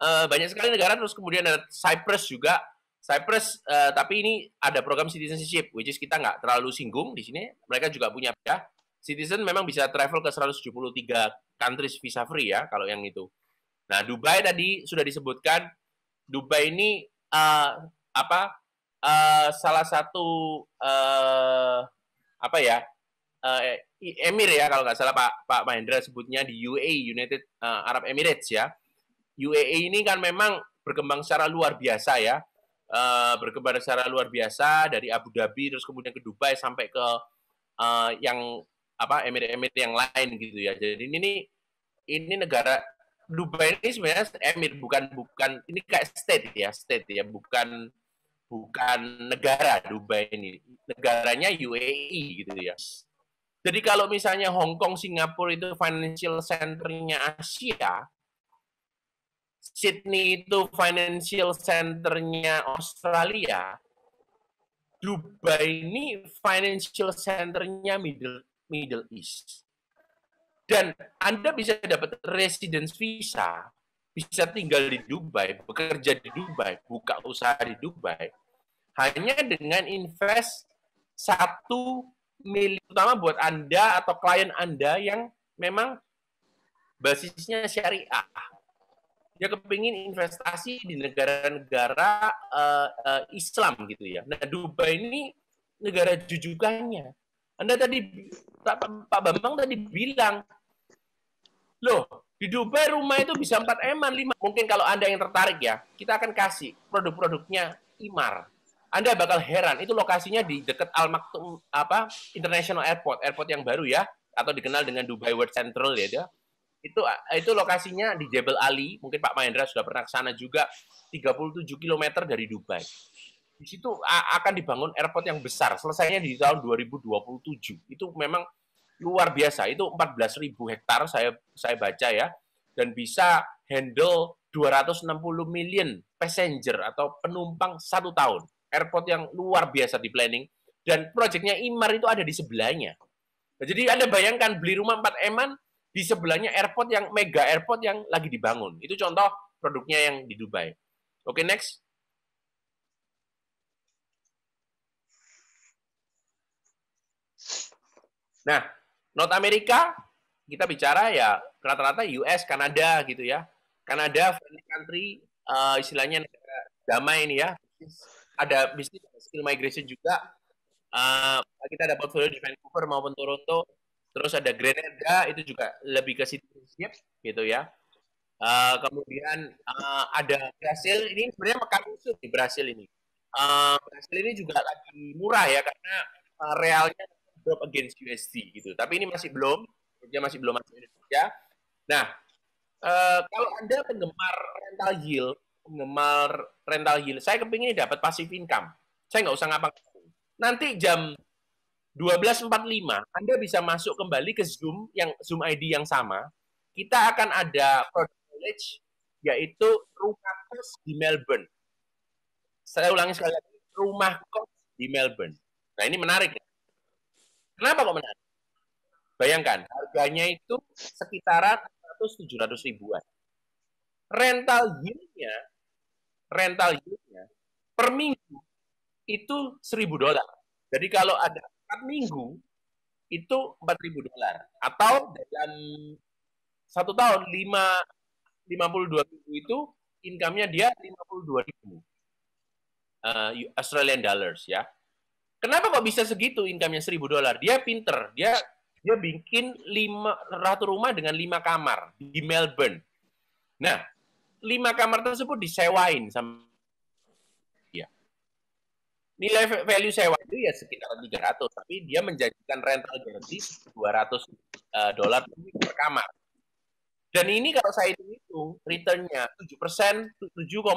eh, banyak sekali negara terus kemudian ada Cyprus juga Cyprus eh, tapi ini ada program citizenship which is kita nggak terlalu singgung di sini mereka juga punya ya citizen memang bisa travel ke 173 countries visa free ya kalau yang itu Nah, Dubai tadi sudah disebutkan Dubai ini uh, apa uh, salah satu uh, apa ya uh, Emir ya kalau nggak salah Pak Pak Mahendra sebutnya di UAE United uh, Arab Emirates ya UAE ini kan memang berkembang secara luar biasa ya uh, berkembang secara luar biasa dari Abu Dhabi terus kemudian ke Dubai sampai ke uh, yang apa Emir-Emir yang lain gitu ya jadi ini ini negara Dubai ini sebenarnya emir bukan bukan ini kayak state ya state ya bukan bukan negara Dubai ini negaranya UAE gitu ya jadi kalau misalnya Hong Kong Singapura itu financial centernya Asia Sydney itu financial centernya Australia Dubai ini financial centernya Middle Middle East dan Anda bisa dapat residence visa, bisa tinggal di Dubai, bekerja di Dubai, buka usaha di Dubai, hanya dengan invest satu miliar terutama buat Anda atau klien Anda yang memang basisnya syariah. Dia kepingin investasi di negara-negara uh, uh, Islam gitu ya. Nah Dubai ini negara jujukannya. Anda tadi Pak Bambang tadi bilang Loh, di Dubai rumah itu bisa 4 eman, 5. Mungkin kalau Anda yang tertarik ya, kita akan kasih produk-produknya Imar. Anda bakal heran, itu lokasinya di dekat Al Maktum apa International Airport, airport yang baru ya, atau dikenal dengan Dubai World Central ya dia. Itu itu lokasinya di Jebel Ali, mungkin Pak Mahendra sudah pernah ke sana juga, 37 km dari Dubai. Di situ akan dibangun airport yang besar, selesainya di tahun 2027. Itu memang luar biasa. Itu 14.000 hektar saya saya baca ya dan bisa handle 260 million passenger atau penumpang satu tahun. Airport yang luar biasa di planning dan proyeknya Imar itu ada di sebelahnya. Nah, jadi Anda bayangkan beli rumah 4 eman di sebelahnya airport yang mega airport yang lagi dibangun. Itu contoh produknya yang di Dubai. Oke, okay, next. Nah, North America kita bicara ya rata-rata US, Kanada gitu ya. Kanada friendly country uh, istilahnya negara damai ini ya. Ada bisnis skill migration juga. Uh, kita ada portfolio di Vancouver maupun Toronto. Terus ada Grenada itu juga lebih ke citizenship gitu ya. Uh, kemudian uh, ada Brasil ini sebenarnya mekar di Brasil ini. Uh, Brasil ini juga lagi murah ya karena uh, realnya drop against USD gitu. Tapi ini masih belum, dia masih belum masuk Indonesia. Nah, uh, kalau Anda penggemar rental yield, penggemar rental yield, saya kepingin dapat passive income. Saya nggak usah ngapa Nanti jam 12.45 Anda bisa masuk kembali ke Zoom yang Zoom ID yang sama. Kita akan ada product knowledge yaitu rumah kos di Melbourne. Saya ulangi sekali lagi, rumah kos di Melbourne. Nah, ini menarik. Ya? Kenapa kok menarik? Bayangkan, harganya itu sekitaran 100-700 ribuan. Rental yieldnya, rental yieldnya per minggu itu 1000 dolar. Jadi kalau ada 4 minggu, itu 4000 dolar. Atau dalam satu tahun 5, 52 ribu itu income-nya dia 52 ribu. Uh, Australian dollars ya. Kenapa kok bisa segitu income-nya 1000 dolar? Dia pinter, dia dia bikin lima ratu rumah dengan lima kamar di Melbourne. Nah, lima kamar tersebut disewain sama dia. Nilai value sewa itu ya sekitar 300, tapi dia menjanjikan rental gratis 200 uh, dolar per kamar. Dan ini kalau saya hitung return-nya 7 persen, 7,5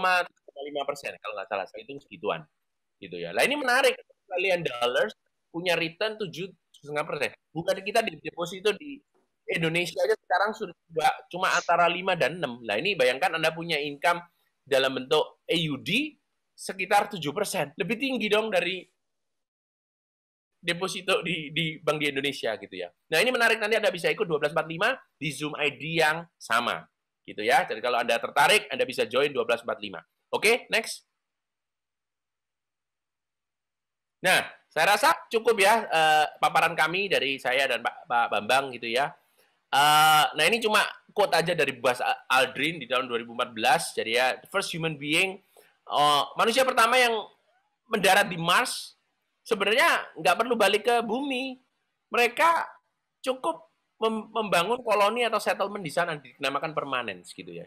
persen, kalau nggak salah, saya hitung segituan. Gitu ya. Nah ini menarik, Australian dollars punya return tujuh setengah persen. Bukan kita di deposito di Indonesia aja sekarang sudah cuma antara 5 dan 6. Nah ini bayangkan Anda punya income dalam bentuk AUD sekitar 7 persen. Lebih tinggi dong dari deposito di, di bank di Indonesia gitu ya. Nah ini menarik nanti Anda bisa ikut 1245 di Zoom ID yang sama gitu ya. Jadi kalau Anda tertarik, Anda bisa join 1245. Oke, okay, next. Nah, saya rasa cukup ya uh, paparan kami dari saya dan Pak, Pak Bambang gitu ya. Uh, nah ini cuma quote aja dari Buzz Aldrin di tahun 2014. Jadi ya, the first human being, uh, manusia pertama yang mendarat di Mars, sebenarnya nggak perlu balik ke bumi. Mereka cukup mem membangun koloni atau settlement di sana, dinamakan permanen gitu ya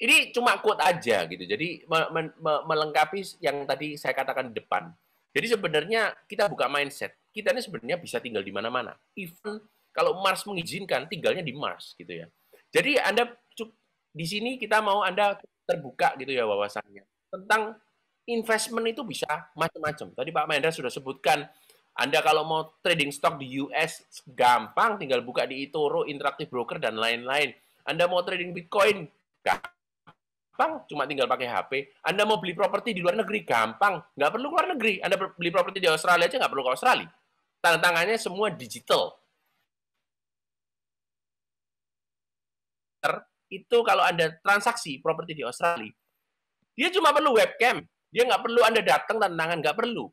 ini cuma quote aja gitu. Jadi me me me melengkapi yang tadi saya katakan di depan. Jadi sebenarnya kita buka mindset. Kita ini sebenarnya bisa tinggal di mana-mana. Even kalau Mars mengizinkan, tinggalnya di Mars gitu ya. Jadi Anda di sini kita mau Anda terbuka gitu ya wawasannya. Tentang investment itu bisa macam-macam. Tadi Pak Mahendra sudah sebutkan anda kalau mau trading stock di US gampang, tinggal buka di Itoro, Interactive Broker dan lain-lain. Anda mau trading Bitcoin, gampang gampang cuma tinggal pakai HP. Anda mau beli properti di luar negeri, gampang. Nggak perlu luar negeri. Anda beli properti di Australia aja nggak perlu ke Australia. tanda tangannya semua digital. Itu kalau Anda transaksi properti di Australia, dia cuma perlu webcam. Dia nggak perlu Anda datang, tanda tangan nggak perlu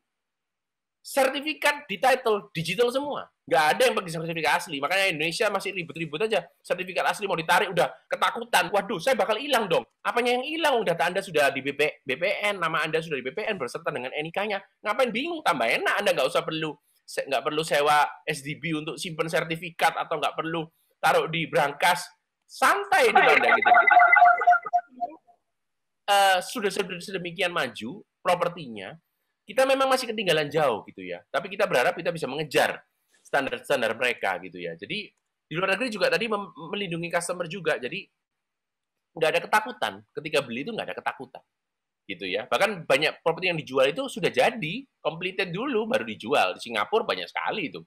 sertifikat di title digital semua. Nggak ada yang pakai sertifikat asli. Makanya Indonesia masih ribut-ribut aja. Sertifikat asli mau ditarik udah ketakutan. Waduh, saya bakal hilang dong. Apanya yang hilang? Data Anda sudah di BP, BPN, nama Anda sudah di BPN berserta dengan NIK-nya. Ngapain bingung? Tambah enak Anda nggak usah perlu nggak perlu sewa SDB untuk simpen sertifikat atau nggak perlu taruh di brankas santai itu ya? Anda gitu. Uh, sudah sedemikian maju propertinya kita memang masih ketinggalan jauh gitu ya. Tapi kita berharap kita bisa mengejar standar-standar mereka gitu ya. Jadi di luar negeri juga tadi melindungi customer juga. Jadi nggak ada ketakutan ketika beli itu nggak ada ketakutan gitu ya. Bahkan banyak properti yang dijual itu sudah jadi, completed dulu baru dijual. Di Singapura banyak sekali itu.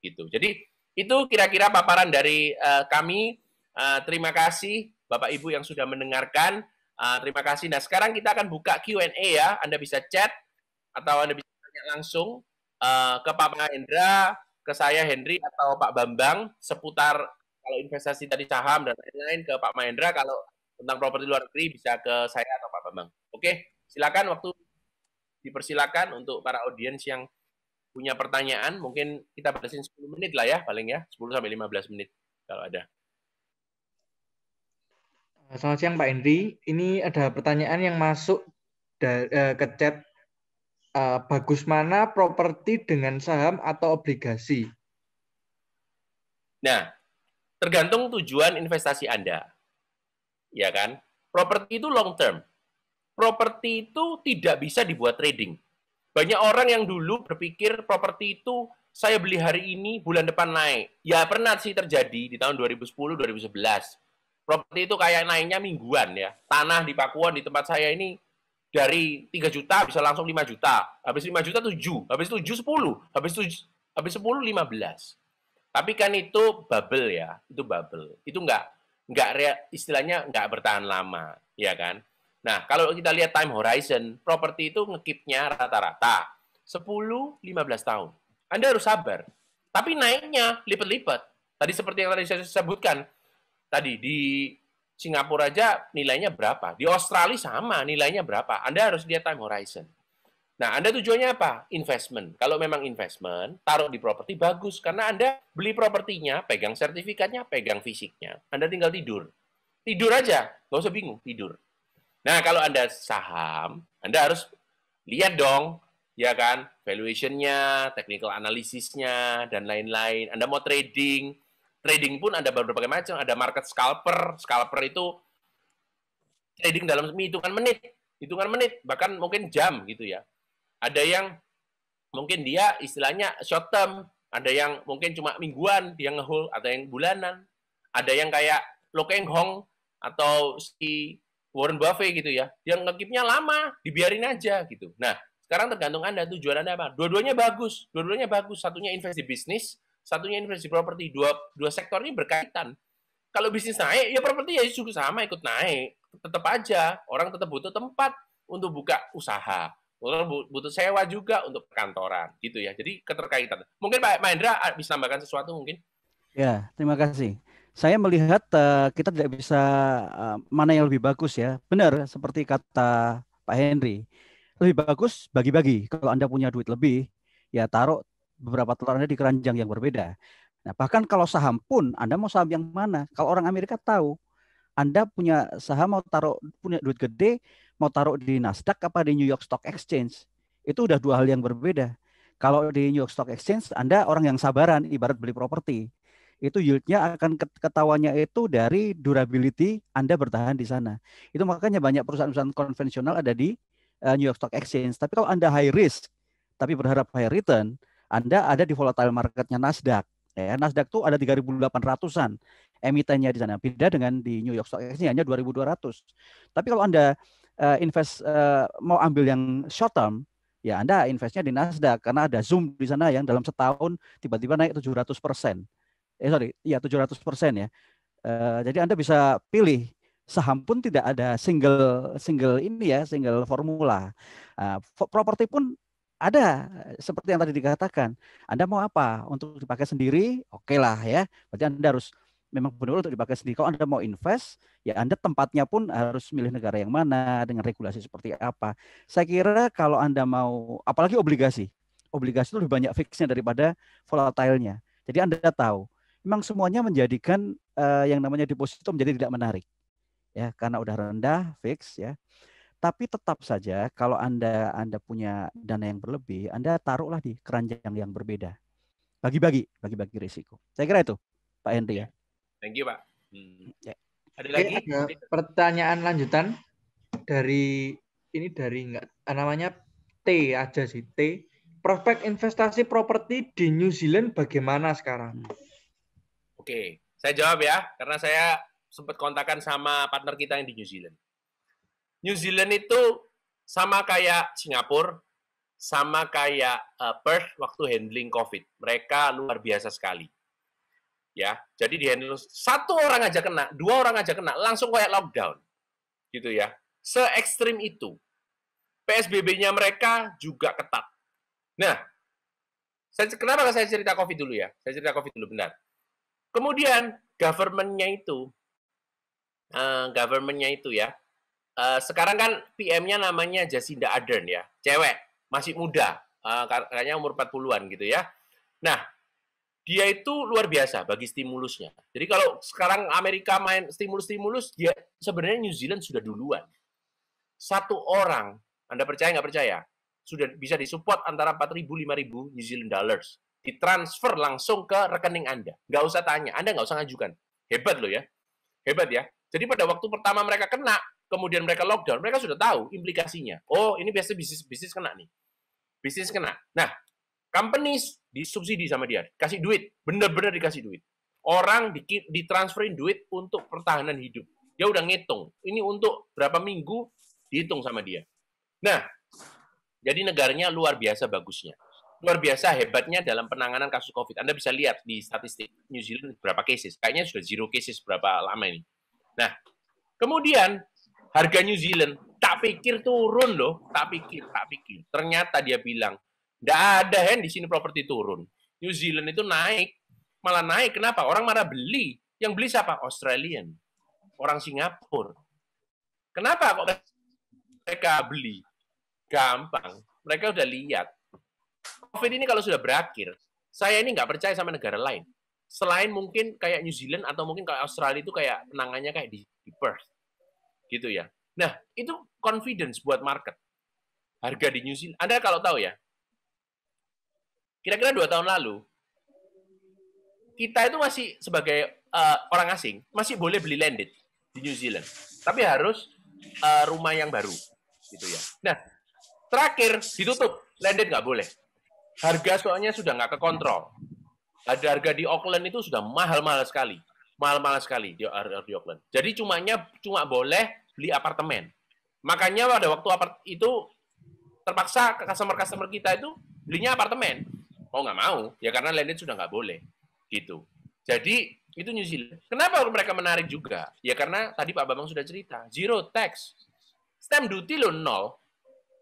Gitu. Jadi itu kira-kira paparan dari uh, kami. Uh, terima kasih Bapak Ibu yang sudah mendengarkan. Uh, terima kasih. Nah, sekarang kita akan buka Q&A ya. Anda bisa chat atau Anda bisa tanya langsung uh, ke Pak Mahendra, ke saya Henry atau Pak Bambang seputar kalau investasi tadi saham dan lain-lain ke Pak Mahendra kalau tentang properti luar negeri bisa ke saya atau Pak Bambang. Oke, silakan waktu dipersilakan untuk para audiens yang punya pertanyaan, mungkin kita batasin 10 menit lah ya paling ya, 10 sampai 15 menit kalau ada. Selamat siang Pak Henry. Ini ada pertanyaan yang masuk eh, ke chat uh, bagus mana properti dengan saham atau obligasi? Nah, tergantung tujuan investasi Anda. Ya kan? Properti itu long term. Properti itu tidak bisa dibuat trading. Banyak orang yang dulu berpikir properti itu saya beli hari ini, bulan depan naik. Ya pernah sih terjadi di tahun 2010, 2011. Properti itu kayak naiknya mingguan ya. Tanah di Pakuan di tempat saya ini dari 3 juta bisa langsung 5 juta. Habis 5 juta 7, habis 7 10, habis 7 habis 10 15. Tapi kan itu bubble ya, itu bubble. Itu enggak enggak istilahnya enggak bertahan lama, ya kan? Nah, kalau kita lihat time horizon, properti itu ngekipnya rata-rata 10 15 tahun. Anda harus sabar. Tapi naiknya lipat-lipat. Tadi seperti yang tadi saya sebutkan, tadi di Singapura aja nilainya berapa, di Australia sama nilainya berapa. Anda harus lihat time horizon. Nah, Anda tujuannya apa? Investment. Kalau memang investment, taruh di properti bagus karena Anda beli propertinya, pegang sertifikatnya, pegang fisiknya. Anda tinggal tidur. Tidur aja, nggak usah bingung, tidur. Nah, kalau Anda saham, Anda harus lihat dong, ya kan, valuation-nya, technical analysis-nya, dan lain-lain. Anda mau trading, trading pun ada berbagai macam, ada market scalper. Scalper itu trading dalam hitungan menit, hitungan menit, bahkan mungkin jam gitu ya. Ada yang mungkin dia istilahnya short term, ada yang mungkin cuma mingguan dia ngehold, atau yang bulanan, ada yang kayak Lo Keng Hong atau si Warren Buffett gitu ya. Dia ngekipnya lama, dibiarin aja gitu. Nah, sekarang tergantung Anda tujuan Anda apa. Dua-duanya bagus, dua-duanya bagus. Satunya invest di bisnis, satunya investasi properti. Dua, dua sektor ini berkaitan. Kalau bisnis naik, ya properti ya juga sama ikut naik. Tetap aja, orang tetap butuh tempat untuk buka usaha. Orang butuh sewa juga untuk perkantoran gitu ya. Jadi keterkaitan. Mungkin Pak Mahendra ah, bisa tambahkan sesuatu mungkin? Ya, terima kasih saya melihat uh, kita tidak bisa uh, mana yang lebih bagus ya. Benar seperti kata Pak Henry. Lebih bagus bagi-bagi. Kalau Anda punya duit lebih, ya taruh beberapa telur Anda di keranjang yang berbeda. Nah, bahkan kalau saham pun Anda mau saham yang mana? Kalau orang Amerika tahu Anda punya saham mau taruh punya duit gede, mau taruh di Nasdaq apa di New York Stock Exchange. Itu udah dua hal yang berbeda. Kalau di New York Stock Exchange Anda orang yang sabaran ibarat beli properti. Itu yieldnya akan ketawanya itu dari durability Anda bertahan di sana. Itu makanya banyak perusahaan-perusahaan konvensional ada di eh, New York Stock Exchange. Tapi kalau Anda high risk tapi berharap high return, anda ada di volatile marketnya Nasdaq. Ya, Nasdaq tuh ada 3.800-an emitennya di sana. Beda dengan di New York Stock Exchange hanya 2.200. Tapi kalau Anda uh, invest uh, mau ambil yang short term, ya Anda investnya di Nasdaq karena ada Zoom di sana yang dalam setahun tiba-tiba naik 700 persen. Eh sorry, ya 700 persen ya. Uh, jadi Anda bisa pilih saham pun tidak ada single single ini ya single formula. Uh, properti pun ada eh, seperti yang tadi dikatakan. Anda mau apa? Untuk dipakai sendiri, oke okay lah ya. Berarti Anda harus memang benar untuk dipakai sendiri. Kalau Anda mau invest, ya Anda tempatnya pun harus milih negara yang mana dengan regulasi seperti apa. Saya kira kalau Anda mau apalagi obligasi. Obligasi itu lebih banyak fixnya daripada volatile-nya. Jadi Anda tahu, memang semuanya menjadikan uh, yang namanya deposito menjadi tidak menarik. Ya, karena udah rendah, fix ya. Tapi tetap saja kalau Anda Anda punya dana yang berlebih, Anda taruhlah di keranjang yang berbeda. Bagi-bagi, bagi-bagi risiko. Saya kira itu, Pak Henry ya. ya. Thank you, Pak. Hmm. Ya. Ada lagi? ada pertanyaan lanjutan dari ini dari enggak ah, namanya T aja sih T. Prospek investasi properti di New Zealand bagaimana sekarang? Hmm. Oke, saya jawab ya karena saya sempat kontakan sama partner kita yang di New Zealand. New Zealand itu sama kayak Singapura, sama kayak uh, Perth waktu handling COVID. Mereka luar biasa sekali. Ya, jadi di handle satu orang aja kena, dua orang aja kena, langsung kayak lockdown. Gitu ya. Se ekstrim itu. PSBB-nya mereka juga ketat. Nah, saya, kenapa saya cerita COVID dulu ya? Saya cerita COVID dulu, benar. Kemudian, government-nya itu, uh, government-nya itu ya, uh, sekarang kan PM-nya namanya Jacinda Ardern ya, cewek, masih muda, uh, kayaknya umur 40-an gitu ya. Nah, dia itu luar biasa bagi stimulusnya. Jadi kalau sekarang Amerika main stimulus-stimulus, dia sebenarnya New Zealand sudah duluan. Satu orang, Anda percaya nggak percaya? Sudah bisa disupport antara 4.000 5.000 New Zealand dollars. Ditransfer langsung ke rekening Anda. Nggak usah tanya, Anda nggak usah ngajukan. Hebat loh ya. Hebat ya. Jadi pada waktu pertama mereka kena, kemudian mereka lockdown, mereka sudah tahu implikasinya. Oh, ini biasanya bisnis bisnis kena nih. Bisnis kena. Nah, companies disubsidi sama dia, kasih duit, benar-benar dikasih duit. Orang di, ditransferin duit untuk pertahanan hidup. Dia udah ngitung, ini untuk berapa minggu dihitung sama dia. Nah, jadi negaranya luar biasa bagusnya. Luar biasa hebatnya dalam penanganan kasus COVID. Anda bisa lihat di statistik New Zealand berapa cases. Kayaknya sudah zero cases berapa lama ini. Nah, kemudian harga New Zealand. Tak pikir turun loh, tak pikir, tak pikir. Ternyata dia bilang, ndak ada hand di sini properti turun. New Zealand itu naik, malah naik. Kenapa? Orang malah beli. Yang beli siapa? Australian, orang Singapura. Kenapa kok mereka beli? Gampang. Mereka udah lihat. COVID ini kalau sudah berakhir, saya ini nggak percaya sama negara lain selain mungkin kayak New Zealand atau mungkin kayak Australia itu kayak penangannya kayak di Perth gitu ya. Nah, itu confidence buat market. Harga di New Zealand. Anda kalau tahu ya, kira-kira dua tahun lalu, kita itu masih sebagai uh, orang asing, masih boleh beli landed di New Zealand. Tapi harus uh, rumah yang baru. gitu ya. Nah, terakhir ditutup. Landed nggak boleh. Harga soalnya sudah nggak kekontrol. Ada harga di Auckland itu sudah mahal-mahal sekali. Mahal-mahal sekali di, di Auckland. Jadi cumanya cuma boleh beli apartemen. Makanya pada waktu apart itu terpaksa customer-customer kita itu belinya apartemen. Mau nggak mau, ya karena landed sudah nggak boleh. Gitu. Jadi itu New Zealand. Kenapa mereka menarik juga? Ya karena tadi Pak Bambang sudah cerita, zero tax. Stamp duty lo nol.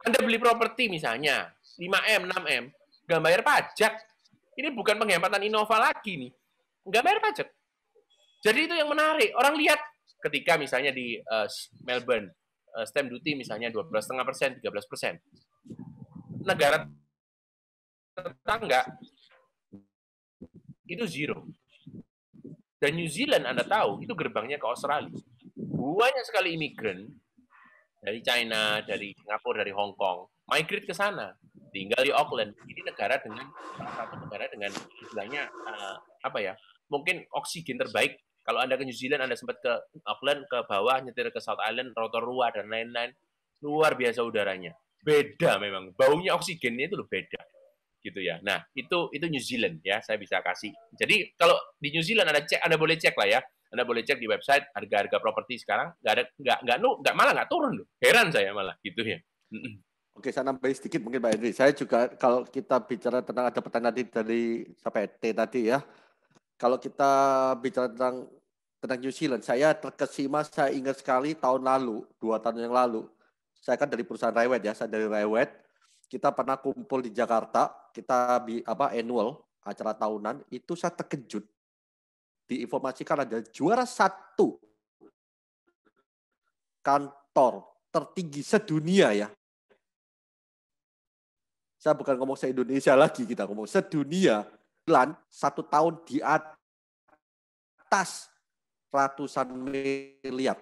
Anda beli properti misalnya, 5M, 6M, nggak bayar pajak. Ini bukan penghematan Innova lagi nih. Nggak bayar pajak. Jadi itu yang menarik. Orang lihat ketika misalnya di uh, Melbourne uh, stamp duty misalnya 12,5 persen, 13 persen. Negara tetangga itu zero. Dan New Zealand Anda tahu itu gerbangnya ke Australia. Banyak sekali imigran dari China, dari Singapura, dari Hong Kong migrate ke sana, tinggal di Auckland. Ini negara dengan satu negara dengan istilahnya uh, apa ya? Mungkin oksigen terbaik kalau Anda ke New Zealand, Anda sempat ke Auckland, ke bawah, nyetir ke South Island, Rotorua, dan lain-lain. Luar biasa udaranya. Beda memang. Baunya oksigennya itu loh beda. Gitu ya. Nah, itu itu New Zealand ya, saya bisa kasih. Jadi kalau di New Zealand Anda cek, Anda boleh cek lah ya. Anda boleh cek di website harga-harga properti sekarang nggak ada nggak nggak nggak malah nggak turun loh. Heran saya malah gitu ya. Oke, saya nambahin sedikit mungkin Pak Henry. Saya juga kalau kita bicara tentang ada pertanyaan tadi dari sampai T tadi ya. Kalau kita bicara tentang tentang New Zealand. Saya terkesima, saya ingat sekali tahun lalu, dua tahun yang lalu. Saya kan dari perusahaan Rewet ya, saya dari Rewet. Kita pernah kumpul di Jakarta, kita bi, apa annual, acara tahunan, itu saya terkejut. Diinformasikan ada juara satu kantor tertinggi sedunia ya. Saya bukan ngomong se-Indonesia lagi, kita ngomong sedunia. Dan satu tahun di atas ratusan miliar.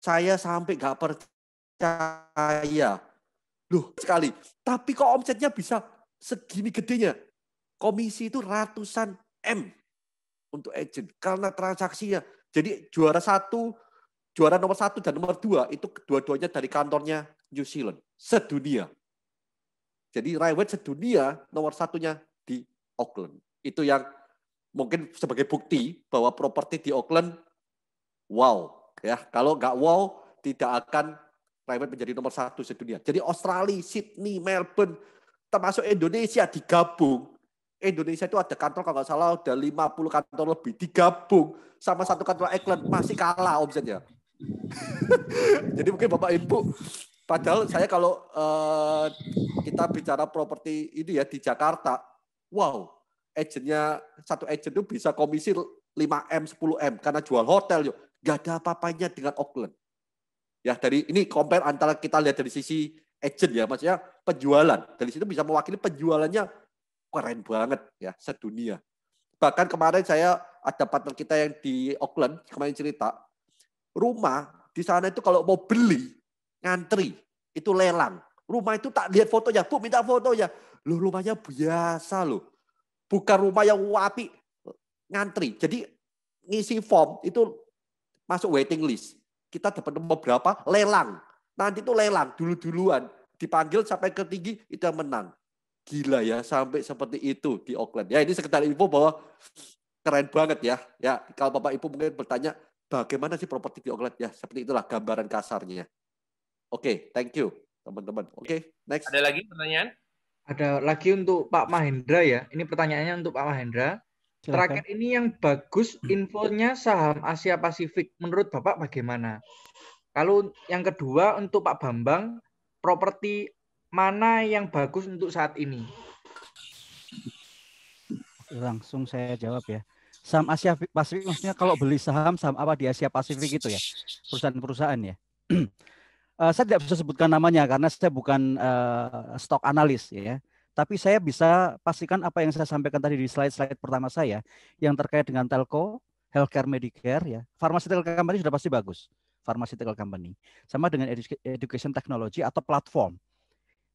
Saya sampai nggak percaya. Loh sekali. Tapi kok omsetnya bisa segini gedenya? Komisi itu ratusan M untuk agent karena transaksinya. Jadi juara satu, juara nomor satu dan nomor dua itu kedua-duanya dari kantornya New Zealand sedunia. Jadi Raiwet sedunia nomor satunya di Auckland. Itu yang mungkin sebagai bukti bahwa properti di Auckland wow ya kalau nggak wow tidak akan private menjadi nomor satu di dunia. Jadi Australia, Sydney, Melbourne, termasuk Indonesia digabung. Indonesia itu ada kantor kalau nggak salah ada 50 kantor lebih digabung sama satu kantor Auckland masih kalah omsetnya. Jadi mungkin Bapak Ibu padahal saya kalau uh, kita bicara properti ini ya di Jakarta, wow, agentnya satu agent itu bisa komisi 5M, 10M karena jual hotel yuk. Gak ada apa-apanya dengan Auckland. Ya, dari ini compare antara kita lihat dari sisi agent ya, maksudnya penjualan. Dari situ bisa mewakili penjualannya keren banget ya, sedunia. Bahkan kemarin saya ada partner kita yang di Auckland, kemarin cerita, rumah di sana itu kalau mau beli ngantri, itu lelang. Rumah itu tak lihat fotonya, Bu minta fotonya. Loh rumahnya biasa loh bukan rumah yang wapi ngantri. Jadi ngisi form itu masuk waiting list. Kita dapat nomor berapa? Lelang. Nanti itu lelang dulu-duluan. Dipanggil sampai ke tinggi itu yang menang. Gila ya sampai seperti itu di Auckland. Ya ini sekedar info bahwa keren banget ya. Ya kalau Bapak Ibu mungkin bertanya bagaimana sih properti di Auckland ya seperti itulah gambaran kasarnya. Oke, okay, thank you teman-teman. Oke, okay, next. Ada lagi pertanyaan? Ada lagi untuk Pak Mahendra ya. Ini pertanyaannya untuk Pak Mahendra. Silakan. Terakhir ini yang bagus infonya saham Asia Pasifik. Menurut Bapak bagaimana? Kalau yang kedua untuk Pak Bambang, properti mana yang bagus untuk saat ini? Langsung saya jawab ya. Saham Asia Pasifik maksudnya kalau beli saham saham apa di Asia Pasifik itu ya? Perusahaan-perusahaan ya. uh, saya tidak bisa sebutkan namanya karena saya bukan uh, stok analis ya. Tapi saya bisa pastikan apa yang saya sampaikan tadi di slide-slide pertama saya yang terkait dengan telco, healthcare, medicare ya. Pharmaceutical company sudah pasti bagus. farmasi Pharmaceutical company. Sama dengan education technology atau platform.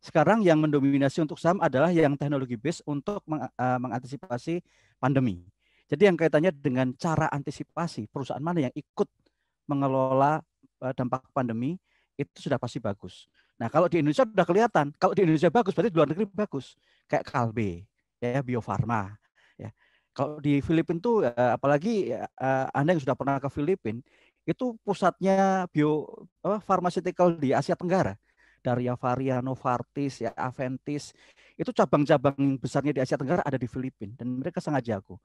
Sekarang yang mendominasi untuk saham adalah yang teknologi base untuk meng, eh, mengantisipasi pandemi. Jadi yang kaitannya dengan cara antisipasi perusahaan mana yang ikut mengelola dampak pandemi itu sudah pasti bagus. Nah, kalau di Indonesia sudah kelihatan, kalau di Indonesia bagus berarti di luar negeri bagus. Kayak Kalbe, ya Bio Farma, ya. Kalau di Filipina ya, itu apalagi ya, eh, Anda yang sudah pernah ke Filipina, itu pusatnya bio apa, pharmaceutical di Asia Tenggara. Dari Avaria, Novartis, ya Aventis, itu cabang-cabang besarnya di Asia Tenggara ada di Filipina dan mereka sangat jago.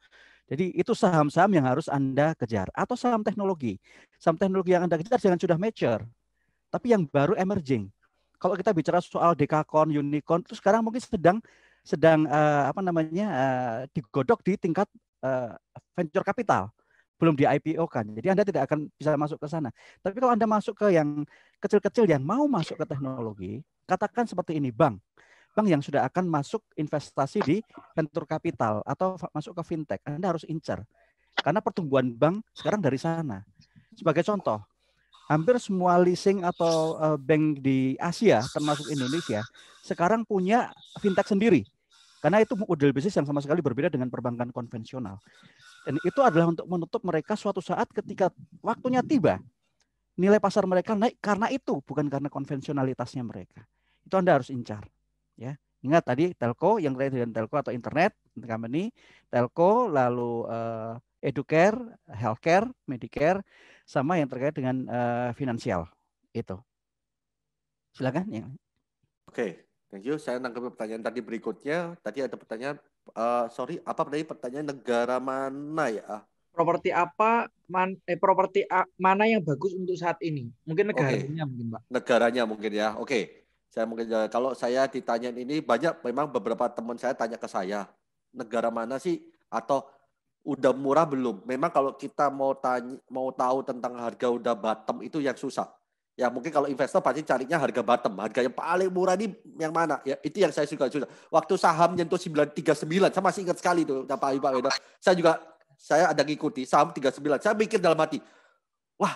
Jadi itu saham-saham yang harus Anda kejar atau saham teknologi. Saham teknologi yang Anda kejar jangan sudah mature tapi yang baru emerging. Kalau kita bicara soal Dekakon, Unicorn, terus sekarang mungkin sedang sedang uh, apa namanya uh, digodok di tingkat uh, venture capital belum di IPO kan. Jadi Anda tidak akan bisa masuk ke sana. Tapi kalau Anda masuk ke yang kecil-kecil yang mau masuk ke teknologi, katakan seperti ini, bang, bang yang sudah akan masuk investasi di venture capital atau masuk ke fintech, Anda harus incer. Karena pertumbuhan bank sekarang dari sana. Sebagai contoh, hampir semua leasing atau eh, bank di Asia termasuk Indonesia sekarang punya fintech sendiri karena itu model bisnis yang sama sekali berbeda dengan perbankan konvensional dan itu adalah untuk menutup mereka suatu saat ketika waktunya tiba nilai pasar mereka naik karena itu bukan karena konvensionalitasnya mereka itu anda harus incar ya ingat tadi telco yang terkait dengan telco atau internet company telco lalu uh, educare, healthcare, medicare, sama yang terkait dengan uh, finansial itu. Silakan yang. Oke, okay, thank you. Saya nangkep pertanyaan tadi berikutnya. Tadi ada pertanyaan, uh, sorry, apa tadi pertanyaan negara mana ya? Properti apa, man, eh, properti mana yang bagus untuk saat ini? Mungkin negaranya okay. mungkin, Pak. Negaranya mungkin ya. Oke, okay. saya mungkin eh, kalau saya ditanyain ini banyak, memang beberapa teman saya tanya ke saya, negara mana sih atau udah murah belum? Memang kalau kita mau tanya mau tahu tentang harga udah bottom itu yang susah. Ya mungkin kalau investor pasti carinya harga bottom, harga yang paling murah ini yang mana? Ya itu yang saya suka susah. Waktu saham nyentuh 939, saya masih ingat sekali tuh Pak Pak Weda. Saya juga saya ada ngikuti saham 39. Saya mikir dalam hati, wah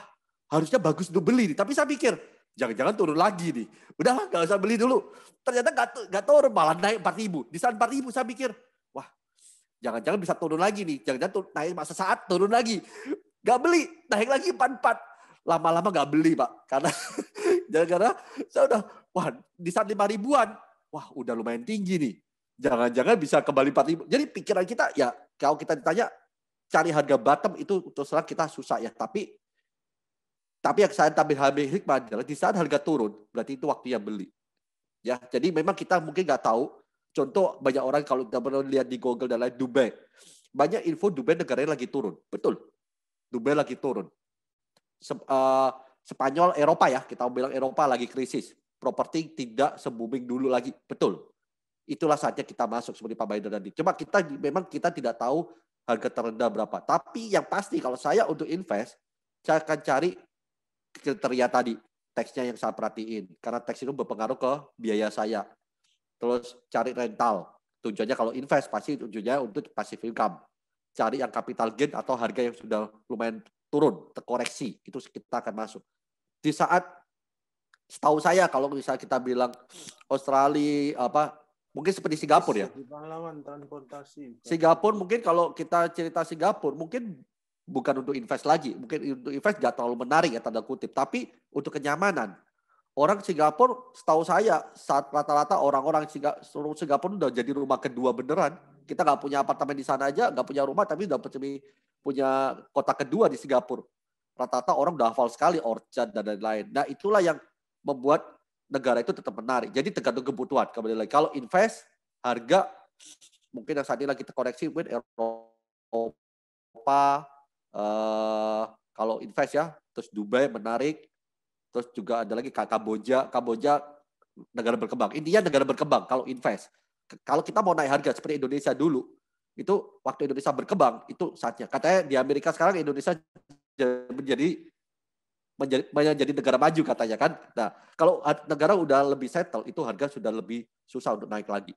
harusnya bagus untuk beli nih. Tapi saya pikir jangan-jangan turun lagi nih. Udahlah nggak usah beli dulu. Ternyata gak gak turun malah naik 4000. Di saat 4000 saya pikir Jangan-jangan bisa turun lagi nih. Jangan-jangan naik masa saat turun lagi. Gak beli, naik lagi 44. Lama-lama gak beli Pak. Karena gara-gara saya udah, wah di saat lima ribuan. Wah udah lumayan tinggi nih. Jangan-jangan bisa kembali empat ribu. Jadi pikiran kita ya kalau kita ditanya cari harga bottom itu terserah kita susah ya. Tapi tapi yang saya tampil hikmah adalah di saat harga turun berarti itu waktunya beli. Ya, jadi memang kita mungkin nggak tahu Contoh banyak orang kalau kita pernah lihat di Google dan lain Dubai. Banyak info Dubai negaranya lagi turun. Betul. Dubai lagi turun. Se uh, eh, Spanyol, Eropa ya. Kita bilang Eropa lagi krisis. Properti tidak se-booming dulu lagi. Betul. Itulah saatnya kita masuk seperti Pak Biden tadi. Cuma kita memang kita tidak tahu harga terendah berapa. Tapi yang pasti kalau saya untuk invest, saya akan cari kriteria tadi. Teksnya yang saya perhatiin. Karena teks itu berpengaruh ke biaya saya terus cari rental. Tujuannya kalau invest pasti tujuannya untuk passive income. Cari yang capital gain atau harga yang sudah lumayan turun, terkoreksi, itu kita akan masuk. Di saat setahu saya kalau bisa kita bilang Australia apa mungkin seperti Singapura ya. Pengalaman transportasi. Singapura mungkin kalau kita cerita Singapura mungkin bukan untuk invest lagi, mungkin untuk invest nggak terlalu menarik ya tanda kutip, tapi untuk kenyamanan Orang Singapura, setahu saya, saat rata-rata orang-orang seluruh Singapura udah jadi rumah kedua beneran. Kita nggak punya apartemen di sana aja, nggak punya rumah, tapi udah punya, kota kedua di Singapura. Rata-rata orang udah hafal sekali Orchard dan lain-lain. Nah itulah yang membuat negara itu tetap menarik. Jadi tergantung kebutuhan. Kembali lagi, kalau invest, harga mungkin yang saat ini lagi terkoreksi, mungkin Eropa, eh, kalau invest ya, terus Dubai menarik, Terus juga ada lagi Kamboja, Kamboja negara berkembang. Intinya negara berkembang kalau invest. Kalau kita mau naik harga seperti Indonesia dulu, itu waktu Indonesia berkembang itu saatnya. Katanya di Amerika sekarang Indonesia menjadi menjadi, menjadi negara maju katanya kan. Nah, kalau negara udah lebih settle itu harga sudah lebih susah untuk naik lagi.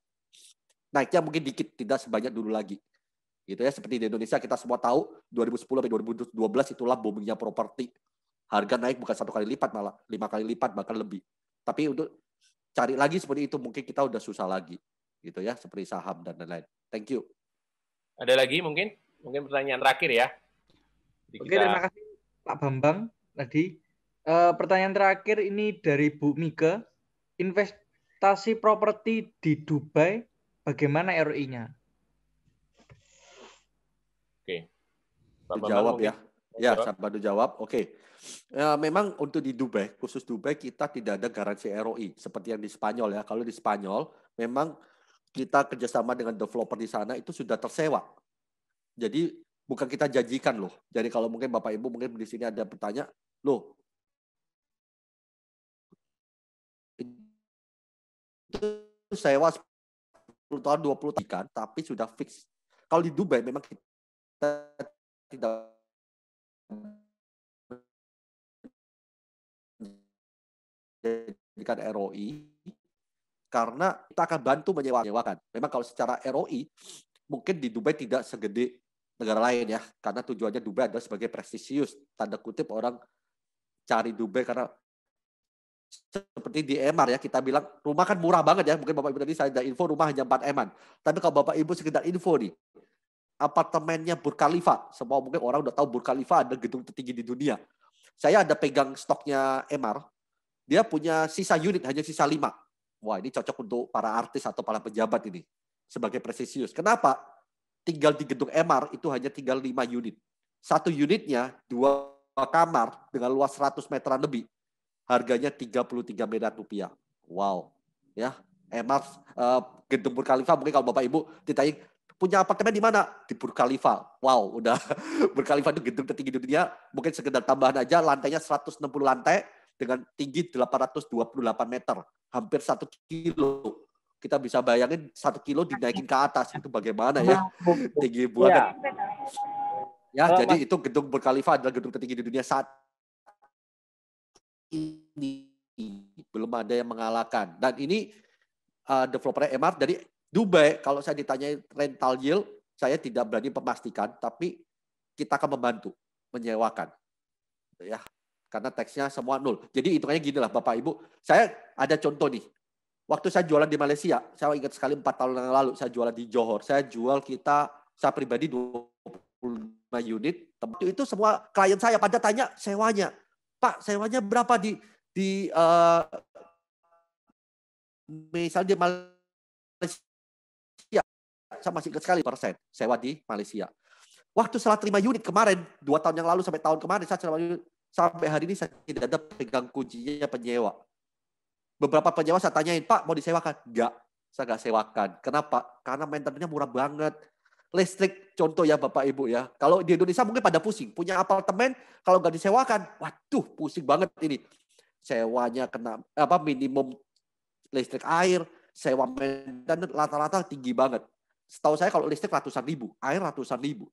Naiknya mungkin dikit, tidak sebanyak dulu lagi. Gitu ya, seperti di Indonesia kita semua tahu 2010 sampai 2012 itulah boomingnya properti Harga naik bukan satu kali lipat malah lima kali lipat bahkan lebih. Tapi untuk cari lagi seperti itu mungkin kita udah susah lagi gitu ya seperti saham dan lain-lain. Thank you. Ada lagi mungkin? Mungkin pertanyaan terakhir ya. Jadi Oke, kita... terima kasih Pak Bambang tadi. E, pertanyaan terakhir ini dari Bu Mika. Investasi properti di Dubai bagaimana ROI-nya? Oke. Pak jawab mungkin. ya. Ya, saya bantu jawab. Oke. Eh, memang untuk di Dubai, khusus Dubai kita tidak ada garansi ROI seperti yang di Spanyol ya. Kalau di Spanyol memang kita kerjasama dengan developer di sana itu sudah tersewa. Jadi bukan kita janjikan loh. Jadi kalau mungkin Bapak Ibu mungkin di sini ada bertanya, loh itu sewa 10 tahun 20 tahun kan, tapi sudah fix. Kalau di Dubai memang kita tidak dijadikan ROI karena kita akan bantu menyewakan. Memang kalau secara ROI mungkin di Dubai tidak segede negara lain ya, karena tujuannya Dubai adalah sebagai prestisius. Tanda kutip orang cari Dubai karena seperti di Emar ya kita bilang rumah kan murah banget ya mungkin bapak ibu tadi saya ada info rumah hanya 4 eman tapi kalau bapak ibu sekedar info nih apartemennya Burj Khalifa semua mungkin orang udah tahu Burj Khalifa ada gedung tertinggi di dunia saya ada pegang stoknya Emar dia punya sisa unit hanya sisa lima. Wah ini cocok untuk para artis atau para pejabat ini sebagai presisius. Kenapa? Tinggal di gedung MR itu hanya tinggal lima unit. Satu unitnya dua kamar dengan luas 100 meteran lebih. Harganya 33 miliar rupiah. Wow. Ya, MR eh, gedung Burj mungkin kalau Bapak Ibu ditanya punya apartemen di mana? Di Burkhalifa. Wow, udah Burkhalifa itu gedung tertinggi di dunia. Mungkin sekedar tambahan aja lantainya 160 lantai dengan tinggi 828 meter, hampir satu kilo. Kita bisa bayangin satu kilo dinaikin ke atas itu bagaimana ya tinggi buatan. Iya. Ya, ya jadi itu gedung berkalifa adalah gedung tertinggi di dunia saat ini belum ada yang mengalahkan. Dan ini uh, eh, developer MR dari Dubai. Kalau saya ditanya rental yield, saya tidak berani memastikan, tapi kita akan membantu menyewakan. Ya karena teksnya semua nol. Jadi hitungannya gini lah Bapak Ibu. Saya ada contoh nih. Waktu saya jualan di Malaysia, saya ingat sekali empat tahun yang lalu saya jualan di Johor. Saya jual kita, saya pribadi 25 unit. Tapi itu semua klien saya pada tanya sewanya. Pak, sewanya berapa di di uh, eh, misalnya di Malaysia. Saya masih ingat sekali persen sewa di Malaysia. Waktu setelah terima unit kemarin, dua tahun yang lalu sampai tahun kemarin, saya terima unit, sampai hari ini saya tidak ada pegang kuncinya penyewa. Beberapa penyewa saya tanyain, Pak mau disewakan? Enggak, saya enggak sewakan. Kenapa? Karena maintenance murah banget. Listrik, contoh ya Bapak Ibu ya. Kalau di Indonesia mungkin pada pusing. Punya apartemen, kalau enggak disewakan, waduh pusing banget ini. Sewanya kena apa minimum listrik air, sewa maintenance rata-rata tinggi banget. Setahu saya kalau listrik ratusan ribu, air ratusan ribu.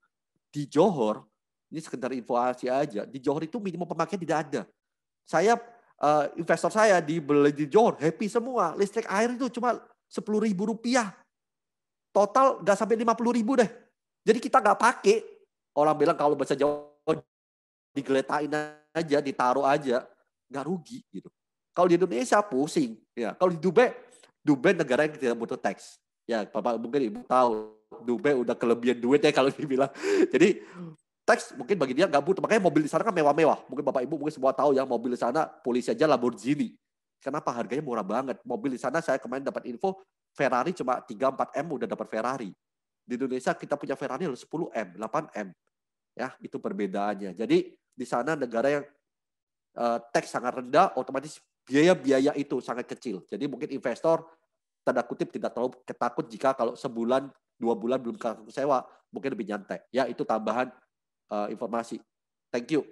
Di Johor ini sekedar informasi aja. Di Johor itu minimum pemakaian tidak ada. Saya uh, investor saya di di Johor happy semua. Listrik air itu cuma sepuluh ribu rupiah. Total nggak sampai lima puluh ribu deh. Jadi kita nggak pakai. Orang bilang kalau bahasa Jawa digeletain aja, ditaruh aja, nggak rugi gitu. Kalau di Indonesia pusing, ya. Kalau di Dubai, Dubai negara yang tidak butuh teks. Ya, Bapak mungkin Ibu tahu Dubai udah kelebihan duit ya kalau dibilang. Jadi teks mungkin bagi dia nggak butuh Makanya mobil di sana kan mewah-mewah. Mungkin Bapak Ibu mungkin semua tahu ya mobil di sana polisi aja Lamborghini. Kenapa harganya murah banget? Mobil di sana saya kemarin dapat info Ferrari cuma 3-4 M udah dapat Ferrari. Di Indonesia kita punya Ferrari harus 10 M, 8 M. Ya, itu perbedaannya. Jadi di sana negara yang uh, eh, tax sangat rendah, otomatis biaya-biaya itu sangat kecil. Jadi mungkin investor tanda kutip tidak terlalu ketakut jika kalau sebulan dua bulan belum sewa mungkin lebih nyantai ya itu tambahan uh, informasi. Thank you.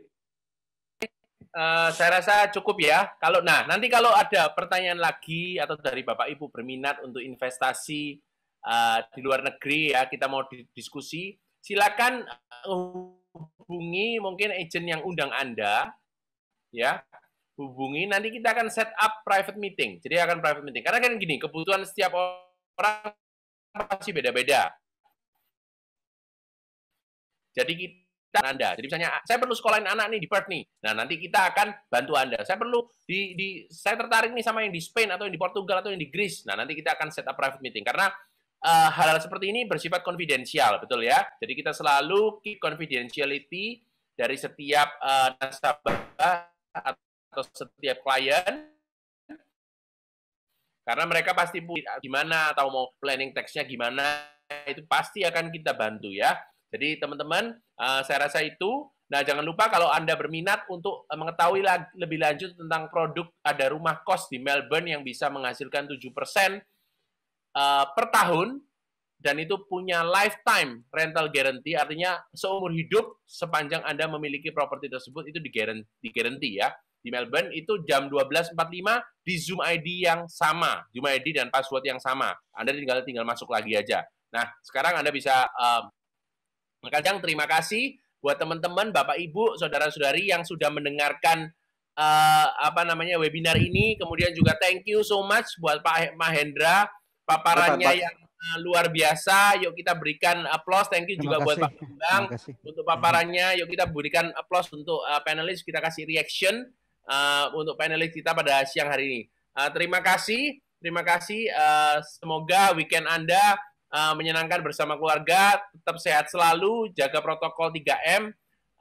Uh, saya rasa cukup ya. Kalau nah nanti kalau ada pertanyaan lagi atau dari Bapak Ibu berminat untuk investasi uh, di luar negeri ya kita mau diskusi, silakan hubungi mungkin agent yang undang Anda ya hubungi nanti kita akan set up private meeting jadi akan private meeting karena kan gini kebutuhan setiap orang pasti beda-beda jadi kita sekitar Anda. Jadi misalnya ah, saya perlu sekolahin anak nih di Perth nih. Nah, nanti kita akan bantu Anda. Saya perlu di di saya tertarik nih sama yang di Spain atau yang di Portugal atau yang di Greece. Nah, nanti kita akan set up private meeting karena eh, hal-hal uh, seperti ini bersifat konfidensial, betul ya? Jadi kita selalu keep confidentiality dari setiap uh, nasabah atau setiap klien karena mereka pasti punya gimana atau mau planning teksnya gimana itu pasti akan kita bantu ya. Jadi teman-teman, uh, saya rasa itu. Nah, jangan lupa kalau Anda berminat untuk eh, mengetahui lebih lanjut tentang produk ada rumah kos di Melbourne yang bisa menghasilkan 7% uh, eh, per tahun dan itu punya lifetime rental guarantee artinya seumur hidup sepanjang Anda memiliki properti tersebut itu di guarantee ya. Di Melbourne itu jam 12.45 di Zoom ID yang sama, Zoom ID dan password yang sama. Anda tinggal tinggal masuk lagi aja. Nah, sekarang Anda bisa uh, Nah, Kang terima kasih buat teman-teman, Bapak Ibu, saudara-saudari yang sudah mendengarkan uh, apa namanya webinar ini. Kemudian juga thank you so much buat Pak Mahendra paparannya yang eh, luar biasa. Yuk kita berikan aplaus. Thank you juga kasih. buat Pak Bambang untuk paparannya. Yuk kita berikan aplaus untuk uh, panelis. Kita kasih reaction uh, untuk panelis kita pada siang hari ini. Uh, terima kasih. Terima kasih. Uh, semoga weekend Anda uh, menyenangkan bersama keluarga, tetap sehat selalu, jaga protokol 3M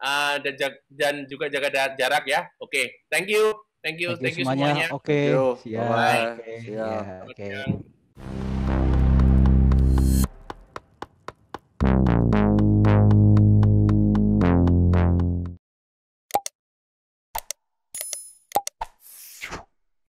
uh, eh, dan dan juga jaga jarak ya. Oke, okay. thank you. Thank you, thank you, thank you semuanya. semuanya. Oke, okay. siap. Bye. Oke. Okay. Yeah. Okay.